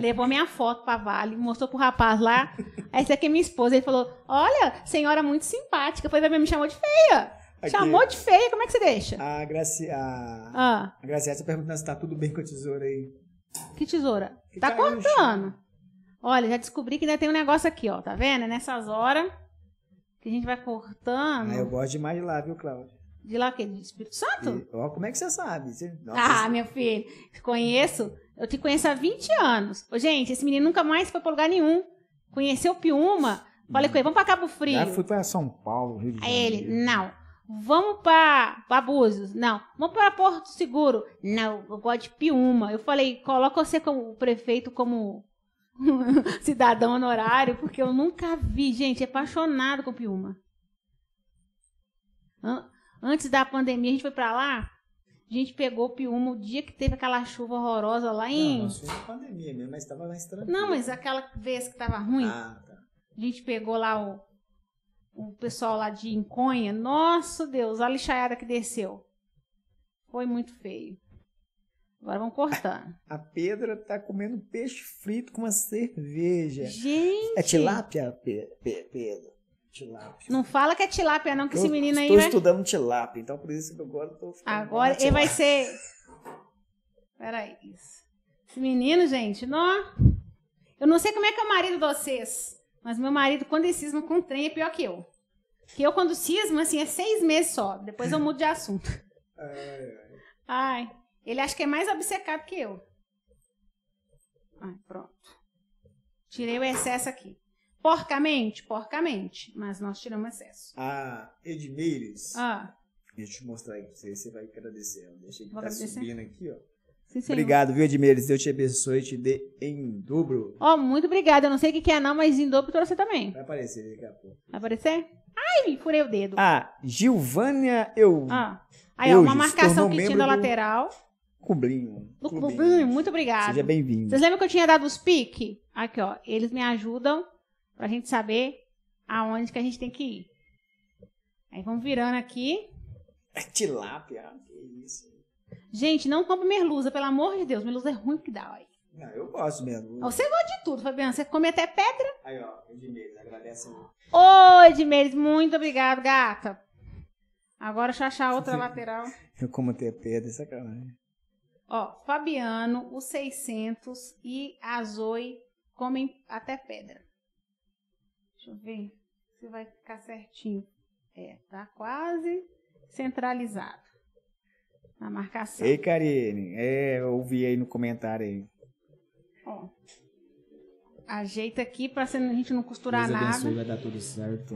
Levou minha foto pra Vale, mostrou pro rapaz lá. Essa aqui é minha esposa. Ele falou: Olha, senhora muito simpática. Pois me chamou de feia. Aqui. Chamou de feia, como é que você deixa? A Graci... a... Ah. a Graciela tá perguntando se tá tudo bem com a tesoura aí. Que tesoura? Que tá, tá cortando. Olha, já descobri que ainda tem um negócio aqui, ó. Tá vendo? É nessas horas que a gente vai cortando. Ah, eu gosto demais de lá, viu, Cláudia? De lá o quê? De Espírito Santo? E, ó, como é que você sabe? Você... Ah, Nossa, ah, você... meu filho, conheço. Eu te conheço há 20 anos. Ô, gente, esse menino nunca mais foi para lugar nenhum. Conheceu Piuma. Falei com ele, vamos para Cabo Frio. Aí fui para São Paulo, Rio de Janeiro. Aí ele, não. Vamos para pra Não. Vamos para Porto Seguro? Não, eu gosto de Piuma. Eu falei, coloca você como prefeito, como cidadão honorário, porque eu nunca vi, gente, apaixonado com Piuma. Antes da pandemia, a gente foi para lá, a gente pegou piuma o dia que teve aquela chuva horrorosa lá em. Não, não chuva pandemia mesmo, mas estava mais tranquilo. Não, mas aquela vez que tava ruim. Ah, tá. A gente pegou lá o, o pessoal lá de Inconha. Nossa Deus, a lixaiada que desceu. Foi muito feio. Agora vamos cortar. A Pedra tá comendo peixe frito com uma cerveja. Gente! É tilápia, Pedro? Tilápia. Não fala que é tilápia, não, que eu esse menino aí. Estou estudando tilápia, então por isso que agora estou Agora ele vai ser. Peraí. Esse menino, gente, não. Eu não sei como é que é o marido de vocês, mas meu marido, quando ele cisma com trem, é pior que eu. Que eu, quando cismo, assim, é seis meses só. Depois eu mudo de assunto. Ai, ai. ai. Ele acha que é mais obcecado que eu. Ai, pronto. Tirei o excesso aqui. Porcamente? Porcamente. Mas nós tiramos excesso. A ah, Edmeires. Ah. Deixa eu te mostrar aí pra você. Você vai agradecer. Deixa ele Vou tá agradecer. subindo aqui, ó. Sim, obrigado, viu, Edmeires? Deus te abençoe e te dê em dobro. Ó, oh, muito obrigada. Eu não sei o que, que é, não, mas em dobro trouxe também. Vai aparecer daqui a pouco. Vai aparecer? Ai, furei o dedo. Ah, Gilvânia, eu. Ah. Aí, ó, uma marcação que tinha na lateral. Cublinho. Do Cublinho, muito obrigado. Seja bem-vindo. Vocês lembram que eu tinha dado os piques? Aqui, ó. Eles me ajudam para a gente saber aonde que a gente tem que ir. Aí vamos virando aqui. É tilápia, que isso. Gente, não compre merluza, pelo amor de Deus. Merluza é ruim que dá, olha. Não, eu gosto merluza Você gosta de tudo, Fabiano. Você come até pedra. Aí, ó, Edmeires, agradece muito. Ô, Edmeires, muito obrigado, gata. Agora deixa eu achar outra lateral. Eu como até pedra, é sacanagem. Ó, Fabiano, o 600 e a Zoe comem até pedra. Deixa eu ver se vai ficar certinho. É, tá quase centralizado na marcação. Ei, Karine, é, eu ouvi aí no comentário aí. Ó, ajeita aqui para a gente não costurar Deus abençoe, nada. vai dar tudo certo.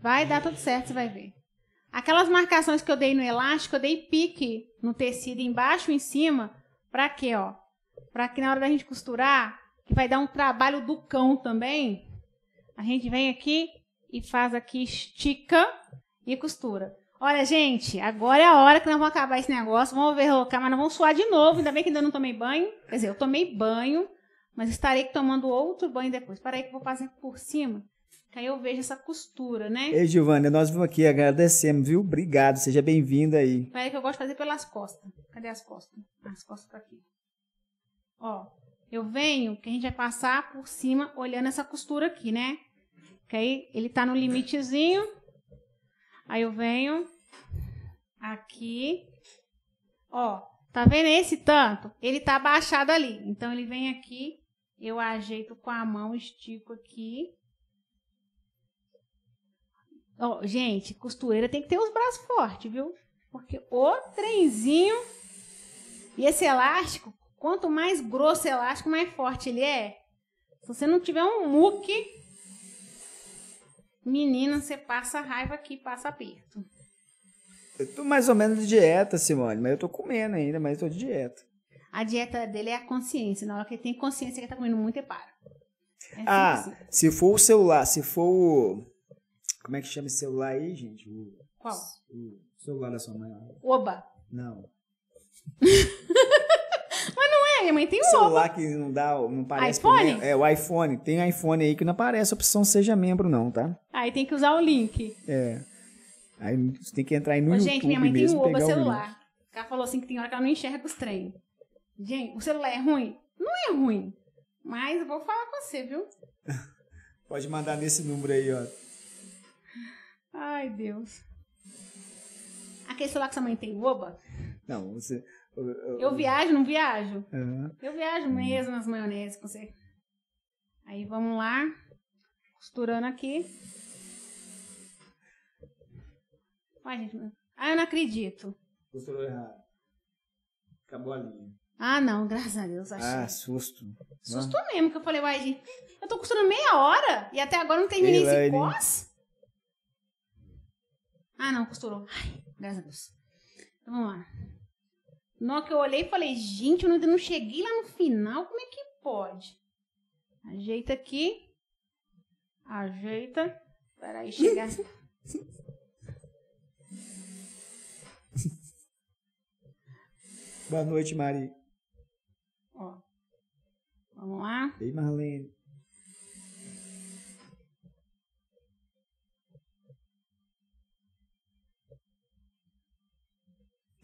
Vai dar tudo certo, você vai ver. Aquelas marcações que eu dei no elástico, eu dei pique no tecido embaixo e em cima, para quê, ó? Para que na hora da gente costurar, que vai dar um trabalho do cão também, a gente vem aqui e faz aqui, estica e costura. Olha, gente, agora é a hora que nós vamos acabar esse negócio, vamos overlocar, mas nós vamos suar de novo. Ainda bem que ainda não tomei banho. Quer dizer, eu tomei banho, mas estarei tomando outro banho depois. Para aí que eu vou fazer por cima. Que aí eu vejo essa costura, né? Ei, Giovana, nós vamos aqui, agradecemos, viu? Obrigado, seja bem-vinda aí. Peraí que eu gosto de fazer pelas costas. Cadê as costas? As costas estão aqui. Ó, eu venho, que a gente vai passar por cima olhando essa costura aqui, né? aí Ele está no limitezinho. Aí eu venho aqui. Ó, tá vendo esse tanto? Ele tá abaixado ali. Então ele vem aqui, eu ajeito com a mão, estico aqui. Ó, gente, costureira tem que ter os braços fortes, viu? Porque o trenzinho e esse elástico, quanto mais grosso o elástico, mais forte ele é. Se você não tiver um muque, Menina, você passa raiva aqui, passa aperto. Eu tô mais ou menos de dieta, Simone, mas eu tô comendo ainda, mas eu tô de dieta. A dieta dele é a consciência. Na hora que ele tem consciência que ele tá comendo muito, ele para. É ah, assim. se for o celular, se for o. Como é que chama esse celular aí, gente? O... Qual? O celular da sua mãe. Oba! Não. É, minha mãe tem um. Celular que não dá, não parece. iPhone? É, o iPhone. Tem iPhone aí que não aparece a opção seja membro, não, tá? Aí tem que usar o link. É. Aí você tem que entrar aí no Ô, YouTube Gente, minha mãe tem um Oba celular. Cara falou assim que tem hora que ela não enxerga os trem. Gente, o celular é ruim? Não é ruim. Mas eu vou falar com você, viu? Pode mandar nesse número aí, ó. Ai, Deus. Aquele celular que sua mãe tem, oba? Não, você, eu, eu viajo, não viajo? Uhum. Eu viajo mesmo nas maionese com você. Aí vamos lá, costurando aqui. Ai, gente, ah, eu não acredito. Costurou errado. Acabou a linha. Ah, não, graças a Deus. Achei. Ah, susto. Susto mesmo, que eu falei, uai, gente, eu tô costurando meia hora e até agora não terminei esse pós? Ah, não, costurou. Ai, graças a Deus. Então vamos lá. Na que eu olhei, e falei, gente, eu ainda não cheguei lá no final, como é que pode? Ajeita aqui. Ajeita. Para aí chegar. Boa noite, Mari. Ó. Vamos lá. Ei, Marlene.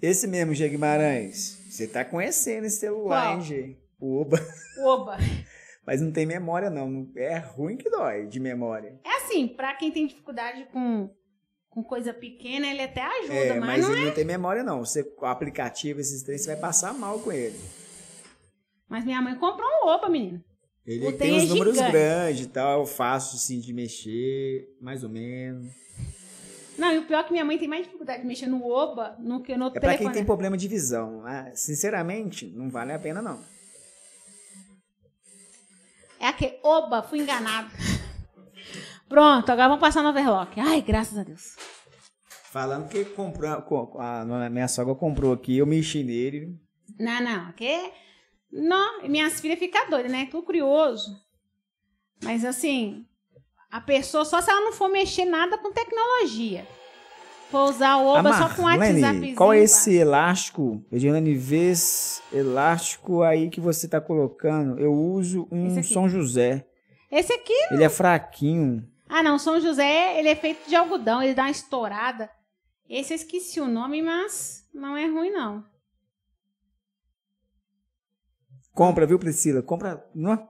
Esse mesmo, Gê Guimarães. Você tá conhecendo esse celular, Qual? hein, Gê? O Oba. Oba. Mas não tem memória, não. É ruim que dói de memória. É assim, pra quem tem dificuldade com, com coisa pequena, ele até ajuda, é, mas, mas não ele é... não tem memória, não. Você, o aplicativo, esses três, você vai passar mal com ele. Mas minha mãe comprou um Oba, menino. Ele o tem, os é números gigante. grandes e tal, eu faço assim de mexer, mais ou menos. Não, e o pior é que minha mãe tem mais dificuldade de mexer no Oba do que no é telefone. É pra quem tem problema de visão. Ah, sinceramente, não vale a pena, não. É aquele, oba, fui enganado. Pronto, agora vamos passar no overlock. Ai, graças a Deus. Falando que comprou, a minha sogra comprou aqui, eu mexi nele. Não, não, ok? não, minhas filhas ficam doidas, né? Tô curioso. Mas assim, a pessoa, só se ela não for mexer nada com tecnologia. For usar o Oba Amar, só com WhatsApp. Qual é esse elástico? Edilane, vê esse elástico aí que você tá colocando. Eu uso um São José. Esse aqui? Ele é fraquinho. Ah, não. São José, ele é feito de algodão. Ele dá uma estourada. Esse eu esqueci o nome, mas não é ruim, não. Compra, viu, Priscila? Compra. Não, é?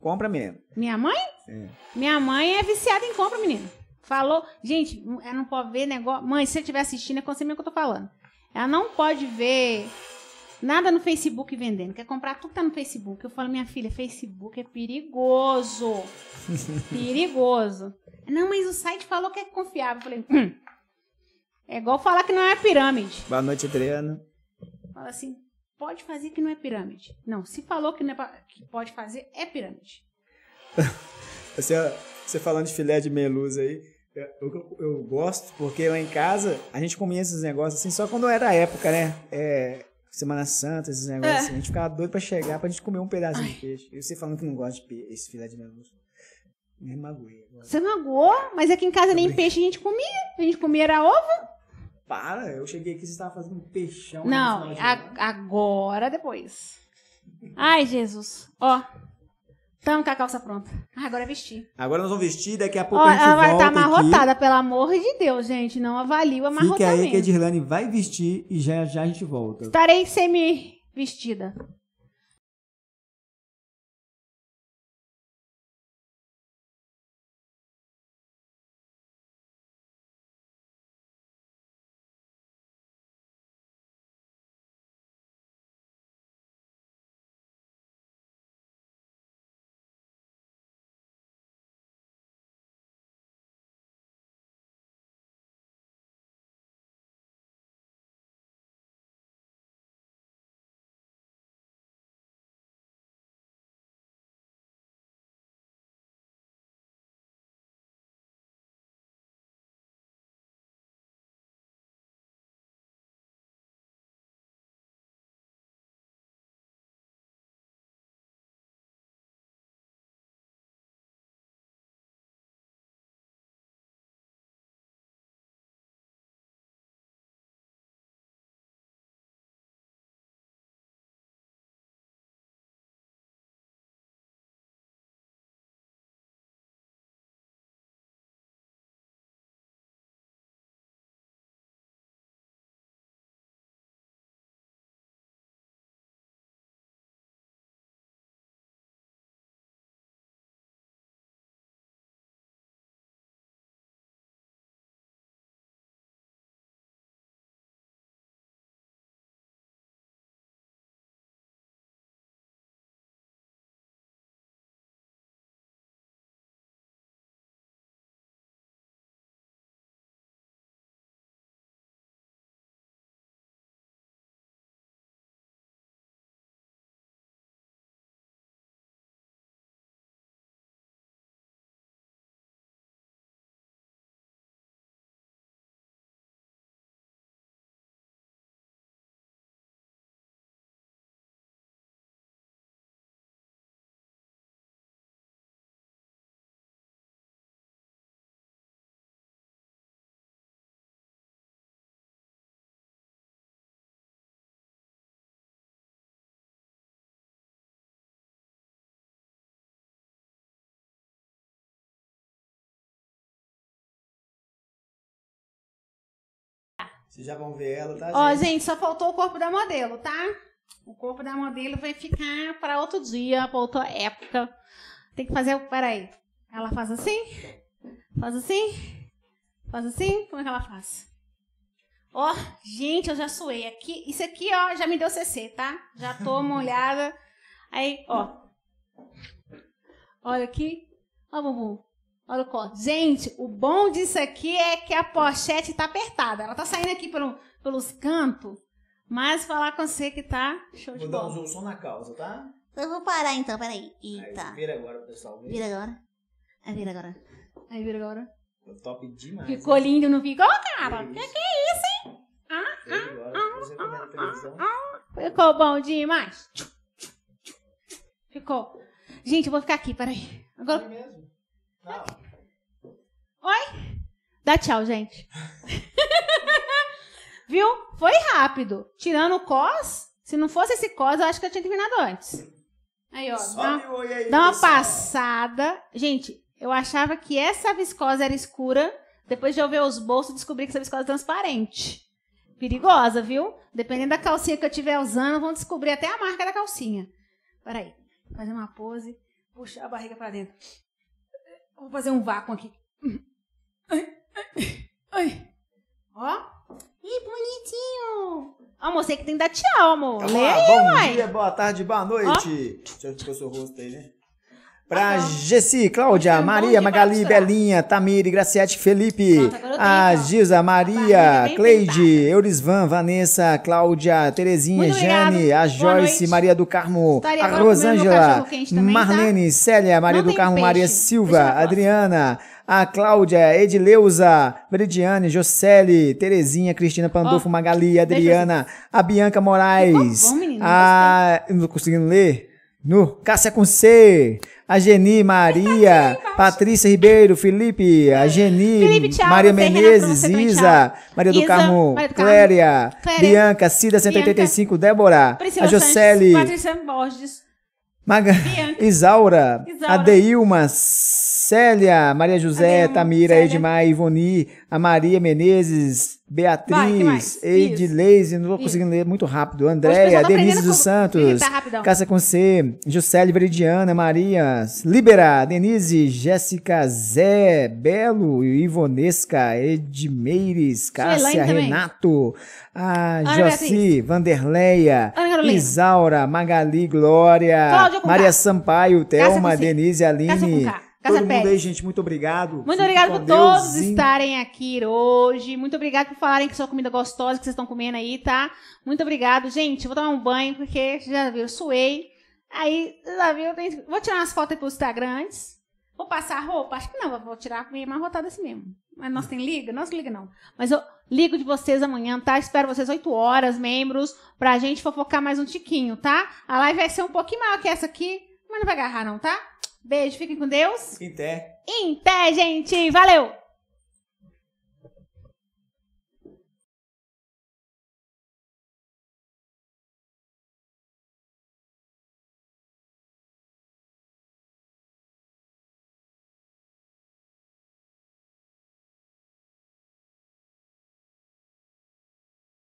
compra mesmo. Minha mãe? É. Minha mãe é viciada em compra, menino. Falou. Gente, ela não pode ver negócio. Mãe, se você estiver assistindo, é com você mesmo que eu tô falando. Ela não pode ver nada no Facebook vendendo. Quer comprar tudo que tá no Facebook. Eu falo, minha filha, Facebook é perigoso. perigoso. Não, mas o site falou que é confiável. Eu falei, hum. É igual falar que não é pirâmide. Boa noite, Adriana. Fala assim, pode fazer que não é pirâmide. Não, se falou que, não é, que pode fazer, é pirâmide. Você, você falando de filé de meluza aí, eu, eu, gosto, porque lá em casa a gente comia esses negócios assim só quando era época, né? É, Semana Santa, esses negócios assim. é. assim. A gente ficava doido pra chegar pra gente comer um pedaço Ai. de peixe. E você falando que não gosta de peixe, esse filé de meluza. luz. Me magoei. Agora. Você magoou? Mas aqui em casa nem peixe a gente comia. A gente comia era ovo. Para, eu cheguei aqui e você estava fazendo um peixão. Né, não, a, agora depois. Ai, Jesus. Ó, Tamo com a calça pronta. Ah, agora é vestir. Agora nós vamos vestir, daqui a pouco a gente ela vai estar tá amarrotada, aqui. pelo amor de Deus, gente. Não avalie o amarrotamento. Fica aí que a Dirlane vai vestir e já já a gente volta. Estarei semi-vestida. Vocês já vão ver ela, tá? Ó, gente? gente, só faltou o corpo da modelo, tá? O corpo da modelo vai ficar para outro dia, para outra época. Tem que fazer. Peraí. Ela faz assim? Faz assim? Faz assim? Como é que ela faz? Ó, gente, eu já suei aqui. Isso aqui, ó, já me deu CC, tá? Já tô molhada. Aí, ó. Olha aqui. Ó, bumbum. Olha o corte. Gente, o bom disso aqui é que a pochete tá apertada. Ela tá saindo aqui pelo, pelos cantos, mas falar com você que tá show Vou de bola. Vou dar um zoom só na causa, tá? Eu vou parar então, peraí. Eita. Aí, vira agora pessoal ver. Vira agora. Aí vira agora. Aí vira agora. Ficou top demais. Ficou hein? lindo, não ficou, cara? Que que é isso, hein? Ah, ah, ah, ah, ah, ah. Ficou bom demais. Ficou. Gente, eu vou ficar aqui, peraí. Agora... É mesmo? Oi? Dá tchau, gente. Viu? Foi rápido. Tirando o cos, se não fosse esse cos, eu acho que eu tinha terminado antes. Aí, ó. Dá, uma, aí, dá uma passada. Gente, eu achava que essa viscosa era escura. Depois de eu ver os bolsos, descobri que essa viscosa é transparente. Perigosa, viu? Dependendo da calcinha que eu estiver usando, vão descobrir até a marca da calcinha. Peraí. Fazer uma pose. Puxar a barriga para dentro. Vou fazer um vácuo aqui. Ai, ai, ai. Ó. Ih, bonitinho. Amor, você é que tem que dar tchau, amor. Olá, Lê aí, bom uai. dia, boa tarde, boa noite. Ó. Deixa eu ver o seu rosto aí, né? Pra Aham. Tá Gessi, Cláudia, é Maria, Magali, Belinha, Tamiri, Graciete, Felipe, Nossa, a Giza, Maria, Maria Cleide, Eurisvan, Vanessa, Cláudia, Terezinha, Jane, a Joyce, Maria do Carmo, a Rosângela, tá? Marlene, tá? Célia, Maria Não do Carmo, peixe. Maria Silva, Adriana, a Cláudia, Edileuza, Meridiane, Jocely, Terezinha, Cristina Pandolfo, oh, Magali, Adriana, a Bianca Moraes. Bom, menino, a... Não tô conseguindo ler. No Cássia com C, a Geni Maria, Patrícia Ribeiro, Felipe, a Geni, Felipe, tchau, Maria Menezes, Isa, Maria do Carmo, Maria do Cléria, Cléria, Bianca, Cida 185, Bianca, Débora, Priscila a Jocely, Maga, Isaura, Adeilma, Célia, Maria José, Adeilma, Tamira, Célia. Edmar, Ivoni, a Maria Menezes, Beatriz, Edileise, não vou conseguindo ler muito rápido. Andréia, Denise dos Santos, tá Caça com C, Veridiana, Marias, Libera, Denise, Jéssica, Zé, Belo, Ivonesca, Edmeires, Cássia, Renato, a Ana Joci, Vanderleia, Isaura, Magali, Glória, Maria Sampaio, Thelma, Denise, Aline. Casa Todo Pérez. mundo aí, gente, muito obrigado. Muito Fique obrigado por todos estarem aqui hoje. Muito obrigado por falarem que sua comida gostosa que vocês estão comendo aí, tá? Muito obrigado. Gente, vou tomar um banho, porque já viu, suei. Aí, já viu, vou tirar umas fotos aí pro Instagram antes. Vou passar roupa? Acho que não, vou tirar é minha rotada assim mesmo. Mas nós tem liga? Nós liga não. Mas eu ligo de vocês amanhã, tá? Espero vocês 8 horas, membros, pra gente fofocar mais um tiquinho, tá? A live vai ser um pouquinho maior que essa aqui, mas não vai agarrar não, tá? Beijo, fiquem com Deus. Em pé. Em pé, gente. Valeu!